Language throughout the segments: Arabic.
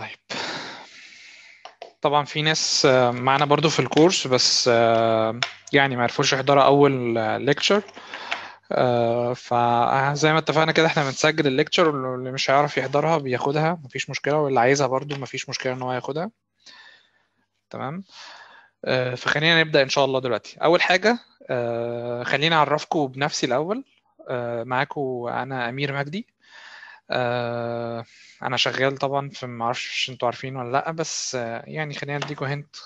طيب طبعا في ناس آه، معانا برضو في الكورس بس آه، يعني ما عرفوش يحضروا اول ليكتشر آه، فزي ما اتفقنا كده احنا بنسجل الليكتشر واللي مش هيعرف يحضرها بياخدها مفيش مشكله واللي عايزها برضو مفيش مشكله ان هو ياخدها تمام فخلينا نبدا ان شاء الله دلوقتي اول حاجه خليني اعرفكم بنفسي الاول معاكم انا امير مجدي آه، انا شغال طبعا في ما اعرفش انتوا عارفين ولا لا بس آه، يعني خلينا اديكم هنت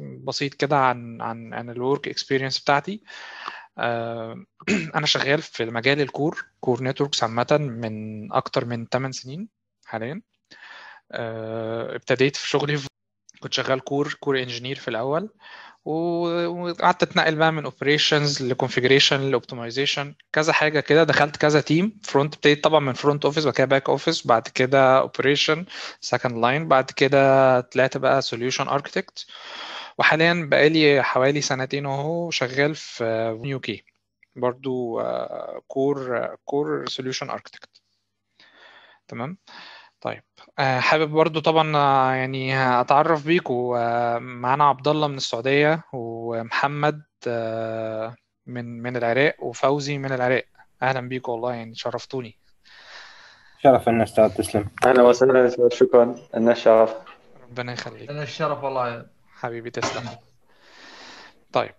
بسيط كده عن عن عن الورك اكسبيرينس بتاعتي آه، انا شغال في مجال الكور كور نتوركس عامه من اكتر من 8 سنين حاليا ابتديت في شغلي في كنت شغال كور كور انجينير في الاول وقعدت اتنقل بقى من اوبريشنز لكونفجريشن لاوبتمايزيشن كذا حاجه كده دخلت كذا تيم فرونت ابتديت طبعا من فرونت اوفيس بعد كده باك اوفيس بعد كده اوبريشن سكند لاين بعد كده طلعت بقى سوليوشن اركتكت وحاليا بقالي حوالي سنتين اهو شغال في نيو كي برضو آه، كور كور سوليوشن اركتكت تمام طيب آه، حابب برضو طبعا آه، يعني اتعرف بيكوا آه، معانا عبد الله من السعوديه ومحمد من من العراق وفوزي من العراق اهلا بيكوا والله يعني شرفتوني شرف لنا استاذ تسلم اهلا وسهلا شكرا لنا الشرف ربنا يخليك لنا الشرف والله حبيبي تسلم طيب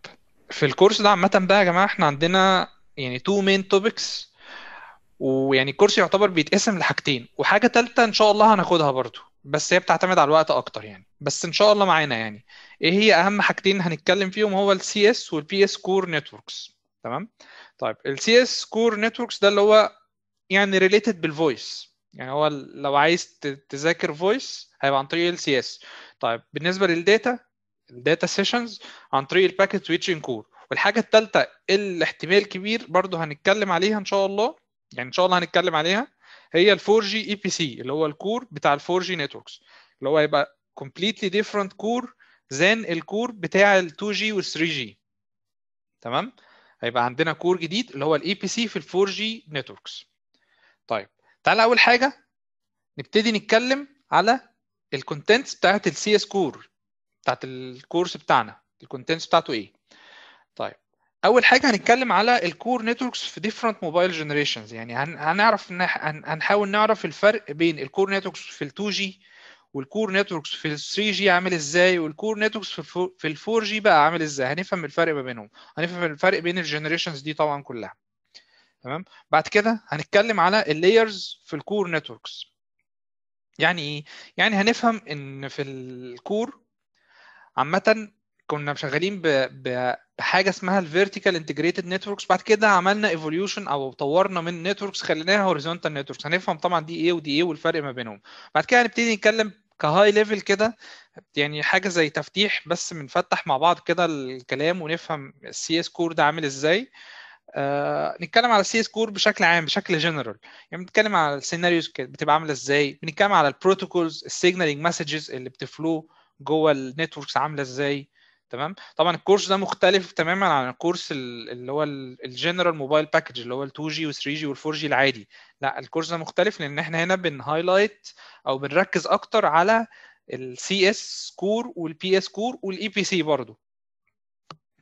في الكورس ده عامه بقى يا جماعه احنا عندنا يعني تو مين توبكس ويعني الكورس يعتبر بيتقسم لحاجتين وحاجه ثالثه ان شاء الله هناخدها برضو بس هي بتعتمد على الوقت اكتر يعني بس ان شاء الله معانا يعني ايه هي اهم حاجتين هنتكلم فيهم هو السي اس والبي اس كور نتوركس تمام طيب السي اس كور نتوركس ده اللي هو يعني ريليتد بالفويس يعني هو لو عايز تذاكر فويس هيبقى عن طريق السي اس طيب بالنسبه للداتا الداتا سيشنز عن طريق الباكت سويتشنج كور والحاجه الثالثه الاحتمال كبير برضو هنتكلم عليها ان شاء الله يعني ان شاء الله هنتكلم عليها هي ال 4 جي اي بي سي اللي هو الكور بتاع ال 4 جي نتوركس اللي هو هيبقى completely different core than الكور بتاع ال 2 جي وال 3 جي تمام هيبقى عندنا كور جديد اللي هو الاي بي e سي في ال 4 جي نتوركس طيب تعالى اول حاجه نبتدي نتكلم على الكونتنتس بتاعت السي اس كور بتاعت الكورس بتاعنا الكونتنتس بتاعته ايه طيب اول حاجه هنتكلم على الكور نتوركس في different موبايل جنريشنز يعني هنعرف هنحاول نعرف الفرق بين الكور نتوركس في ال2 جي والكور نتوركس في ال 3 جي عامل ازاي والكور نتوركس في ال 4 جي بقى عامل ازاي هنفهم الفرق ما بينهم هنفهم الفرق بين الجنريشنز دي طبعا كلها تمام بعد كده هنتكلم على اللايرز في الكور نتوركس يعني ايه يعني هنفهم ان في الكور عامه كنا شغالين ب... ب... بحاجه اسمها الفيرتيكال انتجريتد نتوركس بعد كده عملنا ايفوليوشن او طورنا من نتوركس خليناها هوريزونتال نتوركس هنفهم طبعا دي ايه ودي ايه والفرق ما بينهم بعد كده هنبتدي نتكلم كهاي ليفل كده يعني حاجه زي تفتيح بس بنفتح مع بعض كده الكلام ونفهم السي اس كور ده عامل ازاي آه، نتكلم على السي اس كور بشكل عام بشكل جنرال يعني بنتكلم على السيناريوز بتبقى عامله ازاي بنتكلم على البروتوكولز السيجنالينج مسجز اللي بتفلو جوه النتوركس عامله ازاي تمام طبعا الكورس ده مختلف تماما عن الكورس اللي هو الجنرال موبايل باكج اللي هو ال 2 جي وال 3 جي وال 4 جي العادي لا الكورس ده مختلف لان احنا هنا بنهايلايت او بنركز اكتر على السي اس كور والبي اس كور والاي بي سي برضه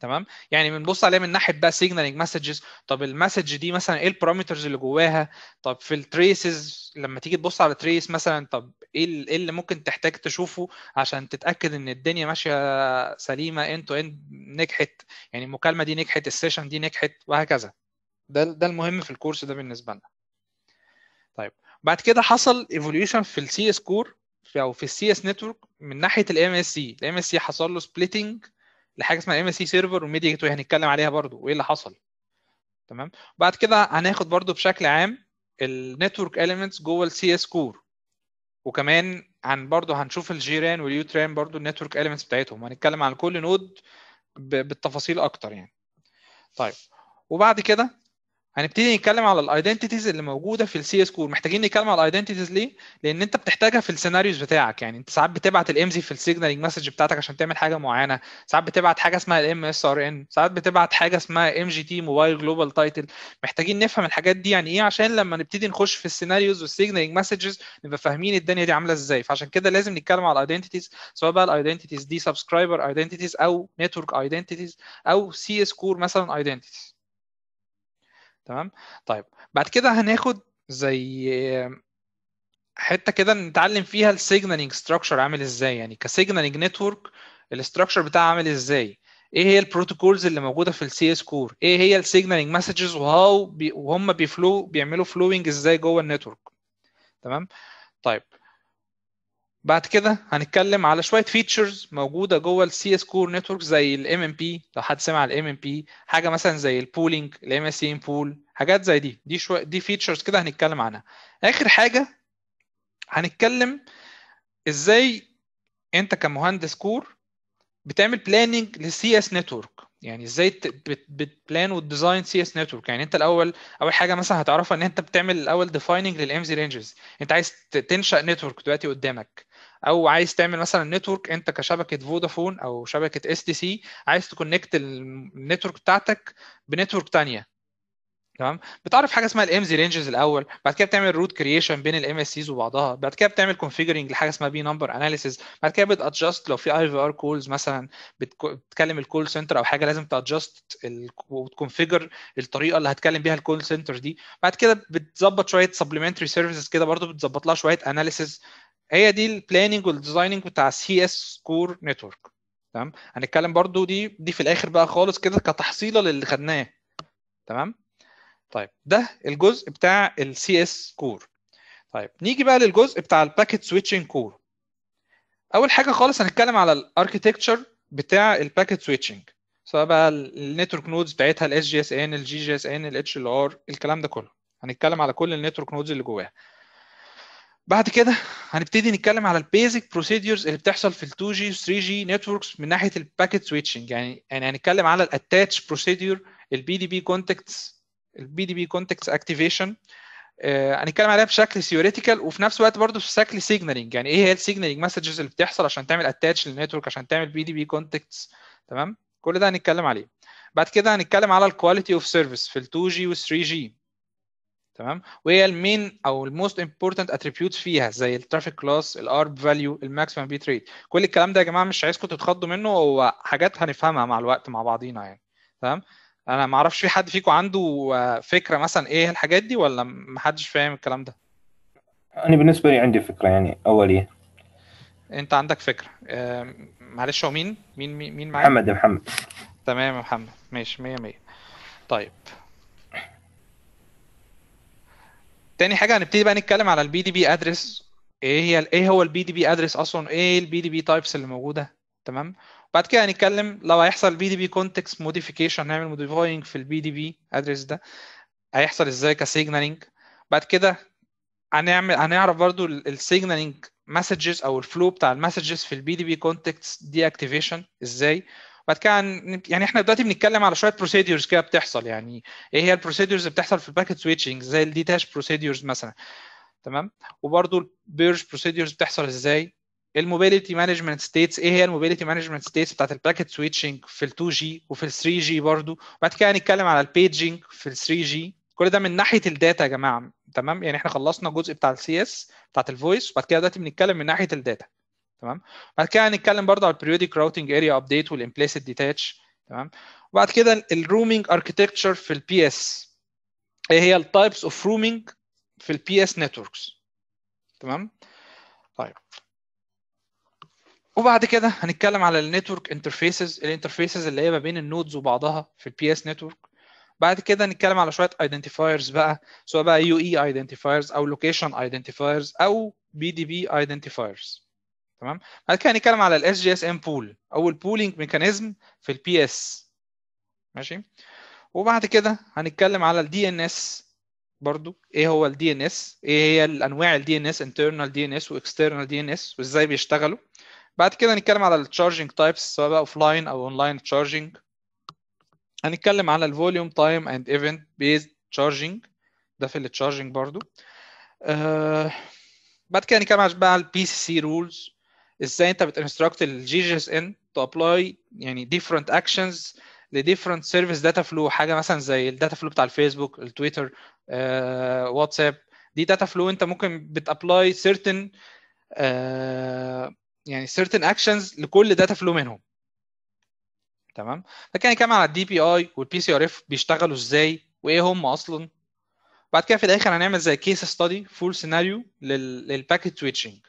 تمام يعني بنبص عليها من ناحيه بقى سيجنالينج مسجز طب المسج دي مثلا ايه البارامترز اللي جواها طب في التريسز لما تيجي تبص على تريس مثلا طب إيه, ايه اللي ممكن تحتاج تشوفه عشان تتاكد ان الدنيا ماشيه سليمه ان تو ان نجحت يعني المكالمه دي نجحت السيشن دي نجحت وهكذا ده ده المهم في الكورس ده بالنسبه لنا طيب بعد كده حصل ايفوليوشن في السي اس كور او في السي اس نتورك من ناحيه الام اس سي الام اس سي حصل له سبليتنج لحاجه اسمها ام اس سي سيرفر وميديا جيت هنتكلم عليها برضو وايه اللي حصل تمام بعد كده هناخد برضو بشكل عام النتورك اليمنتس جوه السي اس كور وكمان عن برضو هنشوف الجيران واليوتران برضو النتورك اليمنتس بتاعتهم هنتكلم عن كل نود بالتفاصيل اكتر يعني طيب وبعد كده هنبتدي نتكلم على الايدنتيتيز اللي موجوده في السي اس كور محتاجين نتكلم على الايدنتيتيز ليه لان انت بتحتاجها في السيناريوز بتاعك يعني انت ساعات بتبعت الام زي في السيجنالينج مسج بتاعتك عشان تعمل حاجه معينه ساعات بتبعت حاجه اسمها الام اس ار ان ساعات بتبعت حاجه اسمها ام جي تي موبايل جلوبال تايتل محتاجين نفهم الحاجات دي يعني ايه عشان لما نبتدي نخش في السيناريوز والسيجنالينج مسجز نبقى فاهمين الدنيا دي عامله ازاي فعشان كده لازم نتكلم على الايدنتيتيز سواء بقى الايدنتيتيز دي سبسكرايبر ايدنتيتيز او نتورك ايدنتيتيز او سي اس كور مثلا ايدنتيتيز تمام طيب بعد كده هناخد زي حته كده نتعلم فيها السيجنالينج ستراكشر عامل ازاي يعني كسيجنالينج نتورك الاستراكشر بتاعها عامل ازاي ايه هي البروتوكولز اللي موجوده في السي اس كور ايه هي السيجنالينج مسجز وهاو بي وهم بيفلو بيعملوا فلوينج ازاي جوه النتورك تمام طيب بعد كده هنتكلم على شويه فيتشرز موجوده جوه السي اس كور نتورك زي الام ام بي لو حد سمع الام ام بي حاجه مثلا زي البولينج الام اس ام بول حاجات زي دي دي شويه دي فيتشرز كده هنتكلم عنها اخر حاجه هنتكلم ازاي انت كمهندس كور بتعمل بلاننج للسي اس نتورك يعني ازاي بتبلان وتديزاين سي اس نتورك يعني انت الاول اول حاجه مثلا هتعرفها ان انت بتعمل الاول ديفايننج للام زي رينجز انت عايز تنشا نتورك دلوقتي قدامك او عايز تعمل مثلا نتورك انت كشبكه فودافون او شبكه اس تي سي عايز تكونكت النتورك بتاعتك بنتورك تانية تمام بتعرف حاجه اسمها الام زي رينجز الاول بعد كده بتعمل روت كرييشن بين الام اس سيز وبعضها بعد كده بتعمل كونفيجرنج لحاجه اسمها بي نمبر اناليسيز بعد كده بتادجست لو في اي في ار كولز مثلا بتكلم الكول سنتر او حاجه لازم تادجست وتكونفيجر الطريقه اللي هتكلم بيها الكول سنتر دي بعد كده بتظبط شويه سبلمنتري سيرفيسز كده برضو بتظبط لها شويه اناليسيز هي دي البلاننج والديزايننج بتاع سي اس كور نتورك تمام هنتكلم برضو دي دي في الاخر بقى خالص كده كتحصيله للي خدناه تمام طيب ده الجزء بتاع السي اس كور طيب نيجي بقى للجزء بتاع الباكت سويتشنج كور اول حاجه خالص هنتكلم على الاركتكتشر بتاع الباكت سويتشنج سواء بقى النتورك نودز بتاعتها الاس جي اس ان الجي جي اس ان الاتش ال ار الكلام ده كله هنتكلم على كل النتورك نودز اللي جواها بعد كده هنبتدي نتكلم على البيزك بروسيدجرز اللي بتحصل في ال 2 جي و 3 جي نتوركس من ناحيه الباكيت سويتشنج يعني يعني هنتكلم على الاتاتش بروسيدجر البي دي بي كونتاكتس البي دي بي كونتاكتس اكتيفيشن هنتكلم عليها بشكل ثيوريتيكال وفي نفس الوقت برضه في شكل سيجنالينج يعني ايه هي السيجنالينج مسجز اللي بتحصل عشان تعمل اتاتش للنتورك عشان تعمل بي دي بي كونتاكتس تمام كل ده هنتكلم عليه بعد كده هنتكلم على الكواليتي اوف سيرفيس في ال 2 جي وال 3 جي تمام وهي المين او الموست امبورتنت اتريبيوتس فيها زي الترافيك كلاس الارب فاليو الماكسيمم بيت ريت كل الكلام ده يا جماعه مش عايزكم تتخضوا منه هو حاجات هنفهمها مع الوقت مع بعضينا يعني تمام انا ما اعرفش في حد فيكم عنده آه، فكره مثلا ايه الحاجات دي ولا ما حدش فاهم الكلام ده انا بالنسبه لي عندي فكره يعني اوليه انت عندك فكره معلش هو مين مين مين معايا محمد محمد تمام يا محمد ماشي 100 100 طيب تاني حاجه هنبتدي بقى نتكلم على البي دي بي ادرس ايه هي ايه هو البي دي بي ادرس اصلا ايه البي دي بي تايبس اللي موجوده تمام بعد كده هنتكلم لو هيحصل بي دي بي كونتكست موديفيكيشن هنعمل موديفاينج في البي دي بي ادرس ده هيحصل ازاي كسيجنالينج بعد كده هنعمل هنعرف برضو السيجنالينج مسجز او الفلو بتاع المسجز في البي دي بي كونتكست دي اكتيفيشن ازاي بعد كده يعني احنا دلوقتي بنتكلم على شويه بروسيدورز كده بتحصل يعني ايه هي البروسيدورز اللي بتحصل في الباكت سويتشنج زي الديتاش بروسيدورز مثلا تمام وبرده البيرج بروسيدورز بتحصل ازاي الموبيليتي مانجمنت ستيتس ايه هي الموبيليتي مانجمنت ستيتس بتاعت الباكت سويتشنج في ال 2 جي وفي ال 3 جي برضه بعد كده هنتكلم على البيجنج في ال 3 جي كل ده من ناحيه الداتا يا جماعه تمام يعني احنا خلصنا الجزء بتاع السي اس بتاعت الفويس وبعد كده دلوقتي بنتكلم من ناحيه الداتا تمام بعد كده هنتكلم برضه على البريودك راوتنج اريا ابديت والامبليسيت ديتاتش تمام وبعد كده الرومينج اركتكتشر في البي اس ايه هي التايبس اوف رومينج في البي اس نتوركس تمام طيب وبعد كده هنتكلم على النتورك انترفيسز الانترفيسز اللي هي ما بين النودز وبعضها في البي اس نتورك بعد كده نتكلم على شويه ايدنتيفايرز بقى سواء بقى يو اي ايدنتيفايرز او لوكيشن ايدنتيفايرز او بي دي بي ايدنتيفايرز تمام بعد كده هنتكلم على الاس جي اس ام بول او البولينج ميكانيزم في البي اس ماشي وبعد كده هنتكلم على الدي ان اس برضو ايه هو الدي ان اس ايه هي الانواع الدي ان اس انترنال دي ان اس واكسترنال دي ان اس وازاي بيشتغلوا بعد كده هنتكلم على التشارجنج تايبس سواء بقى اوف لاين او اون لاين تشارجنج هنتكلم على الفوليوم تايم اند ايفنت بيزد تشارجنج ده في التشارجنج برضو آه بعد كده هنتكلم بقى على البي سي سي رولز ازاي انت بتنستراكت الجي جي اس ان تو ابلاي يعني ديفرنت اكشنز لديفرنت سيرفيس داتا فلو حاجه مثلا زي الداتا فلو بتاع الفيسبوك التويتر آه، واتساب دي داتا فلو انت ممكن بتابلاي سيرتن آه، يعني سيرتن اكشنز لكل داتا فلو منهم تمام فكان يعني كمان على الدي بي اي والبي سي ار اف بيشتغلوا ازاي وايه هم اصلا بعد كده في الاخر هنعمل زي كيس ستادي فول سيناريو للباكت سويتشنج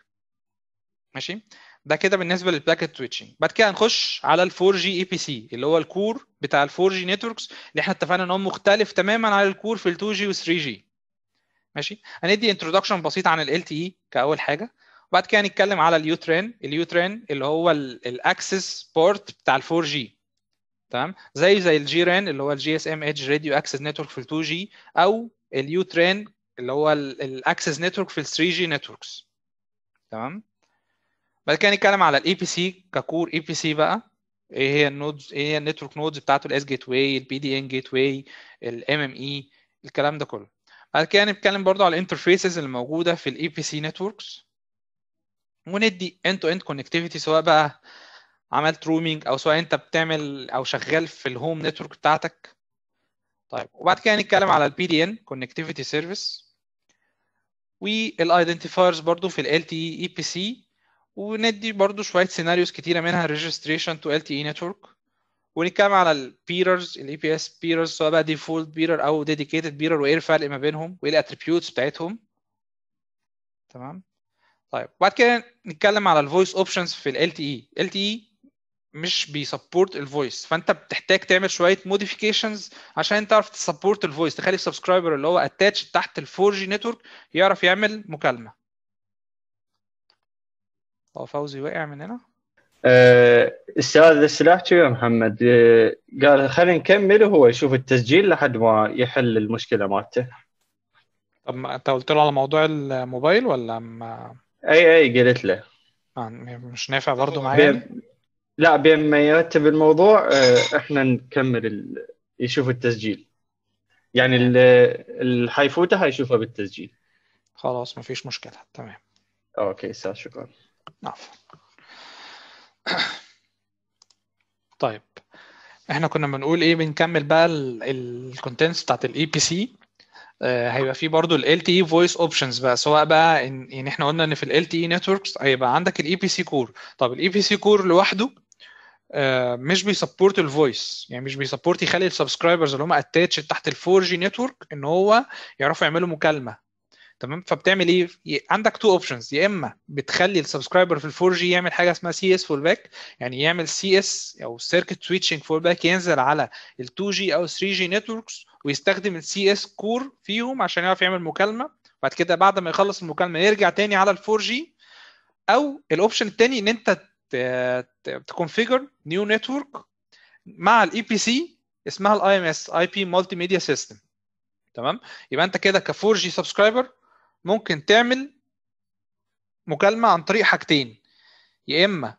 ماشي ده كده بالنسبه للباكت سويتشنج بعد كده هنخش على ال 4 جي اي بي سي اللي هو الكور بتاع ال 4 جي نتوركس اللي احنا اتفقنا ان هو مختلف تماما عن الكور في ال 2 جي و 3 جي ماشي هندي انتروداكشن بسيط عن ال تي اي كاول حاجه وبعد كده هنتكلم على اليو ترين اليو ترين اللي هو الاكسس بورت بتاع ال 4 جي تمام زي زي الجي ران اللي هو الجي اس ام اتش راديو اكسس نتورك في ال 2 جي او اليو ترين اللي هو الاكسس نتورك في ال 3 جي نتوركس تمام بعد كده نتكلم على الاي بي سي ككور اي بي سي بقى ايه هي النودز ايه هي النتورك نودز بتاعته الاس جيت واي البي دي ان جيت واي الام ام اي الكلام ده كله بعد كده نتكلم برضو على الانترفيسز اللي موجوده في الاي بي سي نتوركس وندي ان تو اند كونكتيفيتي سواء بقى عملت رومينج او سواء انت بتعمل او شغال في الهوم نتورك بتاعتك طيب وبعد كده نتكلم على البي دي ان كونكتيفيتي سيرفيس والايدنتيفايرز برضو في ال LTE EPC وندي برضو شويه سيناريوز كتيره منها registration to LTE network ونتكلم على ال الاي بي اس بيرز سواء بقى ديفولت بيرر او ديديكيتد بيرر وايه الفرق ما بينهم وايه الاتريبيوتس بتاعتهم تمام طيب وبعد كده نتكلم على الفويس اوبشنز في ال تي اي ال تي اي مش بيسبورت الفويس فانت بتحتاج تعمل شويه موديفيكيشنز عشان تعرف تسبورت الفويس تخلي السبسكرايبر اللي هو اتاتش تحت ال 4 جي نتورك يعرف يعمل مكالمه هو فوزي وقع هنا أه السؤال للسلاح يا محمد أه قال خلينا نكمل وهو يشوف التسجيل لحد ما يحل المشكله مالته طب ما انت قلت له على موضوع الموبايل ولا ما اي اي قلت له يعني مش نافع برضه معايا بيم... لا بين ما يرتب الموضوع آه، احنا نكمل ال... يشوف التسجيل يعني اللي حيفوته حيشوفه بالتسجيل خلاص مفيش مشكله تمام اوكي استاذ شكرا نعم. طيب احنا كنا بنقول ايه بنكمل بقى الكونتنتس بتاعت الاي e آه، بي سي هيبقى فيه برضو ال LTE voice options بقى سواء بقى إن يعني احنا قلنا ان في ال LTE networks هيبقى عندك ال EPC core طب ال EPC core لوحده آه، مش بيسبورت الفويس يعني مش بيسبورت يخلي السبسكرايبرز اللي هم اتاتش تحت ال 4G network ان هو يعرفوا يعملوا مكالمه تمام فبتعمل ايه عندك تو اوبشنز يا اما بتخلي السبسكرايبر في الفور جي يعمل حاجه اسمها سي اس فول باك يعني يعمل سي اس او سيركت سويتشنج فول باك ينزل على ال2 جي او 3 جي نتوركس ويستخدم السي اس كور فيهم عشان يعرف يعمل مكالمه بعد كده بعد ما يخلص المكالمه يرجع تاني على ال4 جي او الاوبشن التاني ان انت تكونفيجر نيو نتورك مع الاي بي e سي اسمها الاي ام اس اي بي مالتي ميديا سيستم تمام يبقى انت كده ك 4 جي سبسكرايبر ممكن تعمل مكالمه عن طريق حاجتين يا اما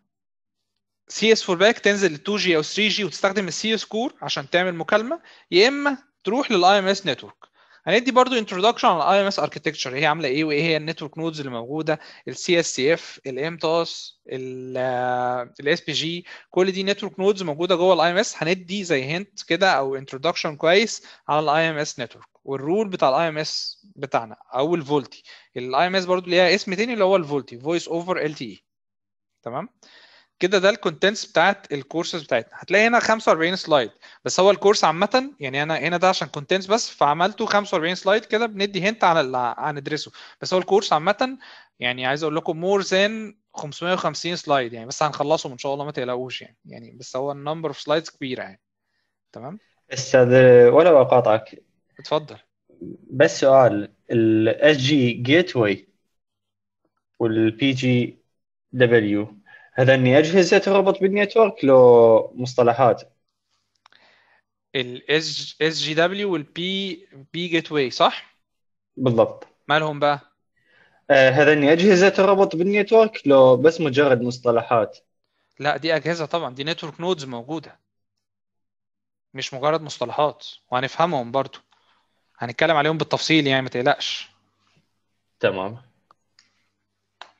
سي اس فور باك تنزل لل 2 جي او 3 جي وتستخدم السي اس كور عشان تعمل مكالمه يا اما تروح للاي ام اس نتورك هندي برضو انتروداكشن على الاي ام اس اركتكتشر هي عامله ايه وايه هي النتورك نودز اللي موجوده السي اس سي اف الام تاس الاس بي جي كل دي نتورك نودز موجوده جوه الاي ام اس هندي زي هنت كده او انتروداكشن كويس على الاي ام اس نتورك والرول بتاع الاي ام اس بتاعنا او الفولتي الاي ام اس برضو ليها اسم تاني اللي هو الفولتي فويس اوفر ال تي اي e. تمام كده ده الكونتنتس بتاعت الكورسز بتاعتنا هتلاقي هنا 45 سلايد بس هو الكورس عامه يعني انا هنا ده عشان كونتنتس بس فعملته 45 سلايد كده بندي هنت على اللي هندرسه بس هو الكورس عامه يعني عايز اقول لكم مور ذان 550 سلايد يعني بس هنخلصهم ان شاء الله ما تقلقوش يعني يعني بس هو النمبر اوف سلايدز كبيره يعني تمام استاذ ولو اقاطعك اتفضل بس سؤال الاس جي جيت واي والبي جي دبليو هذا اني اجهزه تربط بالنيتورك لو مصطلحات الاس اس جي دبليو والبي بي جيت واي صح؟ بالضبط مالهم بقى؟ آه، هذا اني اجهزه تربط بالنيتورك لو بس مجرد مصطلحات لا دي اجهزه طبعا دي نتورك نودز موجوده مش مجرد مصطلحات وهنفهمهم برضو هنتكلم عليهم بالتفصيل يعني ما تقلقش تمام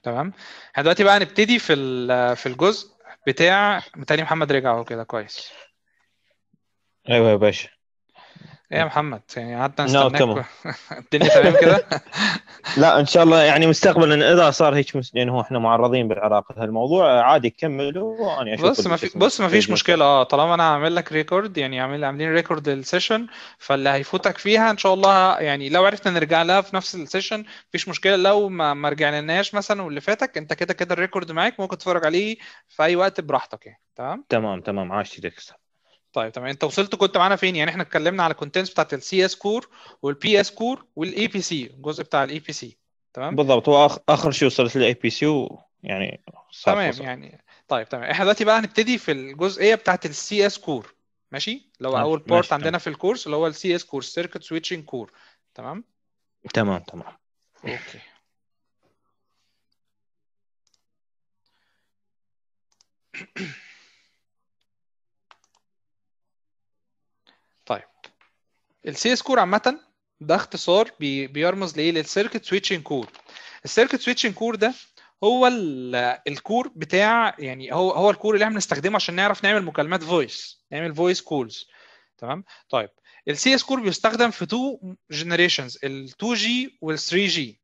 تمام احنا دلوقتي بقى هنبتدي في في الجزء بتاع متهيألي محمد رجع اهو كده كويس ايوه يا باشا ايه يا محمد يعني قعدنا نعم، نستناك الدنيا تمام كده لا ان شاء الله يعني مستقبلا اذا صار هيك مس... يعني هو احنا معرضين بالعراق لهالموضوع عادي كملوا وانا اشوف بص ما في بص ما فيش مشكله اه طالما انا عامل لك ريكورد يعني عامل عاملين ريكورد للسيشن فاللي هيفوتك فيها ان شاء الله يعني لو عرفنا نرجع لها في نفس السيشن مفيش مشكله لو ما ما رجعناش مثلا واللي فاتك انت كده كده الريكورد معاك ممكن تتفرج عليه في اي وقت براحتك يعني تمام تمام تمام عاش تكسر طيب تمام انت وصلت كنت معانا فين يعني احنا اتكلمنا على الكونتنتس بتاعت السي اس كور والبي اس كور والاي بي سي الجزء بتاع الاي بي سي تمام بالضبط هو اخر شيء وصلت للاي بي سي ويعني تمام وصلت. يعني طيب تمام احنا دلوقتي بقى هنبتدي في الجزئيه بتاعت السي اس كور ماشي اللي هو اول بارت عندنا في الكورس اللي هو السي اس كور سيركت سويتشنج كور تمام تمام تمام اوكي السي اس كور عامه ده اختصار بي بيرمز لايه للسيركت سويتشنج كور السيركت سويتشنج كور ده هو الكور بتاع يعني هو هو الكور اللي احنا بنستخدمه عشان نعرف نعمل مكالمات فويس نعمل فويس كولز تمام طيب السي اس كور بيستخدم في تو جنريشنز ال2 جي وال3 جي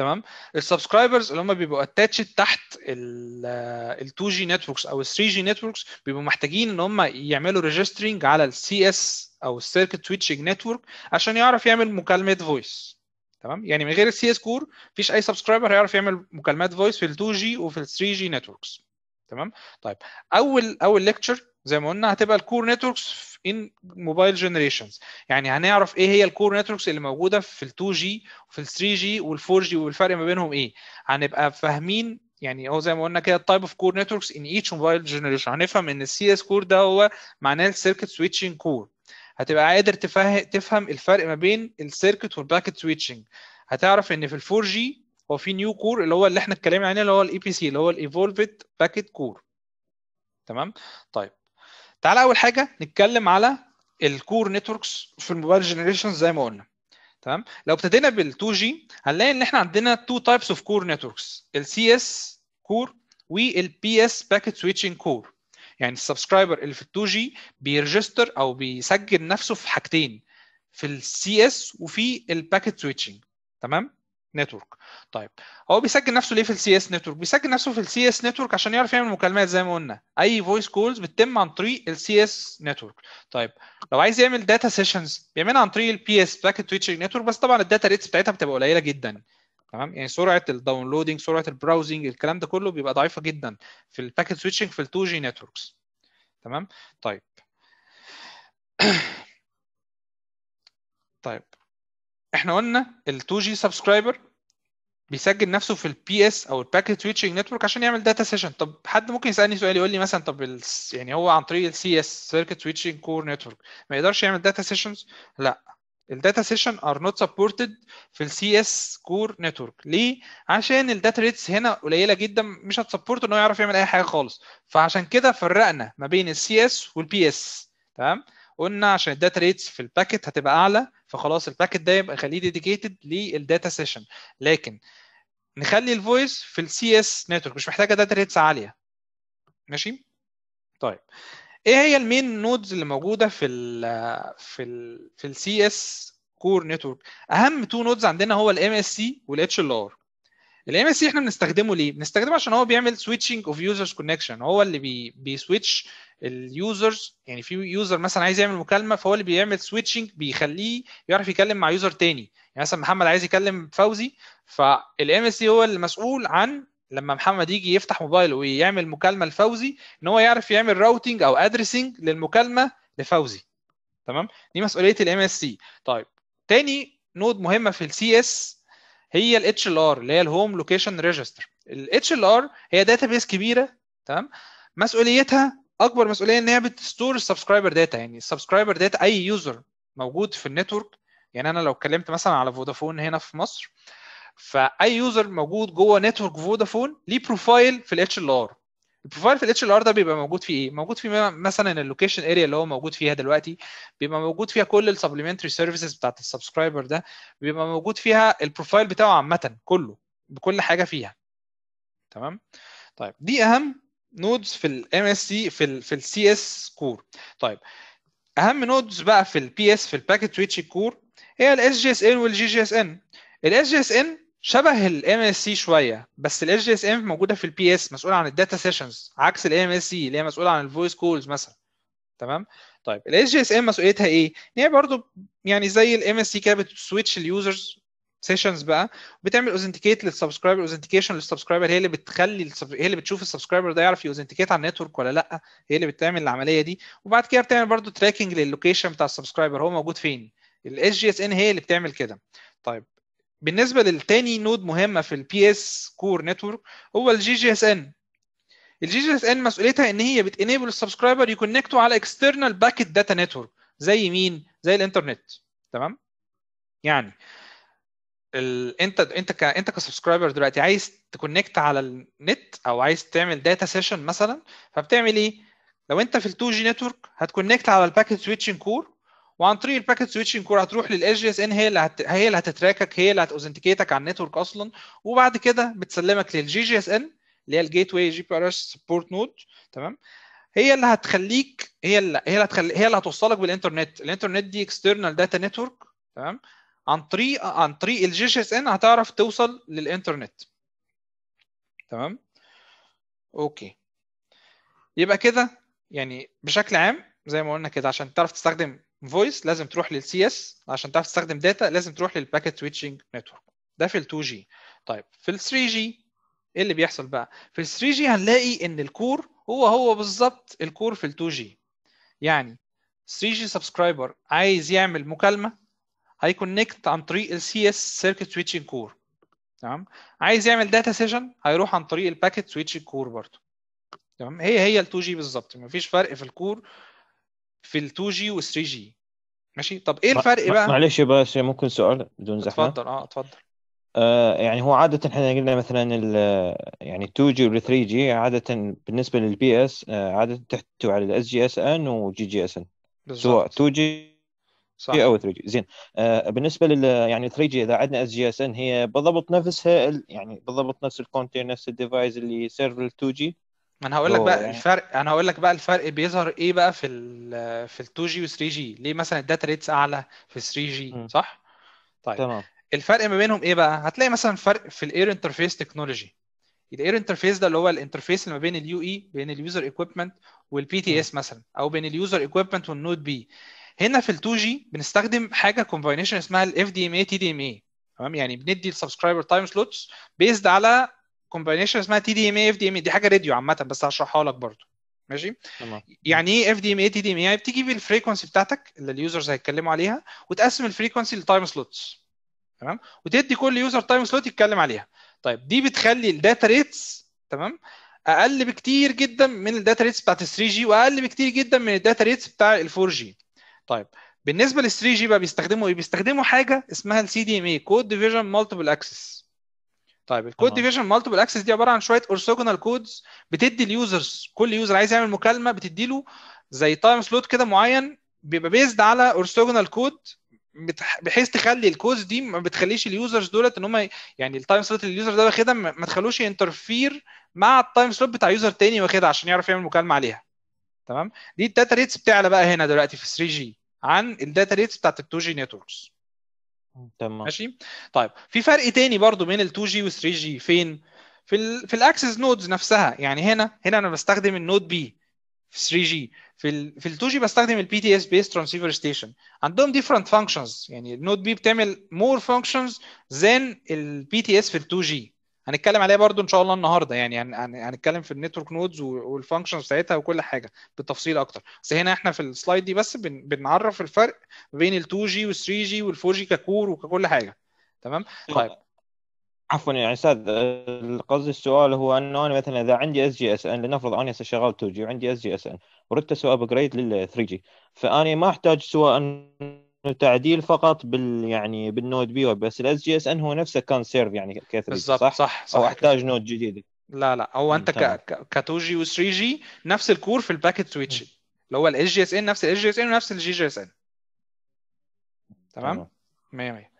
تمام السبسكرايبرز اللي هم بيبقوا اتاتشد تحت ال 2 جي نتوركس او ال 3 جي نتوركس بيبقوا محتاجين ان هم يعملوا ريجسترنج على السي اس او السيركت سويتشنج نتورك عشان يعرف يعمل مكالمات فويس تمام يعني من غير السي اس كور مفيش اي سبسكرايبر هيعرف يعمل مكالمات فويس في ال 2 جي وفي ال 3 جي نتوركس تمام طيب اول اول ليكتشر زي ما قلنا هتبقى الكور نتوركس ان موبايل جنريشنز يعني هنعرف ايه هي الكور نتوركس اللي موجوده في ال2 جي وفي ال3 جي وال4 جي والفرق ما بينهم ايه هنبقى فاهمين يعني هو زي ما قلنا كده التايب اوف كور نتوركس ان ايتش موبايل جنريشن هنفهم ان السي اس كور ده هو معناه السيركت سويتشنج كور هتبقى قادر تفهم الفرق ما بين السيركت والباكت سويتشنج هتعرف ان في ال4 جي هو في نيو كور اللي هو اللي احنا اتكلمنا عليه اللي هو الاي بي e سي اللي هو الايفولفد باكيت كور تمام طيب تعال اول حاجه نتكلم على الكور نتوركس في الموبايل جنريشن زي ما قلنا تمام لو ابتدينا بال 2 جي هنلاقي ان احنا عندنا تو تايبس اوف كور نتوركس السي اس كور والبي اس باكيت سويتشنج كور يعني السبسكرايبر اللي في ال 2 جي بيرجستر او بيسجل نفسه في حاجتين في السي اس وفي الباكيت سويتشنج تمام نتورك طيب هو بيسجل نفسه ليه في السي اس نتورك بيسجل نفسه في السي اس نتورك عشان يعرف يعمل مكالمات زي ما قلنا اي فويس كولز بتتم عن طريق السي اس نتورك طيب لو عايز يعمل داتا سيشنز بيعملها عن طريق البي اس باكيت تويتشنج نتورك بس طبعا الداتا ريتس بتاعتها بتبقى قليله جدا تمام يعني سرعه الداونلودنج سرعه البراوزنج الكلام ده كله بيبقى ضعيفه جدا في الباكيت سويتشنج في ال2 جي نتوركس تمام طيب طيب احنا قلنا ال 2 جي سبسكرايبر بيسجل نفسه في البي اس او الباكت سويتشنج نتورك عشان يعمل داتا سيشن طب حد ممكن يسالني سؤال يقول لي مثلا طب يعني هو عن طريق السي اس سيركت سويتشنج كور نتورك ما يقدرش يعمل داتا سيشنز لا الداتا سيشن ار نوت سبورتد في السي اس كور نتورك ليه عشان الداتا ريتس هنا قليله جدا مش هتسبورت ان هو يعرف يعمل اي حاجه خالص فعشان كده فرقنا ما بين السي اس والبي اس تمام قلنا عشان الداتا ريتس في الباكت هتبقى اعلى فخلاص الباكت ده يبقى خليه ديديكيتد للداتا سيشن لكن نخلي الفويس في السي اس نتورك مش محتاجه داتا ريتس عاليه ماشي طيب ايه هي المين نودز اللي موجوده في الـ في الـ في السي اس كور نتورك اهم تو نودز عندنا هو الام اس سي والاتش ال ار الام اس سي احنا بنستخدمه ليه؟ بنستخدمه عشان هو بيعمل سويتشنج اوف يوزرز كونكشن هو اللي بي بيسويتش اليوزرز يعني في يوزر مثلا عايز يعمل مكالمه فهو اللي بيعمل سويتشنج بيخليه يعرف يكلم مع يوزر تاني يعني مثلا محمد عايز يكلم فوزي فالام اس سي هو اللي مسؤول عن لما محمد يجي يفتح موبايله ويعمل مكالمه لفوزي ان هو يعرف يعمل راوتنج او ادريسنج للمكالمه لفوزي تمام دي مسؤوليه الام اس سي طيب تاني نود مهمه في السي اس هي ال ار اللي هي الهوم لوكيشن ريجستر ال ار هي داتا بيس كبيره تمام مسؤوليتها اكبر مسؤوليه ان هي بتستور السبسكرايبر داتا يعني السبسكرايبر داتا اي يوزر موجود في النتورك يعني انا لو اتكلمت مثلا على فودافون هنا في مصر فاي يوزر موجود جوه نتورك فودافون ليه بروفايل في الاتش ال ار البروفايل في الاتش ال ار ده بيبقى موجود فيه ايه؟ موجود فيه مثلا اللوكيشن اريا اللي هو موجود فيها دلوقتي بيبقى موجود فيها كل السبلمنتري سيرفيسز بتاعت السبسكرايبر ده بيبقى موجود فيها البروفايل بتاعه عامه كله بكل حاجه فيها تمام؟ طيب دي اهم نودز في الام اس سي في الـ في السي اس كور طيب اهم نودز بقى في البي اس في الباكت سويتش كور هي الاس جي اس ان والجي جي اس ان الاس جي اس ان شبه الام اس سي شويه بس الاتش دي اس ام موجوده في البي اس مسؤوله عن الداتا سيشنز عكس الام اس سي اللي هي مسؤوله عن الفويس كولز مثلا تمام طيب الاتش دي اس ام مسؤوليتها ايه ان هي برضه يعني زي الام اس سي كده بتسويتش اليوزرز سيشنز بقى بتعمل اوثنتيكيت للسبسكرايبر اوثنتيكيشن للسبسكرايبر هي اللي بتخلي هي اللي بتشوف السبسكرايبر ده يعرف يوزنتيكيت على النتورك ولا لا هي اللي بتعمل العمليه دي وبعد كده بتعمل برضه تراكنج للوكيشن بتاع السبسكرايبر هو موجود فين الاس جي اس ان هي اللي بتعمل كده طيب بالنسبه للتاني نود مهمه في البي اس كور نتورك هو الجي جي اس ان الجي جي اس ان مسؤوليتها ان هي بتنيبل السبسكرايبر يكونكتوا على اكسترنال باكيت داتا نتورك زي مين زي الانترنت تمام يعني ال... انت انت ك... انت كسبسكرايبر دلوقتي عايز تكونكت على النت او عايز تعمل داتا سيشن مثلا فبتعمل ايه لو انت في ال2 جي نتورك هتكونكت على الباكيت سويتشنج كور وعن طريق الباكت سويتشنج كور هتروح للاس جي اس ان هي اللي هي اللي هتتراكك هي اللي هتاوثنتيكيتك على النتورك اصلا وبعد كده بتسلمك للجي جي اس ان اللي هي الجيت واي جي بي ار اس سبورت نود تمام هي اللي هتخليك هي اللي هي اللي هتخلي هي اللي هتوصلك بالانترنت الانترنت دي اكسترنال داتا نتورك تمام عن طريق عن طريق الجي جي اس ان هتعرف توصل للانترنت تمام اوكي يبقى كده يعني بشكل عام زي ما قلنا كده عشان تعرف تستخدم فويس لازم تروح للسي اس عشان تعرف تستخدم داتا لازم تروح للباكت سويتشنج نتورك ده في ال 2 جي طيب في ال 3 جي ايه اللي بيحصل بقى في ال 3 جي هنلاقي ان الكور هو هو بالظبط الكور في ال 2 جي يعني 3 جي سبسكرايبر عايز يعمل مكالمه هيكونكت عن طريق السي اس سيركت سويتشنج كور تمام عايز يعمل داتا سيشن هيروح عن طريق الباكت سويتشنج كور برضه تمام هي هي ال 2 جي بالظبط مفيش فرق في الكور في ال 2 جي وال 3 جي ماشي طب ايه الفرق بقى معلش يا باشا ممكن سؤال بدون زحمه اتفضل اه اتفضل آه يعني هو عادة احنا قلنا مثلا آه، يعني 2 جي وال 3 جي عادة بالنسبة للبي اس آه، عادة تحتوي على الاس جي اس ان وجي جي اس ان سواء 2 جي صح او 3 جي زين آه بالنسبه لل يعني 3 جي اذا عندنا اس جي اس ان هي بالضبط نفسها يعني بالضبط نفس الكونتينر نفس الديفايس اللي سيرفر 2 جي انا هقول لك بقى يعني. الفرق انا هقول لك بقى الفرق بيظهر ايه بقى في الـ في ال 2 جي و 3 جي ليه مثلا الداتا ريتس اعلى في 3 جي صح طيب تمام الفرق ما بينهم ايه بقى هتلاقي مثلا فرق في الاير انترفيس تكنولوجي الاير انترفيس ده اللي هو الانترفيس اللي ما بين اليو اي e، بين اليوزر ايكويبمنت والبي تي اس مثلا او بين اليوزر ايكويبمنت والنود بي هنا في ال 2 جي بنستخدم حاجه كومباينيشن اسمها الاف دي ام اي تي دي ام اي تمام يعني بندي السبسكرايبر تايم سلوتس بيزد على كومبينيشن اسمها تي دي ام اي اف دي ام اي دي حاجه راديو عامه بس هشرحها لك برضو ماشي تمام يعني ايه اف دي ام اي تي دي ام اي يعني بتيجي بالفريكونسي بتاعتك اللي اليوزرز هيتكلموا عليها وتقسم الفريكونسي لتايم سلوتس تمام وتدي كل يوزر تايم سلوت يتكلم عليها طيب دي بتخلي الداتا ريتس تمام اقل بكتير جدا من الداتا ريتس بتاعت ال 3 جي واقل بكتير جدا من الداتا ريتس بتاع ال 4 جي طيب بالنسبه لل 3 جي بقى بيستخدموا ايه بيستخدموا حاجه اسمها السي دي ام اي كود ديفيجن مالتيبل اكسس طيب الكود ديفيجن مالتيبل اكسس دي عباره عن شويه اورثوجونال كودز بتدي اليوزرز كل يوزر عايز يعمل مكالمه بتدي له زي تايم سلوت كده معين بيبقى بيزد على اورثوجونال كود بحيث تخلي الكودز دي ما بتخليش اليوزرز دولت ان هم يعني التايم سلوت اللي اليوزر ده واخدها ما تخلوش ينترفير مع التايم سلوت بتاع يوزر تاني واخدها عشان يعرف يعمل مكالمه عليها تمام دي الداتا ريتس بتعلى بقى هنا دلوقتي في 3 جي عن الداتا ريتس بتاعت ال 2 جي نتوركس تمام ماشي طيب في فرق تاني برضو بين ال 2 جي وال 3 جي فين في الـ في الاكسس نودز نفسها يعني هنا هنا انا بستخدم النود بي في 3 جي في ال في ال 2 جي بستخدم البي تي اس بيس ترانسيفر ستيشن عندهم ديفرنت فانكشنز يعني النود بي بتعمل مور فانكشنز ذان البي تي اس في ال 2 جي هنتكلم عليها برضو ان شاء الله النهارده يعني هنتكلم في النتورك نودز والفانكشنز بتاعتها وكل حاجه بالتفصيل اكتر بس هنا احنا في السلايد دي بس بنعرف الفرق بين ال 2 جي وال 3 جي وال 4 جي ككور وككل حاجه تمام طيب عفوا يعني استاذ قصدي السؤال هو انه انا مثلا اذا عندي اس جي اس ان لنفرض اني هسه شغال 2 جي وعندي اس جي اس ان وردت اسوي ابجريد لل 3 جي فاني ما احتاج سواء تعديل فقط بال يعني بالنود بي بس الاس جي اس ان هو نفسه كان سيرف يعني كثير بالضبط صح؟ صح, صح او احتاج نود جديده لا لا هو انت ك 2 جي و 3 جي نفس الكور في الباكت سويتش اللي هو الاس جي اس ان نفس الاس جي اس ان ونفس الجي جي اس ان تمام 100 100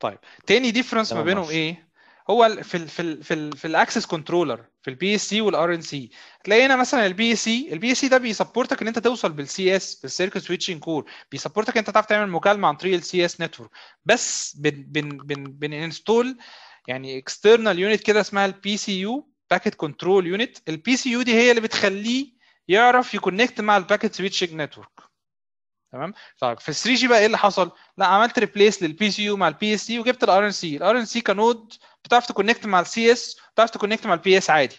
طيب تاني ديفرنس ما بينهم ايه هو في الـ في الـ في الـ في الاكسس كنترولر في البي اس سي والار ان سي تلاقي هنا مثلا البي اس سي البي اس سي ده بيسبورتك ان انت توصل بالسي اس بالسيركت سويتشنج كور بيسبورتك ان انت تعرف تعمل مكالمه عن طريق السي اس نتورك بس بن بن بن بننستول يعني اكسترنال يونت كده اسمها البي سي يو باكيت كنترول يونت البي سي يو دي هي اللي بتخليه يعرف يكونكت مع الباكيت سويتشنج نتورك تمام طيب في ال 3 جي بقى ايه اللي حصل؟ لا عملت ريبليس للبي سي يو مع البي اس سي وجبت الار ان سي، الار ان سي كنود بتعرف تكونكت مع السي اس بتعرف تكونكت مع البي اس عادي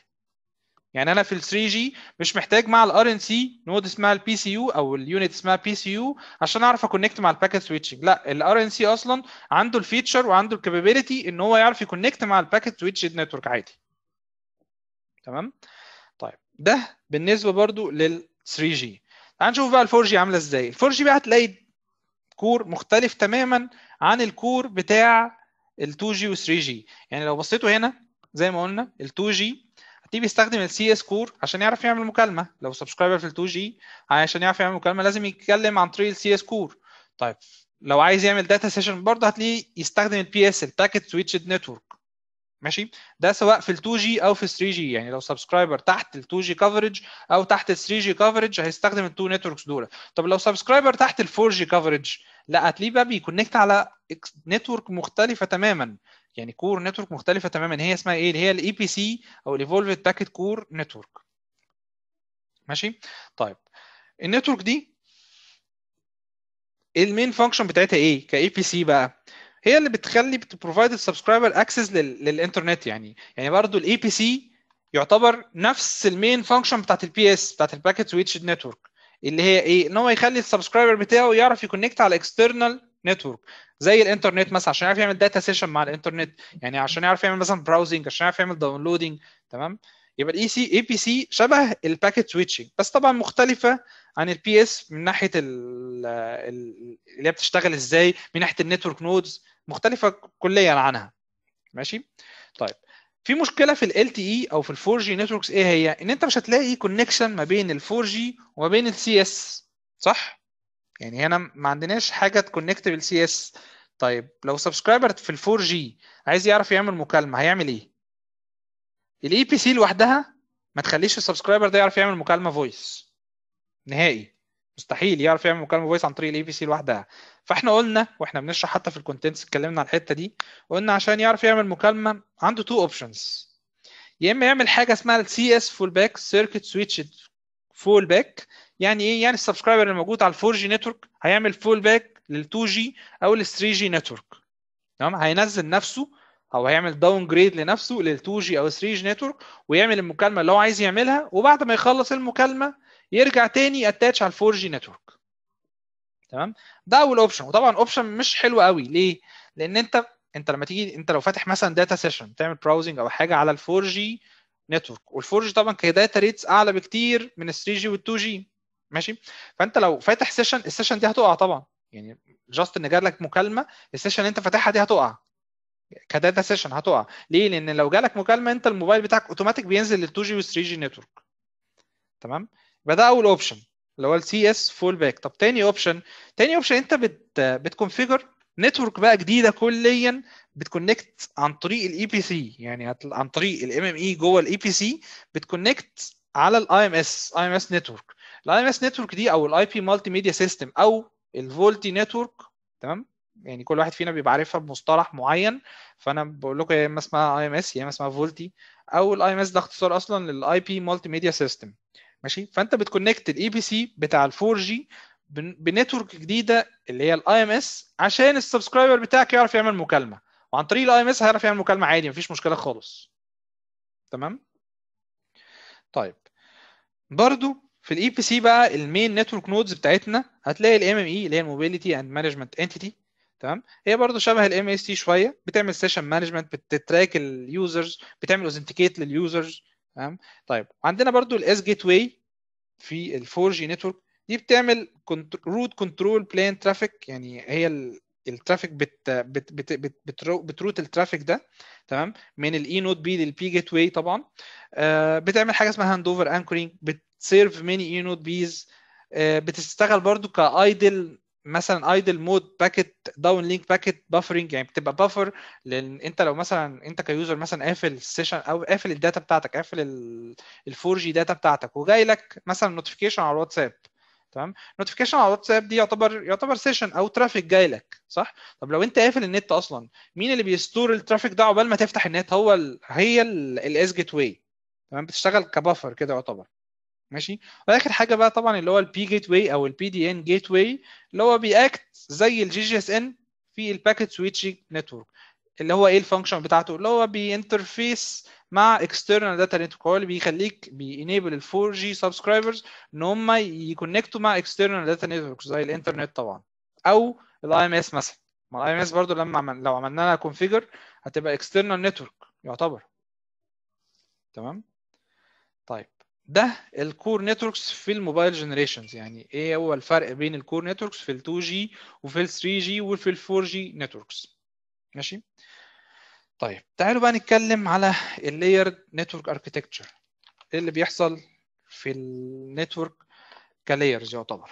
يعني انا في ال 3 جي مش محتاج مع الار ان سي نود اسمها البي سي يو او اليونت اسمها بي سي يو عشان اعرف اكونكت مع الباكت سويتشنج لا الار ان سي اصلا عنده الفيتشر وعنده الكابابيلتي ان هو يعرف يكونكت مع الباكت سويتش نتورك عادي تمام طيب ده بالنسبه برضو لل 3 جي تعال نشوف بقى ال 4 جي عامله ازاي ال 4 جي بقى هتلاقي كور مختلف تماما عن الكور بتاع ال2G وال3G يعني لو بصيتوا هنا زي ما قلنا ال2G هتيجي بيستخدم السي اس كور عشان يعرف يعمل مكالمه لو سبسكرايبر في ال2G عشان يعرف يعمل مكالمه لازم يتكلم عن طريق السي اس كور طيب لو عايز يعمل داتا سيشن برضه هتلاقيه يستخدم البي اس الباكت سويتش نتورك ماشي ده سواء في ال 2 جي او في 3 جي يعني لو سبسكرايبر تحت ال 2 جي كفرج او تحت ال 3 جي كفرج هيستخدم التو نتوركس دول طب لو سبسكرايبر تحت ال 4 جي كفرج لا هتلاقيه بقى بيكونكت على نتورك مختلفه تماما يعني كور نتورك مختلفه تماما هي اسمها ايه اللي هي الاي بي e سي او الايفولفد باكيت كور نتورك ماشي طيب النتورك دي المين فانكشن بتاعتها ايه كاي بي سي بقى هي اللي بتخلي بتبروفايد السبسكرايبر اكسس للانترنت يعني يعني برضو الاي بي سي يعتبر نفس المين فانكشن بتاعت البي اس بتاعت الباكيت سويتش نتورك اللي هي ايه ان هو يخلي السبسكرايبر بتاعه يعرف يكونكت على اكسترنال نتورك زي الانترنت مثلا عشان يعرف يعمل داتا سيشن مع الانترنت يعني عشان يعرف يعمل مثلا براوزنج عشان يعرف يعمل داونلودنج تمام يبقى الاي سي اي بي سي شبه الباكيت سويتشنج بس طبعا مختلفه عن البي اس من ناحيه اللي هي بتشتغل ازاي من ناحيه النتورك نودز مختلفه كليا عنها ماشي طيب في مشكله في ال تي اي e او في الفور جي نتوركس ايه هي ان انت مش هتلاقي كونكشن ما بين الفور جي وما بين السي اس صح يعني هنا ما عندناش حاجه تكونكت بالسي اس طيب لو سبسكرايبر في الفور جي عايز يعرف يعمل مكالمه هيعمل ايه الاي بي e سي لوحدها ما تخليش السبسكرايبر ده يعرف يعمل مكالمه فويس نهائي مستحيل يعرف يعمل مكالمه فويس عن طريق الاي بي سي لوحدها فاحنا قلنا واحنا بنشرح حتى في الكونتنتس اتكلمنا على الحته دي قلنا عشان يعرف يعمل مكالمه عنده تو اوبشنز يا اما يعمل حاجه اسمها السي اس فول باك سيركت سويتش فول باك يعني ايه يعني السبسكرايبر اللي موجود على الفور جي نتورك هيعمل فول باك لل2 جي او لل3 جي نتورك تمام هينزل نفسه او هيعمل داون جريد لنفسه لل2 جي او 3 جي نتورك ويعمل المكالمه اللي هو عايز يعملها وبعد ما يخلص المكالمه يرجع تاني اتاتش على الفور جي نتورك تمام ده اول اوبشن وطبعا اوبشن مش حلو قوي ليه لان انت انت لما تيجي انت لو فاتح مثلا داتا سيشن تعمل براوزنج او حاجه على الفور جي نتورك والفور جي طبعا كداتا ريتس اعلى بكتير من ال 3 جي وال 2 جي ماشي فانت لو فاتح سيشن السيشن دي هتقع طبعا يعني جاست ان جالك مكالمه السيشن اللي انت فاتحها دي هتقع كداتا سيشن هتقع ليه لان لو جالك مكالمه انت الموبايل بتاعك اوتوماتيك بينزل لل 2 جي وال 3 جي نتورك تمام يبقى ده اول اوبشن اللي هو السي اس فول باك طب تاني اوبشن تاني اوبشن انت بت بتكونفيجر نتورك بقى جديده كليا بتكونكت عن طريق الاي بي e سي يعني عن طريق الام ام اي e جوه الاي بي سي بتكونكت على الاي ام اس اي ام اس نتورك الاي ام اس نتورك دي او الاي بي مالتي ميديا سيستم او الفولتي نتورك تمام يعني كل واحد فينا بيبقى عارفها بمصطلح معين فانا بقول لكم يا اما اسمها اي ام اس يا اما اسمها فولتي او الاي ام اس ده اختصار اصلا للاي بي مالتي ميديا سيستم ماشي فانت بتكونكت الاي بي سي بتاع ال 4 جي بنتورك جديده اللي هي الاي ام اس عشان السبسكرايبر بتاعك يعرف يعمل مكالمه وعن طريق الاي ام اس هيعرف يعمل مكالمه عادي مفيش مشكله خالص تمام طيب برضو في الاي بي سي بقى المين نتورك نودز بتاعتنا هتلاقي الام ام اي e اللي هي الموبيليتي اند مانجمنت انتيتي تمام هي برضو شبه الام اس تي شويه بتعمل سيشن مانجمنت بتتراك اليوزرز بتعمل اوثنتيكيت لليوزرز تمام طيب عندنا برضو الاس جيت واي في ال 4 جي نتورك دي بتعمل روت كنترول بلان ترافيك يعني هي الترافيك بت بت بت بت بت بتروت الترافيك ده تمام من الاي نود بي للبي جيت واي طبعا آه، بتعمل حاجه اسمها هاند اوفر انكرينج بتسيرف ميني اي نود بيز بتشتغل برضو كايدل مثلا ايدل مود باكت داون لينك باكت بافرنج يعني بتبقى بافر لان انت لو مثلا انت كيوزر مثلا قافل السيشن او قافل الداتا بتاعتك قافل 4 جي داتا بتاعتك وجاي لك مثلا نوتيفيكيشن على الواتساب تمام نوتيفيكيشن على الواتساب دي يعتبر يعتبر سيشن او ترافيك جاي لك صح طب لو انت قافل النت اصلا مين اللي بيستور الترافيك ده عقبال ما تفتح النت هو ال هي الاس جيت واي تمام بتشتغل كبافر كده يعتبر ماشي واخر حاجه بقى طبعا اللي هو البي جيت واي او البي دي ان جيت واي اللي هو بياكت زي الجي جي اس ان في الباكت سويتشنج نتورك اللي هو ايه الفانكشن بتاعته اللي هو بينترفيس مع اكسترنال داتا نتورك هو اللي بيخليك بينيبل ال 4 جي سبسكرايبرز ان هم يكونكتوا مع اكسترنال داتا نتورك زي الانترنت طبعا او الاي ام اس مثلا ما الاي ام اس برضه لما عمل لو عملنا لها كونفيجر هتبقى اكسترنال نتورك يعتبر تمام ده الكور نتوركس في الموبايل جنريشنز يعني ايه هو الفرق بين الكور نتوركس في ال 2 جي وفي ال 3 جي وفي ال 4 جي نتوركس ماشي طيب تعالوا بقى نتكلم على اللاير نتورك اركتكتشر ايه اللي بيحصل في النتورك كلايرز يعتبر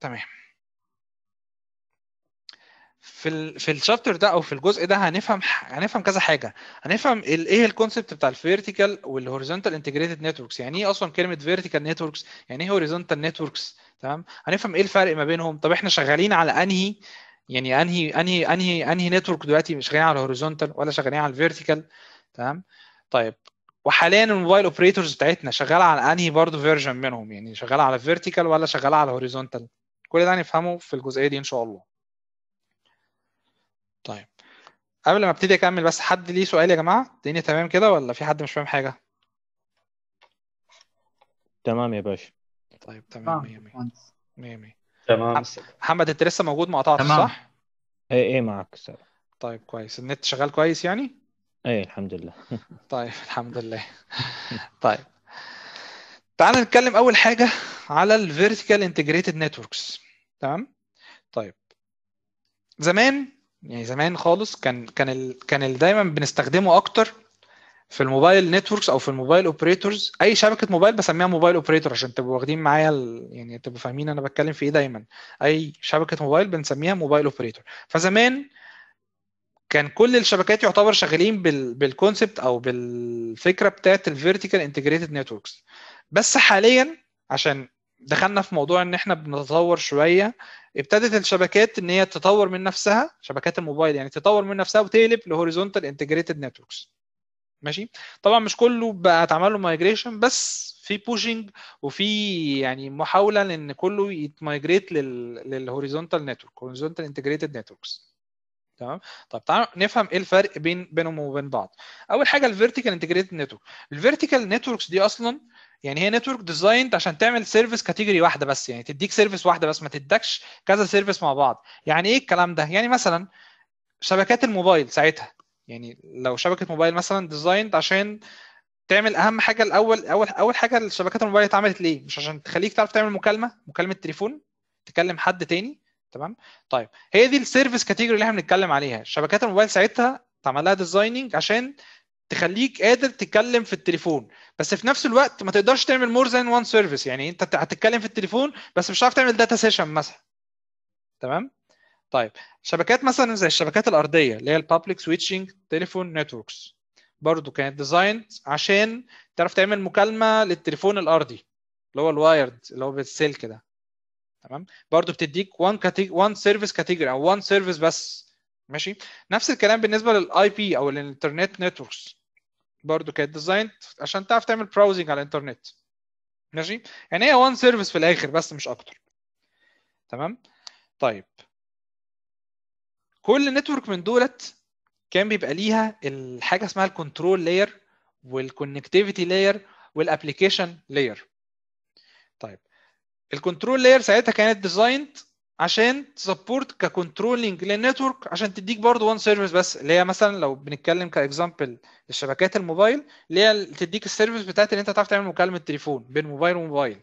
تمام في ال... في الشابتر ده او في الجزء ده هنفهم هنفهم كذا حاجه هنفهم ال... ايه الكونسبت بتاع الفيرتيكال والهوريزونتال انتجريتد نتوركس يعني ايه اصلا كلمه فيرتيكال نتوركس يعني ايه هوريزونتال نتوركس تمام هنفهم ايه الفرق ما بينهم طب احنا شغالين على انهي يعني انهي انهي انهي انهي نتورك دلوقتي شغالين على الهوريزونتال ولا شغالين على الفيرتيكال تمام طيب وحاليا الموبايل اوبريتورز بتاعتنا شغاله على انهي برضه فيرجن منهم يعني شغاله على فيرتيكال ولا شغاله على هوريزونتال كل ده هنفهمه في الجزئيه دي ان شاء الله قبل ما ابتدي اكمل بس حد ليه سؤال يا جماعه الدنيا تمام كده ولا في حد مش فاهم حاجه تمام يا باشا طيب تمام 100 100 100 تمام محمد انت لسه موجود ما قطعتش صح ايه ايه معاك سر. طيب كويس النت شغال كويس يعني ايه الحمد لله طيب الحمد لله طيب تعال نتكلم اول حاجه على الفيرتيكال انتجريتد نتوركس تمام طيب زمان يعني زمان خالص كان كان ال... كان ال... دايما بنستخدمه اكتر في الموبايل نتوركس او في الموبايل اوبريتورز اي شبكه موبايل بسميها موبايل اوبريتور عشان تبقوا واخدين معايا ال... يعني تبقوا فاهمين انا بتكلم في ايه دايما اي شبكه موبايل بنسميها موبايل اوبريتور فزمان كان كل الشبكات يعتبر شغالين بال... بالكونسبت او بالفكره بتاعت الفيرتيكال انتجريتد نتوركس بس حاليا عشان دخلنا في موضوع ان احنا بنتطور شويه ابتدت الشبكات ان هي تطور من نفسها شبكات الموبايل يعني تطور من نفسها وتقلب لهوريزونتال انتجريتد نتوركس ماشي طبعا مش كله بقى اتعمل له مايجريشن بس في بوشنج وفي يعني محاوله لان كله يتمايجريت للهوريزونتال نتورك هوريزونتال انتجريتد نتوركس تمام طب تعالوا نفهم ايه الفرق بين بينهم وبين بعض اول حاجه الفيرتيكال انتجريتد نتورك الفيرتيكال نتوركس دي اصلا يعني هي نتورك ديزايند عشان تعمل سيرفيس كاتيجوري واحده بس يعني تديك سيرفيس واحده بس ما تدكش كذا سيرفيس مع بعض يعني ايه الكلام ده يعني مثلا شبكات الموبايل ساعتها يعني لو شبكه موبايل مثلا ديزايند عشان تعمل اهم حاجه الاول اول اول حاجه شبكات الموبايل اتعملت ليه مش عشان تخليك تعرف تعمل مكالمه مكالمه تليفون تكلم حد تاني تمام طيب هي دي السيرفيس كاتيجوري اللي احنا بنتكلم عليها شبكات الموبايل ساعتها اتعمل لها ديزايننج عشان تخليك قادر تتكلم في التليفون بس في نفس الوقت ما تقدرش تعمل مور ذان وان سيرفيس يعني انت هتتكلم في التليفون بس مش هتعرف تعمل داتا سيشن مثلا تمام طيب شبكات مثلا زي الشبكات الارضيه اللي هي البابليك سويتشنج تليفون نتوركس برضو كانت ديزاين عشان تعرف تعمل مكالمه للتليفون الارضي اللي هو الوايرد اللي هو بالسلك ده تمام برضو بتديك وان وان سيرفيس كاتيجوري او وان سيرفيس بس ماشي نفس الكلام بالنسبه للاي بي او الانترنت نتوركس برضو كانت ديزاين عشان تعرف تعمل براوزنج على الانترنت ماشي يعني هي وان سيرفيس في الاخر بس مش اكتر تمام طيب كل نتورك من دولت كان بيبقى ليها الحاجه اسمها الكنترول لاير والكونكتيفيتي لاير والابلكيشن لاير طيب الكنترول لاير ساعتها كانت ديزايند عشان تسبورت ككنترولنج للنتورك عشان تديك برضه وان سيرفيس بس اللي هي مثلا لو بنتكلم كاكزامبل الشبكات الموبايل اللي هي تديك السيرفيس بتاعت ان انت تعرف تعمل مكالمه تليفون بين موبايل وموبايل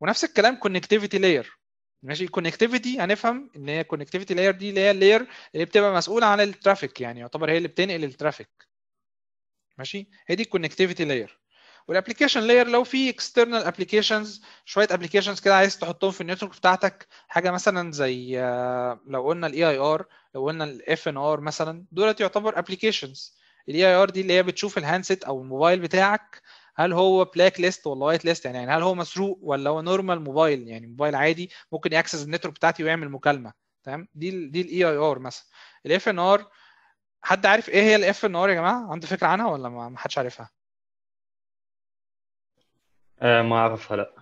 ونفس الكلام كونكتيفيتي لاير ماشي كونكتيفيتي هنفهم ان هي كونكتيفيتي لاير دي اللي هي اللاير اللي بتبقى مسؤوله عن الترافيك يعني يعتبر هي اللي بتنقل الترافيك ماشي هي دي الكونكتيفيتي لاير والابلكيشن لاير لو في اكسترنال ابلكيشنز شويه ابلكيشنز كده عايز تحطهم في النتورك بتاعتك حاجه مثلا زي آه، لو قلنا الاي اي ار لو قلنا الاف ان ار مثلا دولت يعتبر ابلكيشنز الاي اي ار دي اللي هي بتشوف الهاندسيت او الموبايل بتاعك هل هو بلاك ليست ولا وايت يعني، ليست يعني, هل هو مسروق ولا هو نورمال موبايل يعني موبايل عادي ممكن ياكسس النتورك بتاعتي ويعمل مكالمه تمام دي ال دي الاي اي ار مثلا الاف ان ار حد عارف ايه هي الاف ان ار يا جماعه عنده فكره عنها ولا ما حدش عارفها آه ما اعرفها لا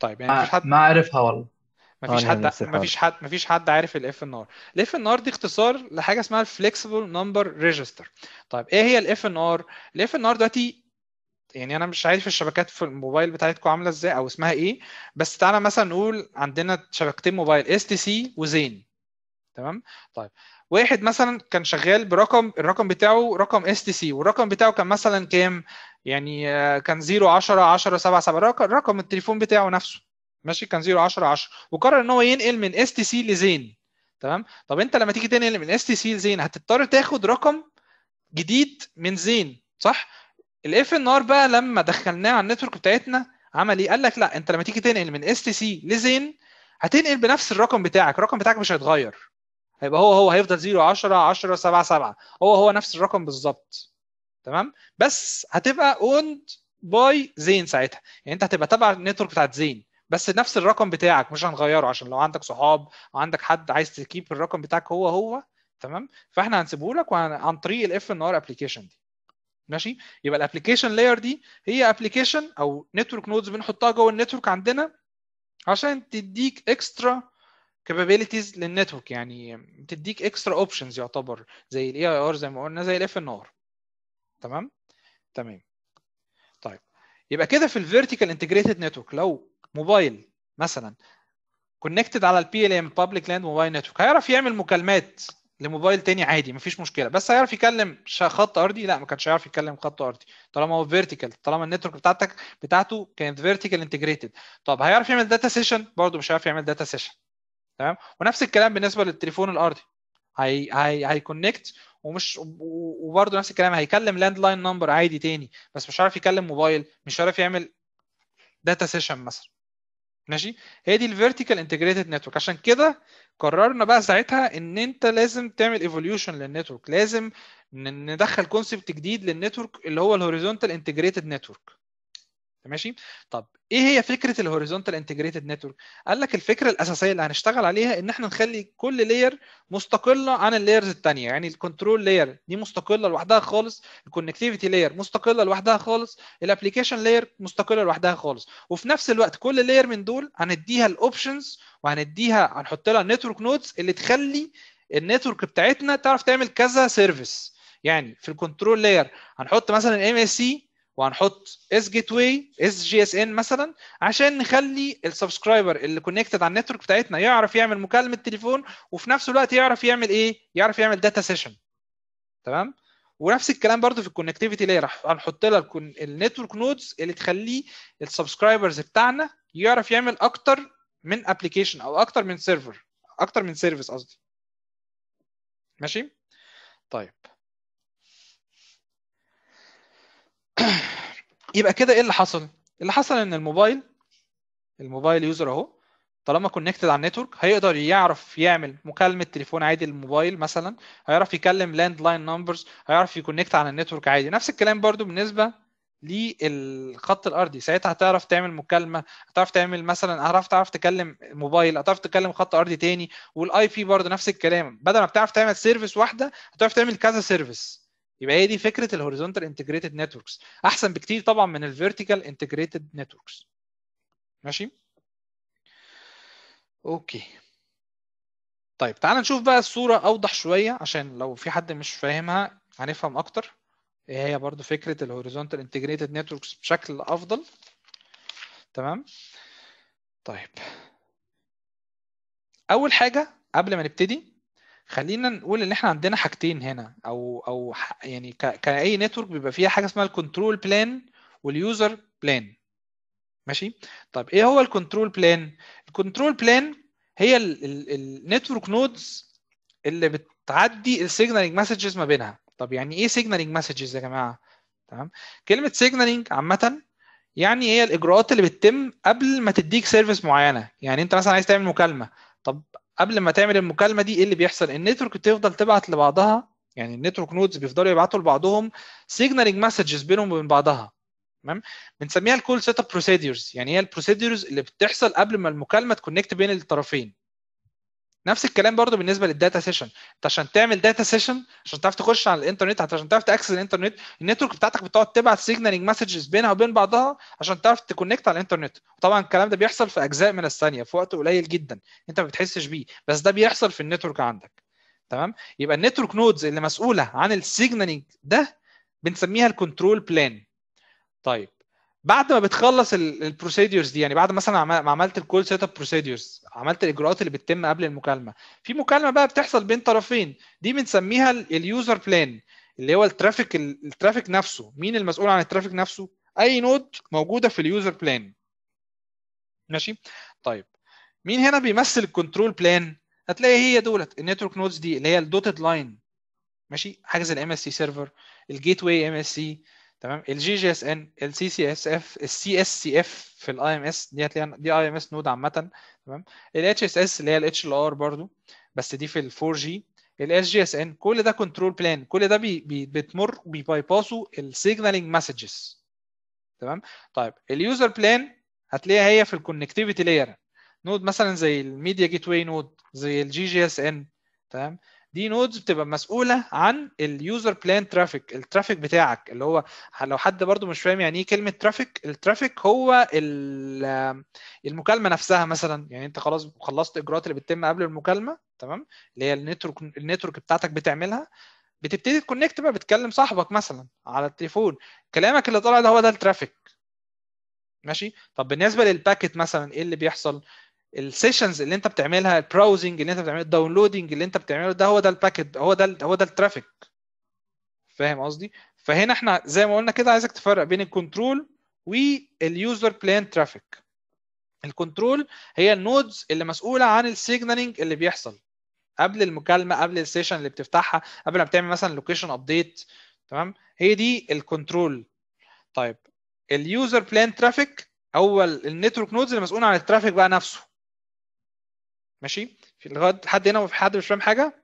طيب يعني مفيش حد ما اعرفها والله مفيش حد مفيش حد مفيش حد عارف الاف ان ار الاف ان ار دي اختصار لحاجه اسمها الفلكسبل نمبر ريجستر طيب ايه هي الاف ان ار الاف ان ار دلوقتي يعني انا مش عارف الشبكات في الموبايل بتاعتكم عامله ازاي او اسمها ايه بس تعالى مثلا نقول عندنا شبكتين موبايل اس تي سي وزين تمام طيب واحد مثلا كان شغال برقم الرقم بتاعه رقم اس تي سي والرقم بتاعه كان مثلا كام يعني آه، كان 0 10 10 7 7 رقم التليفون بتاعه نفسه ماشي كان 0 10 10 وقرر ان هو ينقل من اس تي سي لزين تمام طب انت لما تيجي تنقل من اس تي سي لزين هتضطر تاخد رقم جديد من زين صح الاف ان ار بقى لما دخلناه على النتورك بتاعتنا عمل ايه قال لك لا انت لما تيجي تنقل من اس تي سي لزين هتنقل بنفس الرقم بتاعك الرقم بتاعك مش هيتغير هيبقى هو هو هيفضل 0 10 10 7 7 هو هو نفس الرقم بالظبط تمام بس هتبقى اوند باي زين ساعتها يعني انت هتبقى تبع النتورك بتاعت زين بس نفس الرقم بتاعك مش هنغيره عشان لو عندك صحاب او عندك حد عايز تكيب الرقم بتاعك هو هو تمام فاحنا هنسيبه لك عن طريق الاف ان ار ابلكيشن دي ماشي يبقى الابلكيشن لاير دي هي ابلكيشن او نتورك نودز بنحطها جوه النتورك عندنا عشان تديك اكسترا كابابيلتيز للنتورك يعني بتديك اكسترا اوبشنز يعتبر زي الاي اي ار زي ما قلنا زي الاف ان ار تمام تمام طيب يبقى كده في الفيرتيكال انتجريتد نتورك لو موبايل مثلا كونكتد على البي ال ام بابليك لاند موبايل نتورك هيعرف يعمل مكالمات لموبايل تاني عادي مفيش مشكله بس هيعرف يكلم خط ارضي لا ما كانش هيعرف يتكلم خط ارضي طالما هو فيرتيكال طالما النتورك بتاعتك بتاعته كانت فيرتيكال انتجريتد طب هيعرف يعمل داتا سيشن برضه مش هيعرف يعمل داتا سيشن تمام ونفس الكلام بالنسبه للتليفون الارضي هي هي هيكونكت ومش وبرده نفس الكلام هيكلم لاند لاين نمبر عادي تاني بس مش عارف يكلم موبايل مش عارف يعمل داتا سيشن مثلا ماشي هي دي الفيرتيكال انتجريتد نتورك عشان كده قررنا بقى ساعتها ان انت لازم تعمل ايفوليوشن للنتورك لازم ندخل كونسبت جديد للنتورك اللي هو الهوريزونتال انتجريتد نتورك ماشي طب ايه هي فكره الهوريزونتال انتجريتد نتورك قال لك الفكره الاساسيه اللي هنشتغل عليها ان احنا نخلي كل لاير مستقله عن اللايرز الثانيه يعني الكنترول لاير دي مستقله لوحدها خالص الكونكتيفيتي لاير مستقله لوحدها خالص الابلكيشن لاير مستقله لوحدها خالص وفي نفس الوقت كل لاير من دول هنديها الاوبشنز وهنديها هنحط لها نتورك نودز اللي تخلي النتورك بتاعتنا تعرف تعمل كذا سيرفيس يعني في الكنترول لاير هنحط مثلا ام اس سي وهنحط اس جيت واي اس جي اس ان مثلا عشان نخلي السبسكرايبر اللي كونكتد على النتورك بتاعتنا يعرف يعمل مكالمه تليفون وفي نفس الوقت يعرف يعمل ايه؟ يعرف يعمل داتا سيشن تمام؟ ونفس الكلام برضو في الكونكتيفيتي لاير هنحط لها النتورك نودز اللي تخليه السبسكرايبرز بتاعنا يعرف يعمل اكتر من ابلكيشن او اكتر من سيرفر اكتر من سيرفيس قصدي ماشي طيب يبقى كده ايه اللي حصل؟ اللي حصل ان الموبايل الموبايل يوزر اهو طالما كونكتد على النتورك هيقدر يعرف يعمل مكالمه تليفون عادي للموبايل مثلا هيعرف يكلم لاند لاين نمبرز هيعرف يكونكت على النتورك عادي نفس الكلام برضو بالنسبه للخط الارضي ساعتها هتعرف تعمل مكالمه هتعرف تعمل مثلا هتعرف تعرف تكلم موبايل هتعرف تكلم خط ارضي تاني والاي بي برضو نفس الكلام بدل ما بتعرف تعمل سيرفيس واحده هتعرف تعمل كذا سيرفيس يبقى هي دي فكره الهوريزونتال انتجريتد نتوركس احسن بكتير طبعا من الفيرتيكال انتجريتد نتوركس ماشي اوكي طيب تعال نشوف بقى الصوره اوضح شويه عشان لو في حد مش فاهمها هنفهم اكتر ايه هي برضو فكره الهوريزونتال انتجريتد نتوركس بشكل افضل تمام طيب اول حاجه قبل ما نبتدي خلينا نقول ان احنا عندنا حاجتين هنا او او يعني كاي نتورك بيبقى فيها حاجه اسمها الكنترول بلان واليوزر بلان ماشي طب ايه هو الكنترول بلان الكنترول بلان هي النتورك نودز اللي بتعدي السيجنالينج مسجز ما بينها طب يعني ايه سيجنالينج مسجز يا جماعه تمام كلمه سيجنالينج عامه يعني هي الاجراءات اللي بتتم قبل ما تديك سيرفيس معينه يعني انت مثلا عايز تعمل مكالمه طب قبل ما تعمل المكالمه دي ايه اللي بيحصل النتورك بتفضل تبعت لبعضها يعني النتورك نودز بيفضلوا يبعتوا لبعضهم سيجنالينج مسجز بينهم وبين بعضها تمام بنسميها الكول سيت اب بروسيدجرز يعني هي البروسيدجرز اللي بتحصل قبل ما المكالمه تكونكت بين الطرفين نفس الكلام برضو بالنسبه للداتا سيشن انت عشان تعمل داتا سيشن عشان تعرف تخش على الانترنت عشان تعرف تاكسس الانترنت النتورك بتاعتك بتقعد تبعت سيجنالينج مسجز بينها وبين بعضها عشان تعرف تكونكت على الانترنت وطبعا الكلام ده بيحصل في اجزاء من الثانيه في وقت قليل جدا انت ما بتحسش بيه بس ده بيحصل في النتورك عندك تمام يبقى النتورك نودز اللي مسؤوله عن السيجنالينج ده بنسميها الكنترول بلان طيب بعد ما بتخلص البروسيديورز دي يعني بعد مثلا ما عملت الكول سيت اب بروسيديورز عملت الاجراءات اللي بتتم قبل المكالمه في مكالمه بقى بتحصل بين طرفين دي بنسميها اليوزر بلان اللي هو الترافيك الترافيك نفسه مين المسؤول عن الترافيك نفسه اي نود موجوده في اليوزر بلان ماشي طيب مين هنا بيمثل الكنترول بلان هتلاقي هي دولت النتورك نودز دي اللي هي الدوتد لاين ماشي حاجه زي الام اس سي سيرفر الجيت واي ام اس سي تمام الجي جي اس ان السي سي اس اف السي اس سي اف في الاي ام اس ديت دي اي ام اس نود عامه تمام الاتش اس اس اللي هي الاتش ال ار برضو بس دي في ال 4 جي الاس جي اس ان كل ده كنترول بلان كل ده بي بي بتمر بيبايباسوا السيجنالينج مسجز تمام طيب اليوزر بلان هتلاقيها هي في الكونكتيفيتي لاير نود مثلا زي الميديا جيت واي نود زي الجي جي اس ان تمام دي نودز بتبقى مسؤوله عن اليوزر بلان ترافيك الترافيك بتاعك اللي هو لو حد برضو مش فاهم يعني ايه كلمه ترافيك الترافيك هو المكالمه نفسها مثلا يعني انت خلاص خلصت الاجراءات اللي بتتم قبل المكالمه تمام اللي هي النتورك النتورك بتاعتك بتعملها بتبتدي تكونكت بقى بتكلم صاحبك مثلا على التليفون كلامك اللي طالع ده هو ده الترافيك ماشي طب بالنسبه للباكت مثلا ايه اللي بيحصل السيشنز اللي انت بتعملها البراوزنج اللي انت بتعمله الداونلودنج اللي انت بتعمله ده هو ده الباكت هو ده هو ده الترافيك فاهم قصدي فهنا احنا زي ما قلنا كده عايزك تفرق بين الكنترول واليوزر بلان ترافيك الكنترول هي النودز اللي مسؤوله عن السيجنالينج اللي بيحصل قبل المكالمه قبل السيشن اللي بتفتحها قبل ما بتعمل مثلا لوكيشن ابديت تمام هي دي الكنترول طيب اليوزر بلان ترافيك هو النتورك نودز اللي مسؤوله عن الترافيك بقى نفسه ماشي في لغايه حد هنا حد مش فاهم حاجه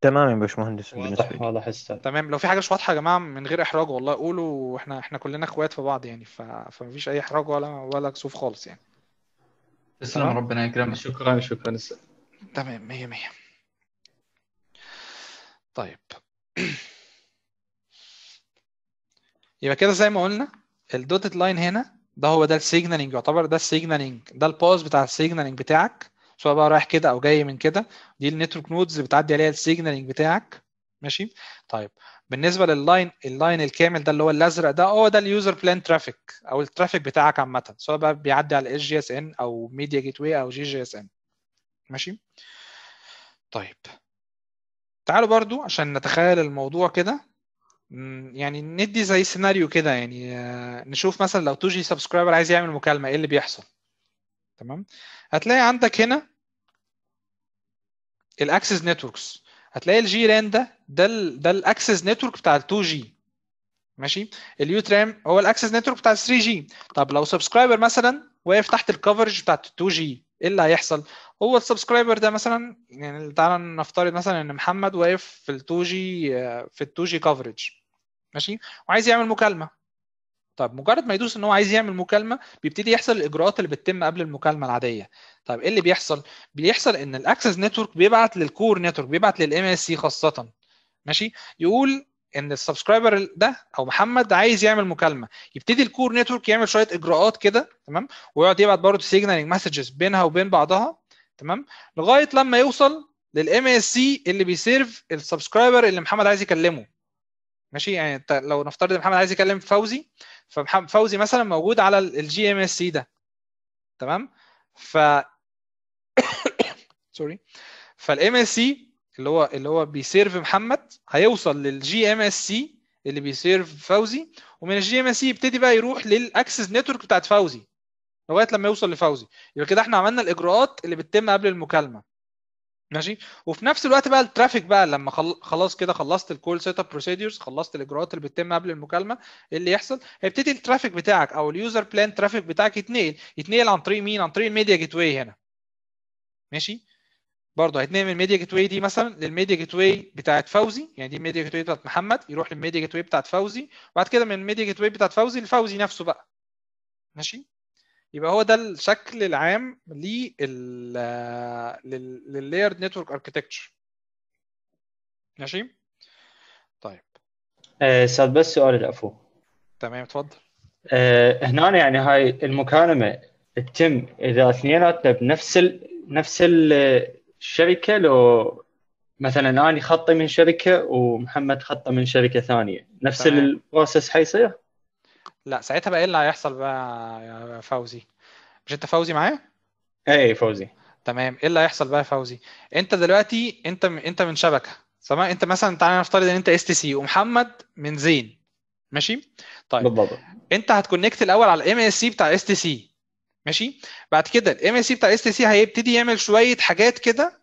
تمام يا باشمهندس واضح واضح السبب تمام لو في حاجه مش واضحه يا جماعه من غير احراج والله قولوا واحنا احنا كلنا اخوات في بعض يعني ف... فمفيش اي احراج ولا ولا كسوف خالص يعني تسلم ربنا يكرمك شكرا شكرا تمام 100 100 طيب يبقى كده زي ما قلنا الدوتد لاين هنا ده هو ده السيجنالينج يعتبر ده السيجنالينج ده الباس بتاع السيجنالينج بتاعك سواء بقى رايح كده او جاي من كده دي النتورك نودز بتعدي عليها السيجنالينج بتاعك ماشي طيب بالنسبه لللاين اللاين الكامل ده اللي هو الازرق ده هو ده اليوزر بلان ترافيك او الترافيك بتاعك عامه سواء بقى بيعدي على اس جي اس ان او ميديا جيت واي او جي جي اس ان ماشي طيب تعالوا برضو عشان نتخيل الموضوع كده يعني ندي زي سيناريو كده يعني آه، نشوف مثلا لو 2 جي سبسكرايبر عايز يعمل مكالمه ايه اللي بيحصل تمام هتلاقي عندك هنا الاكسس نتوركس هتلاقي الجي ران ده ده الاكسس نتورك بتاع ال 2 جي ماشي اليو ترام هو الاكسس نتورك بتاع 3 جي طب لو سبسكرايبر مثلا واقف تحت الكفرج بتاعت 2 جي ايه اللي هيحصل هو السبسكرايبر ده مثلا يعني تعالى نفترض مثلا ان محمد واقف في ال 2 جي آه، في ال 2 جي كفرج ماشي وعايز يعمل مكالمه طب مجرد ما يدوس ان هو عايز يعمل مكالمه بيبتدي يحصل الاجراءات اللي بتتم قبل المكالمه العاديه طب ايه اللي بيحصل بيحصل ان الاكسس نتورك بيبعت للكور نتورك بيبعت للام اس سي خاصه ماشي يقول ان السبسكرايبر ده او محمد عايز يعمل مكالمه يبتدي الكور نتورك يعمل شويه اجراءات كده تمام ويقعد يبعت برضه سيجنالينج مسجز بينها وبين بعضها تمام لغايه لما يوصل للام اس سي اللي بيسيرف السبسكرايبر اللي محمد عايز يكلمه ماشي يعني انت لو نفترض محمد عايز يكلم فوزي ففوزي مثلا موجود على الجي ام اس سي ده تمام ف سوري فالام اس سي اللي هو اللي هو بيسيرف محمد هيوصل للجي ام اس سي اللي بيسيرف فوزي ومن الجي ام اس سي يبتدي بقى يروح للاكسس نتورك بتاعت فوزي لغايه لما يوصل لفوزي يبقى كده احنا عملنا الاجراءات اللي بتتم قبل المكالمه ماشي وفي نفس الوقت بقى الترافيك بقى لما خلاص كده خلصت الكول سيت اب بروسيدجرز خلصت الاجراءات اللي بتتم قبل المكالمه ايه اللي يحصل هيبتدي الترافيك بتاعك او اليوزر بلان ترافيك بتاعك يتنقل يتنقل عن طريق مين عن طريق الميديا جيت واي هنا ماشي برضه هيتنقل من الميديا جيت واي دي مثلا للميديا جيت واي بتاعت فوزي يعني دي الميديا جيت واي بتاعت محمد يروح للميديا جيت واي بتاعت فوزي وبعد كده من الميديا جيت واي بتاعت فوزي لفوزي نفسه بقى ماشي يبقى هو ده الشكل العام آه، لل لللاير نتورك اركتكتشر ماشي طيب آه بس سؤال العفو تمام اتفضل آه هنا يعني هاي المكالمه تتم اذا اثنيناتنا بنفس ال... نفس الشركه لو مثلا اني خطي من شركه ومحمد خطه من شركه ثانيه نفس البروسيس البروسس حيصير لا ساعتها بقى ايه اللي هيحصل بقى يا فوزي مش انت فوزي معايا ايه فوزي تمام ايه اللي هيحصل بقى يا فوزي انت دلوقتي انت م... انت من شبكه سواء انت مثلا تعالى نفترض ان انت اس تي سي ومحمد من زين ماشي طيب بالضبط انت هتكونكت الاول على الام اس سي بتاع اس تي سي ماشي بعد كده الام اس سي بتاع اس تي سي هيبتدي يعمل شويه حاجات كده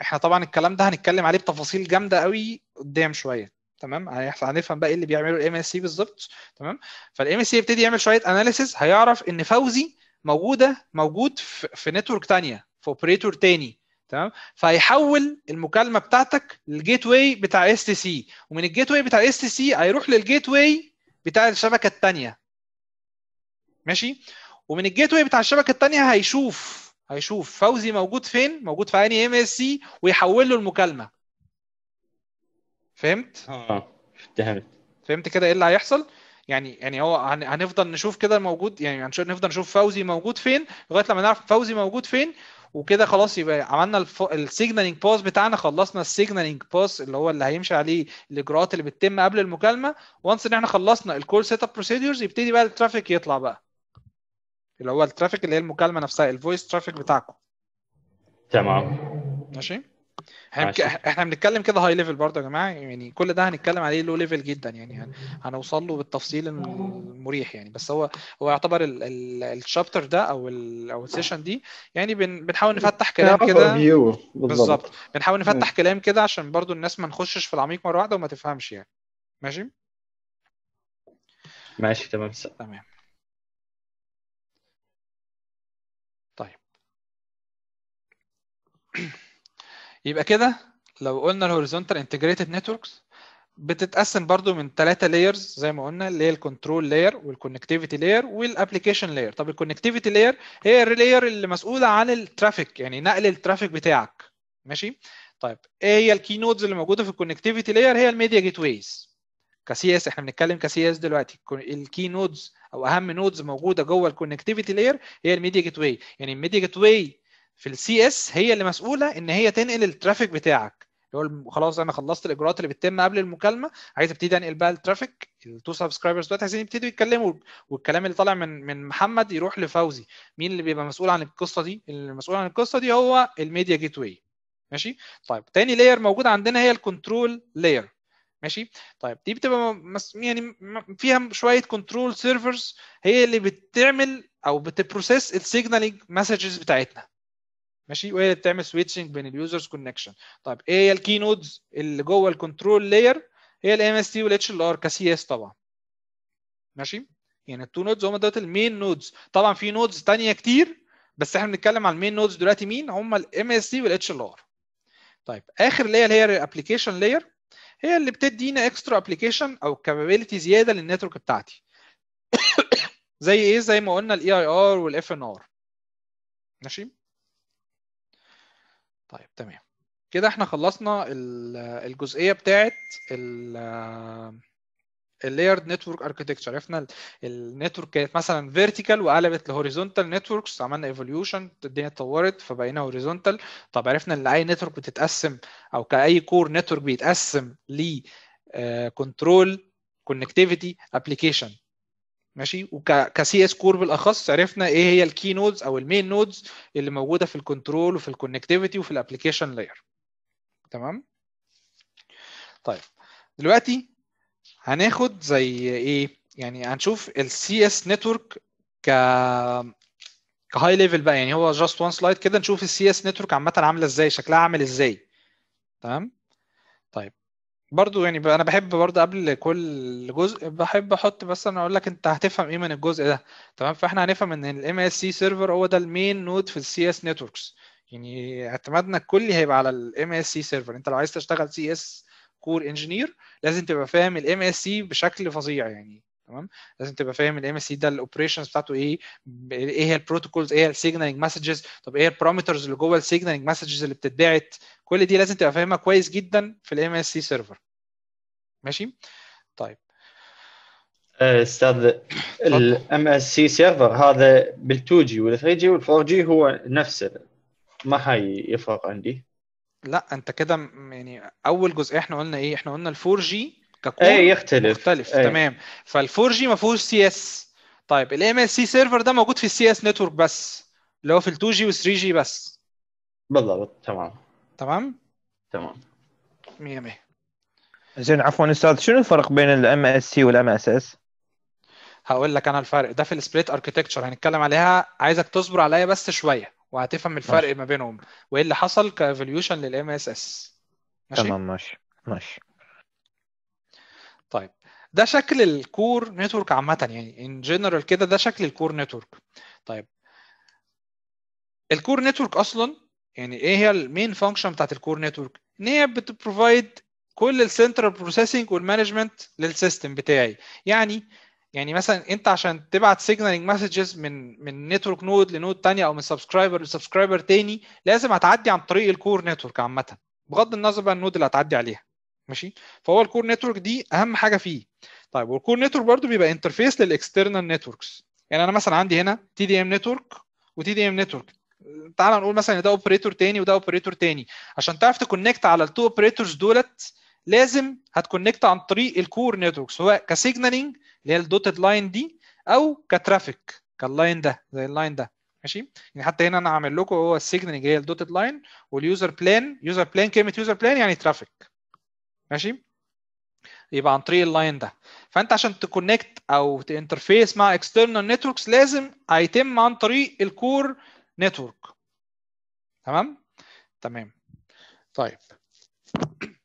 احنا طبعا الكلام ده هنتكلم عليه بتفاصيل جامده قوي قدام شويه تمام هنفهم بقى ايه اللي بيعمله الام اس سي بالظبط تمام فالام اس سي يبتدي يعمل شويه اناليسيز هيعرف ان فوزي موجوده موجود في, نتورك ثانيه في اوبريتور ثاني تمام فهيحول المكالمه بتاعتك للجيت واي بتاع اس تي سي ومن الجيت واي بتاع اس تي سي هيروح للجيت واي بتاع الشبكه الثانيه ماشي ومن الجيت واي بتاع الشبكه الثانيه هيشوف هيشوف فوزي موجود فين موجود في انهي ام اس سي ويحول له المكالمه فهمت؟ اه فهمت فهمت كده ايه اللي هيحصل؟ يعني يعني هو هنفضل نشوف كده موجود يعني هنفضل نشوف فوزي موجود فين لغايه لما نعرف فوزي موجود فين وكده خلاص يبقى عملنا السيجنالينج باس بتاعنا خلصنا السيجنالينج باس اللي هو اللي هيمشي عليه الاجراءات اللي بتتم قبل المكالمه وانس ان احنا خلصنا الكول سيت اب بروسيدورز يبتدي بقى الترافيك يطلع بقى اللي هو الترافيك اللي هي المكالمه نفسها الفويس ترافيك بتاعكم تمام ماشي احنا احنا بنتكلم كده هاي ليفل برضه يا جماعه يعني كل ده هنتكلم عليه لو ليفل جدا يعني هنوصل له بالتفصيل المريح يعني بس هو هو يعتبر الشابتر ده او او السيشن دي يعني بنحاول نفتح كلام كده بالظبط بنحاول نفتح كلام كده عشان برضه الناس ما نخشش في العميق مره واحده وما تفهمش يعني ماشي ماشي تمام تمام طيب يبقى كده لو قلنا الهوريزونتال انتجريتد نتوركس بتتقسم برضو من ثلاثة لايرز زي ما قلنا اللي هي الكنترول لاير والكونكتيفيتي لاير والابلكيشن لاير طب الكونكتيفيتي لاير هي اللاير اللي مسؤولة عن الترافيك يعني نقل الترافيك بتاعك ماشي طيب ايه هي الكي نودز اللي موجوده في الكونكتيفيتي لاير هي الميديا جيت ويز كسي اس احنا بنتكلم كسي اس دلوقتي الكي نودز او اهم نودز موجوده جوه الكونكتيفيتي لاير هي الميديا جيت واي يعني الميديا جيت واي في السي اس هي اللي مسؤوله ان هي تنقل الترافيك بتاعك اللي هو خلاص انا خلصت الاجراءات اللي بتتم قبل المكالمه عايز ابتدي انقل بقى الترافيك التو سبسكرايبرز دلوقتي عايزين يبتدوا يتكلموا والكلام اللي طالع من من محمد يروح لفوزي مين اللي بيبقى مسؤول عن القصه دي المسؤول عن القصه دي هو الميديا جيت واي ماشي طيب تاني لاير موجوده عندنا هي الكنترول لاير ماشي طيب دي بتبقى مس... يعني فيها شويه كنترول سيرفرز هي اللي بتعمل او بتبروسيس السيجنالينج مسجز بتاعتنا ماشي وهي اللي بتعمل سويتشنج بين اليوزرز كونكشن طيب ايه هي الكي نودز اللي جوه الكنترول لاير هي الام اس تي والاتش ال ار كسي اس طبعا ماشي يعني التو نودز هم دلوقتي المين نودز طبعا في نودز ثانيه كتير بس احنا بنتكلم على المين نودز دلوقتي مين هم الام اس تي والاتش ال ار طيب اخر لاير هي الابلكيشن لاير هي اللي بتدينا اكسترا ابلكيشن او كابابيلتي زياده للنتورك بتاعتي زي ايه زي ما قلنا الاي اي e ار والاف ان ار ماشي طيب تمام كده احنا خلصنا الجزئيه بتاعت اللايرد نتورك اركتكتشر عرفنا النتورك كانت مثلا فيرتيكال وقلبت لهوريزونتال نتوركس عملنا ايفوليوشن الدنيا اتطورت فبقينا هوريزونتال طب عرفنا ان اي نتورك بتتقسم او كاي كور نتورك بيتقسم ل كنترول كونكتيفيتي ابلكيشن ماشي وكسي اس كور بالاخص عرفنا ايه هي الكي نودز او المين نودز اللي موجوده في الكنترول وفي الكونكتيفيتي وفي الابلكيشن لاير تمام طيب دلوقتي هناخد زي ايه يعني هنشوف السي اس نتورك ك كهاي ليفل بقى يعني هو جاست وان سلايد كده نشوف السي اس نتورك عامه عامله ازاي شكلها عامل ازاي تمام برضو يعني انا بحب برضو قبل كل جزء بحب احط بس انا اقول لك انت هتفهم ايه من الجزء ده تمام فاحنا هنفهم ان الام اس سي سيرفر هو ده المين نود في السي اس نتوركس يعني اعتمادنا الكلي هيبقى على الام اس سي سيرفر انت لو عايز تشتغل سي اس كور انجينير لازم تبقى فاهم الام اس سي بشكل فظيع يعني تمام لازم تبقى فاهم الام اس سي ده الاوبريشنز بتاعته ايه ايه هي البروتوكولز ايه هي السيجنالينج مسجز طب ايه البارامترز اللي جوه السيجنالينج مسجز اللي بتتبعت كل دي لازم تبقى فاهمها كويس جدا في الام اس سي سيرفر ماشي طيب آه، استاذ الام اس سي سيرفر هذا بال2 جي وال3 جي وال4 جي هو نفسه ما هي يفرق عندي لا انت كده يعني اول جزء احنا قلنا ايه احنا قلنا ال4 جي ككور ايه يختلف مختلف ايه. تمام فال4 جي ما فيهوش سي اس طيب الام اس سي سيرفر ده موجود في السي اس نتورك بس اللي هو في ال2 جي وال3 جي بس بالضبط تمام تمام تمام 100 100 زين عفوا استاذ شنو الفرق بين الام اس سي والام اس اس؟ هقول لك انا الفرق ده في السبريت اركتكتشر هنتكلم عليها عايزك تصبر عليا بس شويه وهتفهم الفرق ماشي. ما بينهم وايه اللي حصل كايفوليوشن للام اس اس تمام ماشي ماشي طيب ده شكل الكور نتورك عامه يعني ان جنرال كده ده شكل الكور نتورك طيب الكور نتورك اصلا يعني ايه هي المين فانكشن بتاعت الكور نتورك ان هي بتبروفايد كل السنترال بروسيسنج والمانجمنت للسيستم بتاعي يعني يعني مثلا انت عشان تبعت سيجنالينج مسجز من من نتورك نود لنود تانية او من سبسكرايبر لسبسكرايبر تاني لازم هتعدي عن طريق الكور نتورك عامه بغض النظر بقى النود اللي هتعدي عليها ماشي فهو الكور نتورك دي اهم حاجه فيه طيب والكور نتورك برضو بيبقى انترفيس للاكسترنال نتوركس يعني انا مثلا عندي هنا تي دي ام نتورك وتي دي ام نتورك تعال نقول مثلا ده اوبريتور تاني وده اوبريتور تاني عشان تعرف تكونكت على التو اوبريتورز دولت لازم هتكونكت عن طريق الكور نتورك سواء كسيجنالينج اللي هي الدوتد لاين دي او كترافيك كاللاين ده زي اللاين ده ماشي يعني حتى هنا انا عامل لكم هو السيجنالينج هي الدوتد لاين واليوزر بلان يوزر بلان كلمه يوزر بلان يعني ترافيك ماشي يبقى عن طريق اللاين ده فانت عشان تكونكت او تانترفيس مع اكسترنال نتوركس لازم هيتم عن طريق الكور نتورك تمام تمام طيب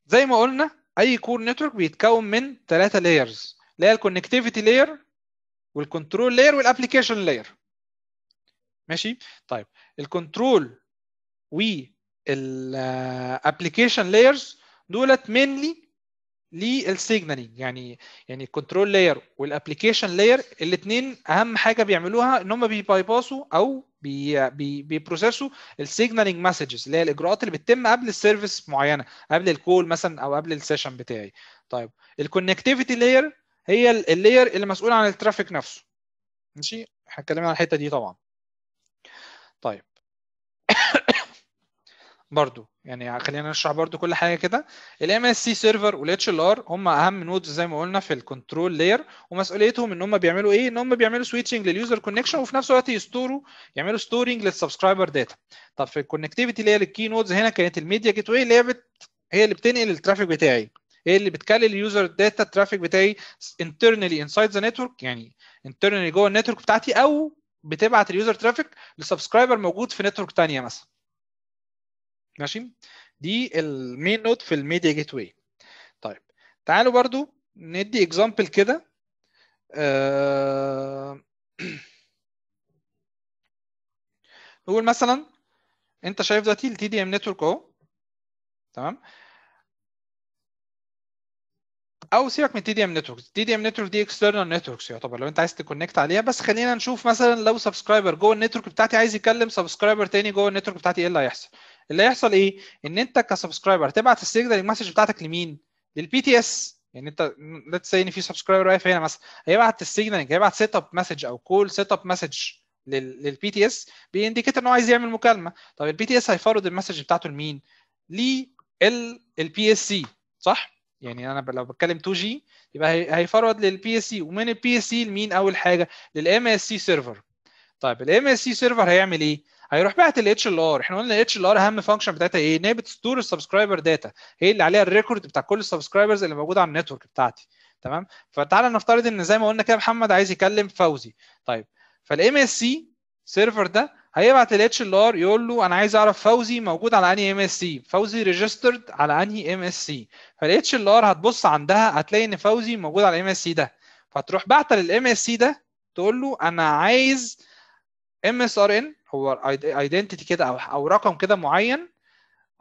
زي ما قلنا اي كور نتورك بيتكون من ثلاثه لايرز اللي هي الكونكتيفيتي لاير والكنترول لاير والابلكيشن لاير ماشي طيب الكنترول والابلكيشن لايرز دولت مينلي للسيجنالينج يعني يعني الكنترول لاير والابلكيشن لاير الاثنين اهم حاجه بيعملوها ان هم بيبايباسوا او بي بي بيبروسيسوا السيجنالينج مسجز اللي هي الاجراءات اللي بتتم قبل السيرفيس معينه قبل الكول مثلا او قبل السيشن بتاعي طيب الكونكتيفيتي لاير هي اللاير اللي مسؤول عن الترافيك نفسه ماشي احنا اتكلمنا عن الحته دي طبعا طيب برضو يعني خلينا نشرح برضو كل حاجه كده الام اس سي سيرفر والاتش ال ار هم اهم نودز زي ما قلنا في الكنترول لاير ومسؤوليتهم ان هم بيعملوا ايه ان هم بيعملوا سويتشنج لليوزر كونكشن وفي نفس الوقت يستوروا يعملوا ستورنج للسبسكرايبر داتا طب في الكونكتيفيتي هي الكي نودز هنا كانت الميديا جيت واي اللي هي بت... هي اللي بتنقل الترافيك بتاعي هي اللي بتكلم اليوزر داتا الترافيك بتاعي internally inside the network يعني internally جوه النتورك بتاعتي او بتبعت اليوزر ترافيك لسبسكرايبر موجود في نتورك ثانيه مثلا ماشي دي المين نود في الميديا جيت واي طيب تعالوا برضو ندي اكزامبل كده آه، نقول مثلا انت شايف دلوقتي التي دي ام نتورك اهو تمام او سيبك من تي دي ام نتورك تي دي ام نتورك دي اكسترنال نتوركس يعتبر لو انت عايز تكونكت عليها بس خلينا نشوف مثلا لو سبسكرايبر جوه النتورك بتاعتي عايز يكلم سبسكرايبر تاني جوه النتورك بتاعتي ايه اللي هيحصل اللي هيحصل ايه ان انت كسبسكرايبر تبعت السيجنال المسج بتاعتك لمين للبي تي اس يعني انت ليتس سي ان في سبسكرايبر واقف هنا مثلا هيبعت السيجنال هيبعت سيت اب مسج او كول سيت اب مسج للبي تي اس بينديكيت ان هو عايز يعمل مكالمه طب البي تي اس هيفرض المسج بتاعته لمين للبي اس سي صح يعني انا لو بتكلم 2 جي يبقى هيفرض للبي اس سي ومن البي اس سي لمين اول حاجه للام اس سي سيرفر طيب الام اس سي سيرفر هيعمل ايه هيروح بعت الاتش ال ار احنا قلنا الاتش ال ار اهم فانكشن بتاعتها ايه؟ ان هي بتستور السبسكرايبر داتا هي اللي عليها الريكورد بتاع كل السبسكرايبرز اللي موجوده على النتورك بتاعتي تمام فتعالى نفترض ان زي ما قلنا كده محمد عايز يكلم فوزي طيب فالام اس سي سيرفر ده هيبعت الاتش ال ار يقول له انا عايز اعرف فوزي موجود على انهي ام اس سي فوزي ريجسترد على انهي ام اس سي فالاتش ال ار هتبص عندها هتلاقي ان فوزي موجود على الام اس سي ده فتروح بعت للام اس سي ده تقول له انا عايز ام اس ار ان هو ايدنتيتي كده او رقم كده معين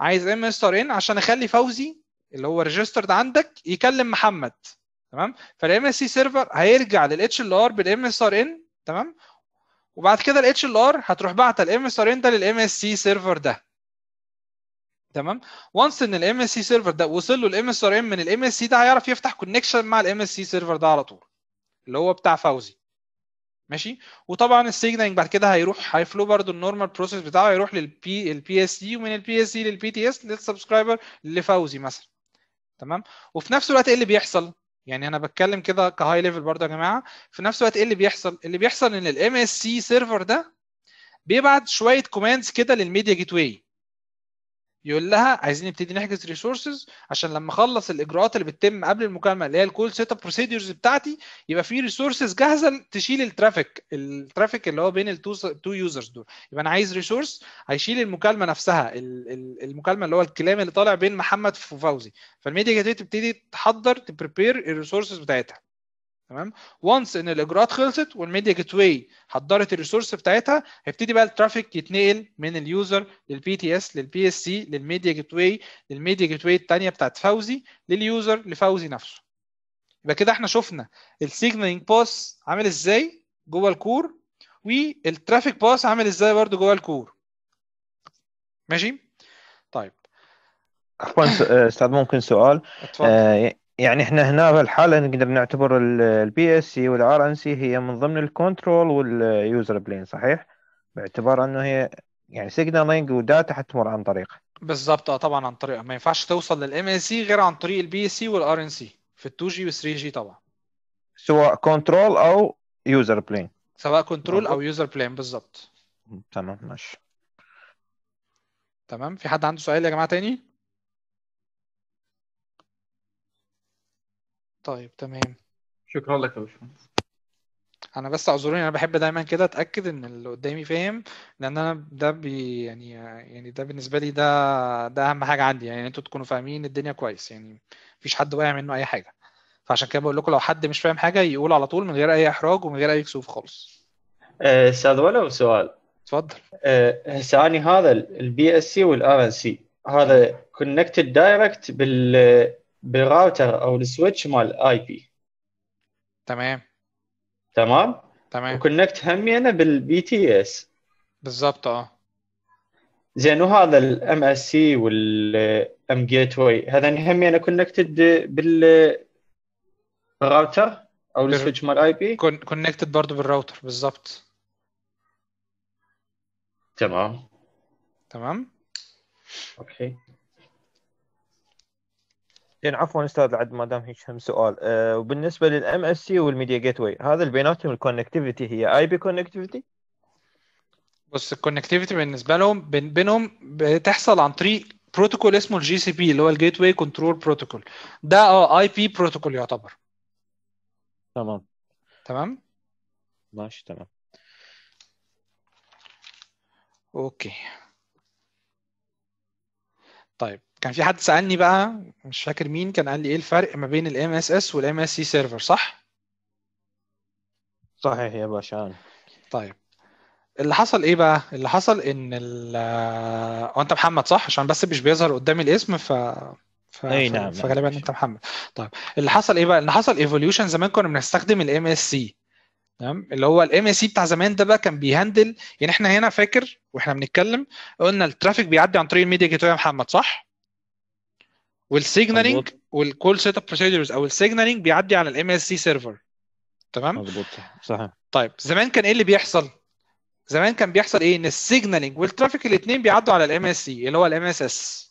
عايز ام اس ار ان عشان اخلي فوزي اللي هو ريجسترد عندك يكلم محمد تمام فالام اس سي سيرفر هيرجع للاتش ال ار بالام اس ار ان تمام وبعد كده الاتش ال ار هتروح باعته الام اس ار ان ده للام اس سي سيرفر ده تمام وانس ان الام اس سي سيرفر ده وصل له الام اس ار ان من الام اس سي ده هيعرف يفتح كونكشن مع الام اس سي سيرفر ده على طول اللي هو بتاع فوزي ماشي وطبعا السيجنالينج بعد كده هيروح هيفلو برضو النورمال بروسيس بتاعه هيروح للبي البي اس دي ومن البي اس دي للبي تي اس للسبسكرايبر لفوزي مثلا تمام وفي نفس الوقت ايه اللي بيحصل يعني انا بتكلم كده كهاي ليفل برضو يا جماعه في نفس الوقت ايه اللي بيحصل اللي بيحصل ان الام اس سي سيرفر ده بيبعت شويه كوماندز كده للميديا جيت واي يقول لها عايزين نبتدي نحجز ريسورسز عشان لما اخلص الاجراءات اللي بتتم قبل المكالمه اللي هي الكول سيت اب بروسيدجرز بتاعتي يبقى في ريسورسز جاهزه تشيل الترافيك الترافيك اللي هو بين التو تو يوزرز دول يبقى انا عايز ريسورس هيشيل المكالمه نفسها المكالمه اللي هو الكلام اللي طالع بين محمد وفوزي فالميديا تبتدي تحضر تبريبير الريسورسز بتاعتها تمام وانس ان الاجراءات خلصت والميديا جيت واي حضرت الريسورس بتاعتها هيبتدي بقى الترافيك يتنقل من اليوزر للبي تي اس للبي اس سي للميديا جيت واي للميديا جيت واي الثانيه بتاعت فوزي لليوزر لفوزي نفسه يبقى كده احنا شفنا السيجنالينج باس عامل ازاي جوه الكور والترافيك باس عامل ازاي برده جوه الكور ماشي طيب عفوا آه، استاذ ممكن سؤال اتفضل. آه يعني احنا هنا في الحالة نقدر نعتبر البي اس سي والار ان سي هي من ضمن الكنترول واليوزر بلين صحيح؟ باعتبار انه هي يعني سيجنالينج وداتا حتمر عن طريقها بالظبط اه طبعا عن طريقها ما ينفعش توصل للام ان سي غير عن طريق البي اس سي والار ان سي في ال 2 جي وال 3 جي طبعا سواء كنترول او يوزر بلين سواء كنترول او يوزر بلين بالظبط تمام ماشي تمام في حد عنده سؤال يا جماعه تاني؟ طيب تمام شكرا لك يا باشمهندس انا بس اعذروني انا بحب دايما كده اتاكد ان اللي قدامي فاهم لان انا ده بي يعني يعني ده بالنسبه لي ده ده اهم حاجه عندي يعني انتوا تكونوا فاهمين الدنيا كويس يعني مفيش حد واقع منه اي حاجه فعشان كده بقول لكم لو حد مش فاهم حاجه يقول على طول من غير اي احراج ومن غير اي كسوف خالص استاذ أه، ولو سؤال اتفضل ثاني أه، هذا البي اس سي والار ان سي هذا كونكتد دايركت بال بالراوتر او السويتش مال اي بي تمام تمام تمام وكونكت همينا بالبي تي اس بالضبط اه زين وهذا الام اس سي والام جيت واي هذا انا كونكتد بال بالراوتر او السويتش مال اي بي كونكتد برضه بالراوتر بالضبط تمام تمام اوكي زين عفوا استاذ عد ما دام هيك هم سؤال أه وبالنسبه للام اس سي والميديا جيت واي هذا اللي بيناتهم الكونكتيفيتي هي اي بي كونكتيفيتي بص الكونكتيفيتي بالنسبه لهم بين بينهم بتحصل عن طريق بروتوكول اسمه الجي سي بي اللي هو الجيت واي كنترول بروتوكول ده اه اي بي بروتوكول يعتبر تمام تمام ماشي تمام اوكي طيب كان في حد سالني بقى مش فاكر مين كان قال لي ايه الفرق ما بين الام اس اس والام اس سي سيرفر صح صحيح يا باشا طيب اللي حصل ايه بقى اللي حصل ان ال آه، هو انت محمد صح عشان بس مش بيظهر قدامي الاسم ف ف... اي نعم فغالبا انت محمد طيب اللي حصل ايه بقى اللي حصل ايفوليوشن زمان كنا بنستخدم الام اس سي تمام اللي هو الام اس سي بتاع زمان ده بقى كان بيهندل يعني احنا هنا فاكر واحنا بنتكلم قلنا الترافيك بيعدي عن طريق الميديا جيت يا محمد صح والسيجنالينج والكول سيت اب بروسيدرز او السيجنالينج بيعدي على الام اس سي سيرفر تمام مظبوط صحيح طيب زمان كان ايه اللي بيحصل زمان كان بيحصل ايه ان السيجنالينج والترافيك الاثنين بيعدوا على الام اس سي اللي هو الام اس اس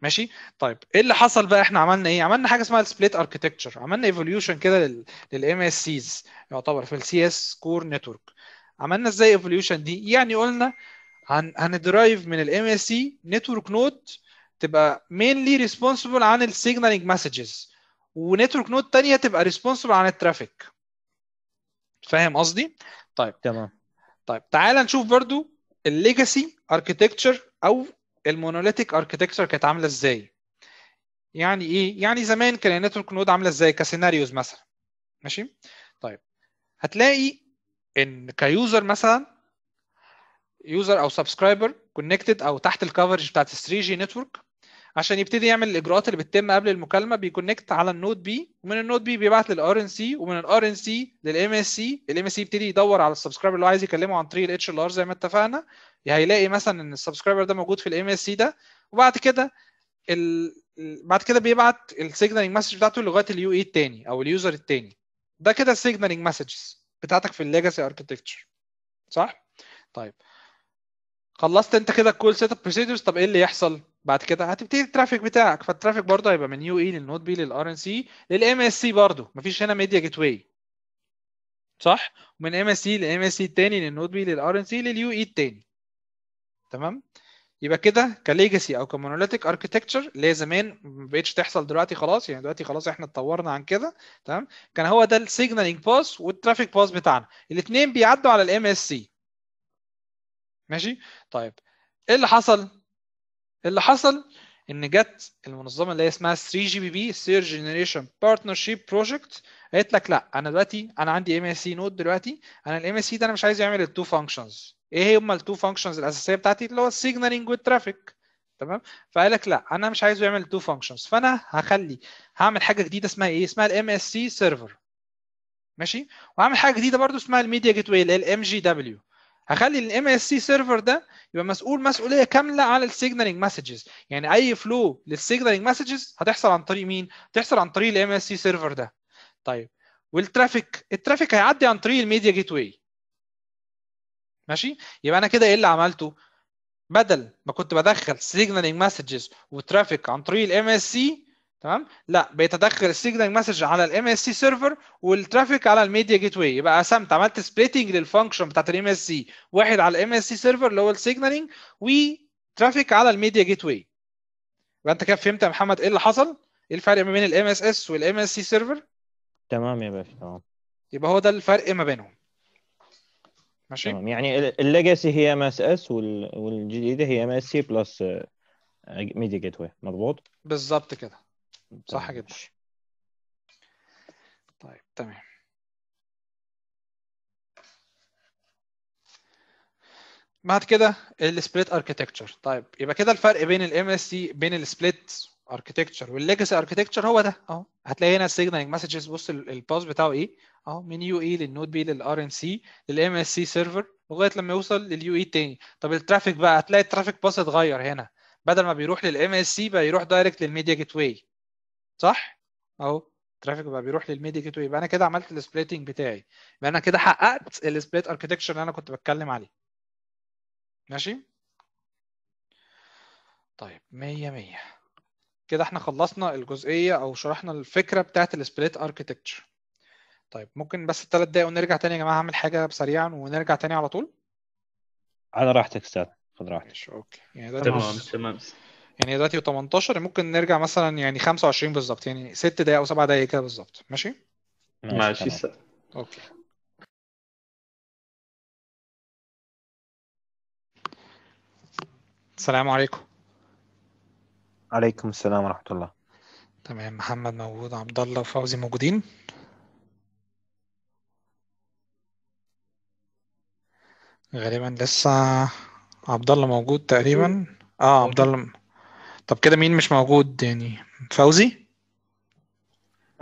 ماشي طيب ايه اللي حصل بقى احنا عملنا ايه عملنا حاجه اسمها السبليت اركتكتشر عملنا ايفوليوشن كده للام اس سيز يعتبر في السي اس كور نتورك عملنا ازاي ايفوليوشن دي يعني قلنا هندرايف من الام اس سي نتورك نود تبقى مينلي ريسبونسبل عن السيجنالينج مسجز ونتورك نود تانية تبقى ريسبونسبل عن الترافيك فاهم قصدي طيب تمام طيب تعال نشوف برضو الليجاسي اركيتكتشر او المونوليتيك اركيتكتشر كانت عامله ازاي يعني ايه يعني زمان كان النتورك نود عامله ازاي كسيناريوز مثلا ماشي طيب هتلاقي ان كيوزر مثلا يوزر او سبسكرايبر كونكتد او تحت الكفرج بتاعت ال 3 جي نتورك عشان يبتدي يعمل الاجراءات اللي بتتم قبل المكالمه بيكونكت على النود بي ومن النود بي بيبعت للار ان سي ومن الار ان سي للام اس سي الام اس سي يبتدي يدور على السبسكرايبر اللي هو عايز يكلمه عن طريق الاتش ال ار زي ما اتفقنا هيلاقي مثلا ان السبسكرايبر ده موجود في الام اس سي ده وبعد كده ال... بعد كده بيبعت السيجنالينج مسج بتاعته لغايه اليو اي الثاني او اليوزر الثاني ده كده السيجنالينج مسجز بتاعتك في الليجاسي اركتكتشر صح؟ طيب خلصت انت كده الكول سيت اب بروسيدرز طب ايه اللي يحصل؟ بعد كده هتبتدي الترافيك بتاعك فالترافيك برضه هيبقى من يو اي للنود بي للار ان سي للام اس سي برضه مفيش هنا ميديا جيت واي صح ومن ام اس سي لام اس سي الثاني للنود بي للار ان سي لليو اي الثاني تمام يبقى كده كليجاسي او كمونوليتيك اركتكتشر اللي هي زمان ما بقتش تحصل دلوقتي خلاص يعني دلوقتي خلاص احنا اتطورنا عن كده تمام كان هو ده السيجنالينج باس والترافيك باس بتاعنا الاثنين بيعدوا على الام اس سي ماشي طيب ايه اللي حصل اللي حصل ان جت المنظمه اللي هي اسمها 3 جي بي بي سير جنريشن بارتنرشيب بروجكت قالت لك لا انا دلوقتي انا عندي ام اس سي نود دلوقتي انا الام اس سي ده انا مش عايز يعمل التو فانكشنز ايه هم التو فانكشنز الاساسيه بتاعتي اللي هو السيجنالينج والترافيك تمام فقال لك لا انا مش عايزه يعمل التو فانكشنز فانا هخلي هعمل حاجه جديده اسمها ايه اسمها الام اس سي سيرفر ماشي وهعمل حاجه جديده برضو اسمها الميديا جيت واي اللي هي الام جي دبليو هخلي الام اس سي سيرفر ده يبقى مسؤول مسؤوليه كامله على السيجنالينج مسجز يعني اي فلو للسيجنالينج مسجز هتحصل عن طريق مين هتحصل عن طريق الام اس سي سيرفر ده طيب والترافيك الترافيك هيعدي عن طريق الميديا جيت واي ماشي يبقى انا كده ايه اللي عملته بدل ما كنت بدخل سيجنالينج مسجز وترافيك عن طريق الام اس سي تمام لا بيتدخل السيجنال مسج على الام اس سي سيرفر والترافيك على الميديا جيت واي يبقى قسمت عملت سبليتنج للفانكشن بتاعت الام اس سي واحد على الام اس سي سيرفر اللي هو السيجنالينج وترافيك على الميديا جيت واي يبقى انت كده فهمت يا محمد ايه اللي حصل ايه الفرق ما بين الام اس اس والام اس سي سيرفر تمام يا باشا تمام يبقى هو ده الفرق ما بينهم ماشي تمام يعني الليجاسي هي ام اس اس والجديده هي ام اس سي بلس ميديا جيت واي مظبوط بالظبط كده صح جدا طيب تمام بعد كده السبليت اركتكتشر طيب يبقى كده الفرق بين الام اس سي بين السبليت اركتكتشر والليجاسي اركتكتشر هو ده اهو هتلاقي هنا السيجنالينج مسجز بص الباس بتاعه ايه اهو من يو اي للنود بي للار ان سي للام اس سي سيرفر لغايه لما يوصل لليو اي e تاني طب الترافيك بقى هتلاقي الترافيك باس اتغير هنا بدل ما بيروح للام اس سي بقى يروح دايركت للميديا جيت واي صح اهو الترافيك بقى بيروح للميديا جيت يبقى انا كده عملت السبليتنج بتاعي يبقى انا كده حققت السبليت اركتكشر اللي انا كنت بتكلم عليه ماشي طيب 100 100 كده احنا خلصنا الجزئيه او شرحنا الفكره بتاعت السبليت اركتكتشر طيب ممكن بس الثلاث دقايق ونرجع تاني يا جماعه هعمل حاجه سريعا ونرجع تاني على طول على راحتك استاذ خد راحتك اوكي يعني ده تمام تمام يعني دلوقتي 18 ممكن نرجع مثلا يعني 25 بالظبط يعني 6 دقايق او 7 دقايق كده بالظبط ماشي ماشي اوكي السلام عليكم عليكم السلام ورحمة الله تمام محمد موجود عبد الله وفوزي موجودين غالبا لسه عبد الله موجود تقريبا اه عبد الله طب كده مين مش موجود يعني فوزي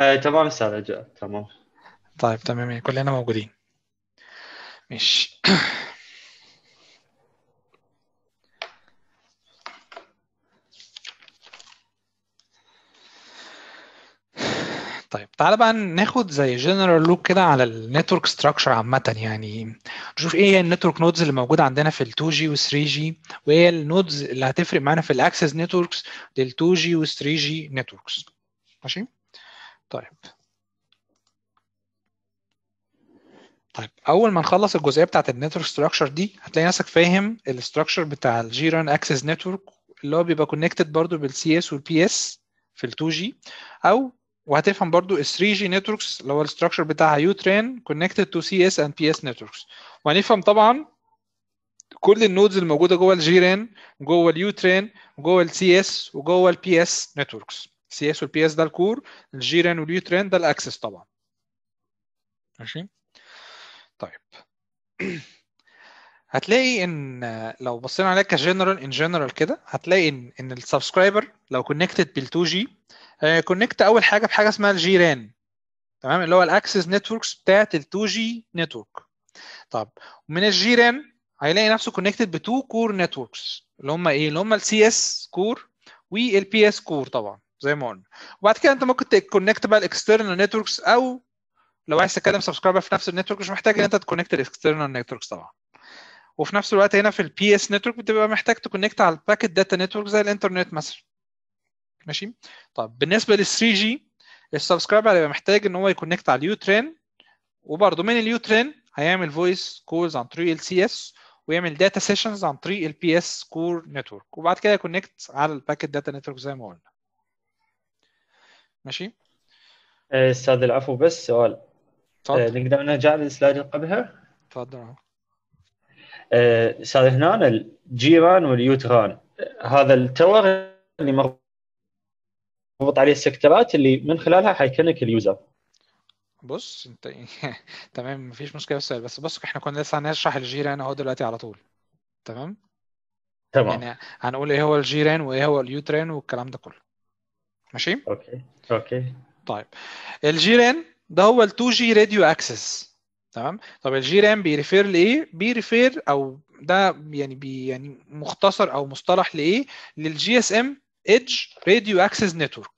آه، تمام استاذ تمام طيب تمام كلنا موجودين ماشي طيب تعال بقى ناخد زي جنرال لوك كده على النتورك ستراكشر عامة يعني نشوف ايه هي النتورك نودز اللي موجودة عندنا في ال 2 جي وال 3 جي وايه النودز اللي هتفرق معانا في الاكسس نتوركس لل 2 جي وال 3 جي نتوركس ماشي طيب طيب اول ما نخلص الجزئيه بتاعت النتورك ستراكشر دي هتلاقي نفسك فاهم الاستراكشر بتاع الجي ران اكسس نتورك اللي هو بيبقى كونكتد برضو بالسي اس والبي اس في ال 2 جي او وهتفهم برضو ال 3 g networks اللي هو الستراكشر بتاعها يو ترين كونكتد تو سي اس اند بي اس نتوركس وهنفهم طبعا كل النودز الموجوده جوه الجي رين جوه اليو ترين جوه السي اس وجوه البي اس نتوركس السي اس والبي اس ده الكور الجي رين واليو ترين ده الاكسس طبعا ماشي طيب هتلاقي ان لو بصينا عليها كجنرال ان جنرال كده هتلاقي ان ان السبسكرايبر لو كونكتد بال 2 جي كونكت اول حاجه بحاجه اسمها الجيران تمام اللي هو الاكسس نتوركس بتاعت ال 2 جي نتورك طب من الجيران هيلاقي نفسه كونكتد بتو 2 كور نتوركس اللي هم ايه اللي هم السي اس كور والبي اس كور طبعا زي ما قلنا وبعد كده انت ممكن تكونكت بقى الاكسترنال نتوركس او لو عايز تتكلم سبسكرايبر في نفس النتورك مش محتاج ان انت تكونكت الاكسترنال نتوركس طبعا وفي نفس الوقت هنا في البي اس نتورك بتبقى محتاج تكونكت على الباكت داتا نتورك زي الانترنت مثلا ماشي طب بالنسبه لل 3 جي السبسكرايبر هيبقى محتاج ان هو يكونكت على اليو ترين وبرده من اليو ترين هيعمل فويس كولز عن طريق السي اس ويعمل داتا سيشنز عن طريق البي اس كور نتورك وبعد كده يكونكت على الباكت داتا نتورك زي ما قلنا ماشي استاذ العفو بس سؤال تفضل آه، نقدر نرجع للسلايد اللي قبلها؟ تفضل صار آه، هنا الجيران واليوتران هذا التور اللي مربوط عليه السكترات اللي من خلالها حيكنك اليوزر بص انت تمام مفيش مشكله بس بس بص احنا كنا لسه هنشرح الجيران اهو دلوقتي على طول تمام تمام يعني هنقول ايه هو الجيران وايه هو اليوتران والكلام ده كله ماشي اوكي اوكي طيب الجيران ده هو ال 2 جي راديو اكسس تمام طب الجي رام بيرفير لايه بيرفير او ده يعني بي يعني مختصر او مصطلح لايه للجي اس ام ايدج راديو اكسس نتورك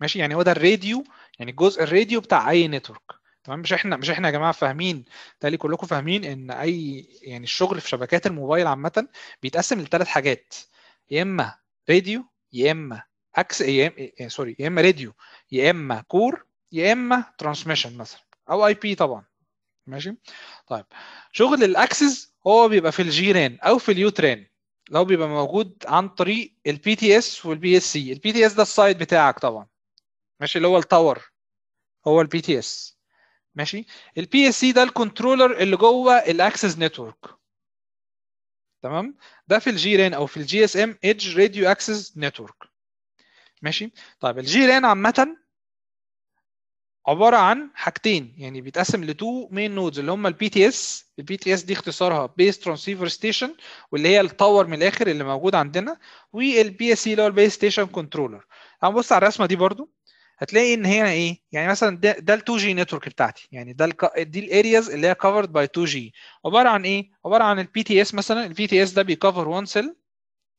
ماشي يعني هو ده الراديو يعني الجزء الراديو بتاع اي نتورك تمام مش احنا مش احنا يا جماعه فاهمين تالي كلكم فاهمين ان اي يعني الشغل في شبكات الموبايل عامه بيتقسم لثلاث حاجات يا اما راديو يا اما اكس يا اما إيه، إيه، سوري يا اما راديو يا اما كور يا اما ترانسميشن مثلا او اي بي طبعا ماشي طيب شغل الاكسس هو بيبقى في الجيران او في اليوتران لو بيبقى موجود عن طريق البي تي اس والبي اس سي البي تي اس ده السايد بتاعك طبعا ماشي اللي هو التاور هو البي تي اس ماشي البي اس سي ده الكنترولر اللي جوه الاكسس نتورك تمام ده في الجي ران او في الجي اس ام ايدج راديو اكسس نتورك ماشي طيب الجي ران عامه عباره عن حاجتين يعني بيتقسم لتو مين نودز اللي هم البي تي اس البي تي اس دي اختصارها بيس ترانسيفر ستيشن واللي هي التاور من الاخر اللي موجود عندنا والبي اس سي اللي هو البيس ستيشن كنترولر هنبص على الرسمه دي برضو هتلاقي ان هنا ايه يعني مثلا ده, ده ال 2 جي نتورك بتاعتي يعني ده الك... دي الارياز اللي هي كفرد باي 2 جي عباره عن ايه عباره عن البي تي اس مثلا البي تي اس ده بيكفر 1 سيل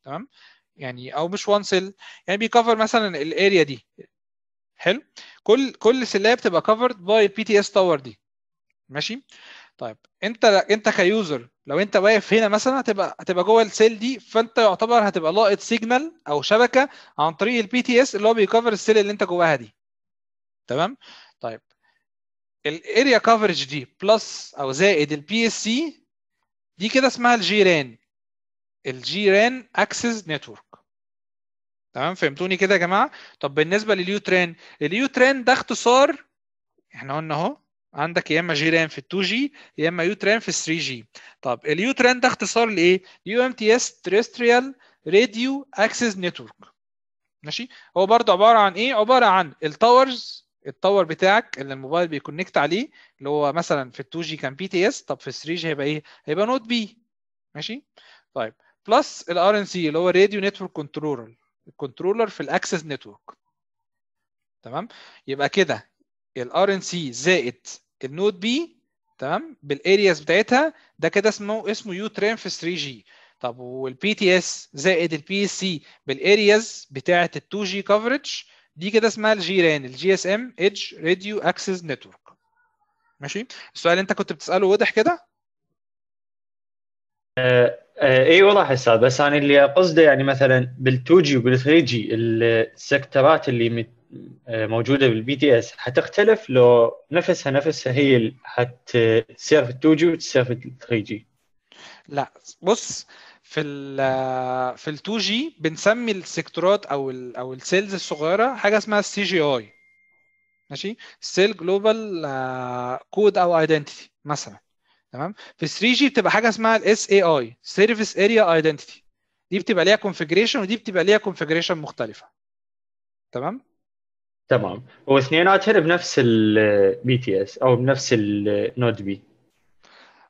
تمام يعني او مش 1 سيل يعني بيكفر مثلا الاريا دي حلو كل كل سلايه بتبقى كفرد باي البي تي اس تاور دي ماشي طيب انت انت كيوزر لو انت واقف هنا مثلا هتبقى هتبقى جوه السيل دي فانت يعتبر هتبقى لاقط سيجنال او شبكه عن طريق البي تي اس اللي هو بيكفر السيل اللي انت جواها دي تمام طيب الاريا كفرج دي بلس او زائد البي اس سي دي كده اسمها الجيران الجيران اكسس نتورك تمام فهمتوني كده يا جماعه طب بالنسبه اليو ترين ده اختصار احنا قلنا اهو عندك يا اما جي رام في ال 2 جي يا اما يو ترين في ال 3 جي طب اليو ترين ده اختصار لايه يو ام تي اس تريستريال راديو اكسس نتورك ماشي هو برضه عباره عن ايه عباره عن التاورز التاور بتاعك اللي الموبايل بيكونكت عليه اللي هو مثلا في ال 2 جي كان بي تي اس طب في ال 3 جي هيبقى ايه هيبقى نوت بي ماشي طيب بلس الار ان سي اللي هو راديو نتورك كنترولر الكنترولر في الاكسس نتورك تمام يبقى كده الار ان سي زائد النود بي تمام بالارياز بتاعتها ده كده اسمه اسمه يو في 3 جي طب والبي تي اس زائد البي اس سي بالارياز بتاعه ال 2 جي كفرج دي كده اسمها ران الجي اس ام ايدج راديو اكسس نتورك ماشي السؤال اللي انت كنت بتساله واضح كده؟ آه، آه، اي والله حساب بس انا اللي قصده يعني مثلا بال2 جي وبال3 جي السكترات اللي آه، موجوده بالبي تي اس حتختلف لو نفسها نفسها هي حتصير في ال2 جي وتصير في ال3 جي لا بص في ال آه، في ال 2 جي بنسمي السكترات او الـ او السيلز الصغيره حاجه اسمها السي جي اي ماشي سيل جلوبال كود او ايدنتيتي مثلا تمام في 3 جي بتبقى حاجه اسمها الاس اي اي سيرفيس اريا ايدنتيتي دي بتبقى ليها كونفجريشن ودي بتبقى ليها كونفجريشن مختلفه تمام تمام اثنيناتهم بنفس البي تي اس او بنفس النود بي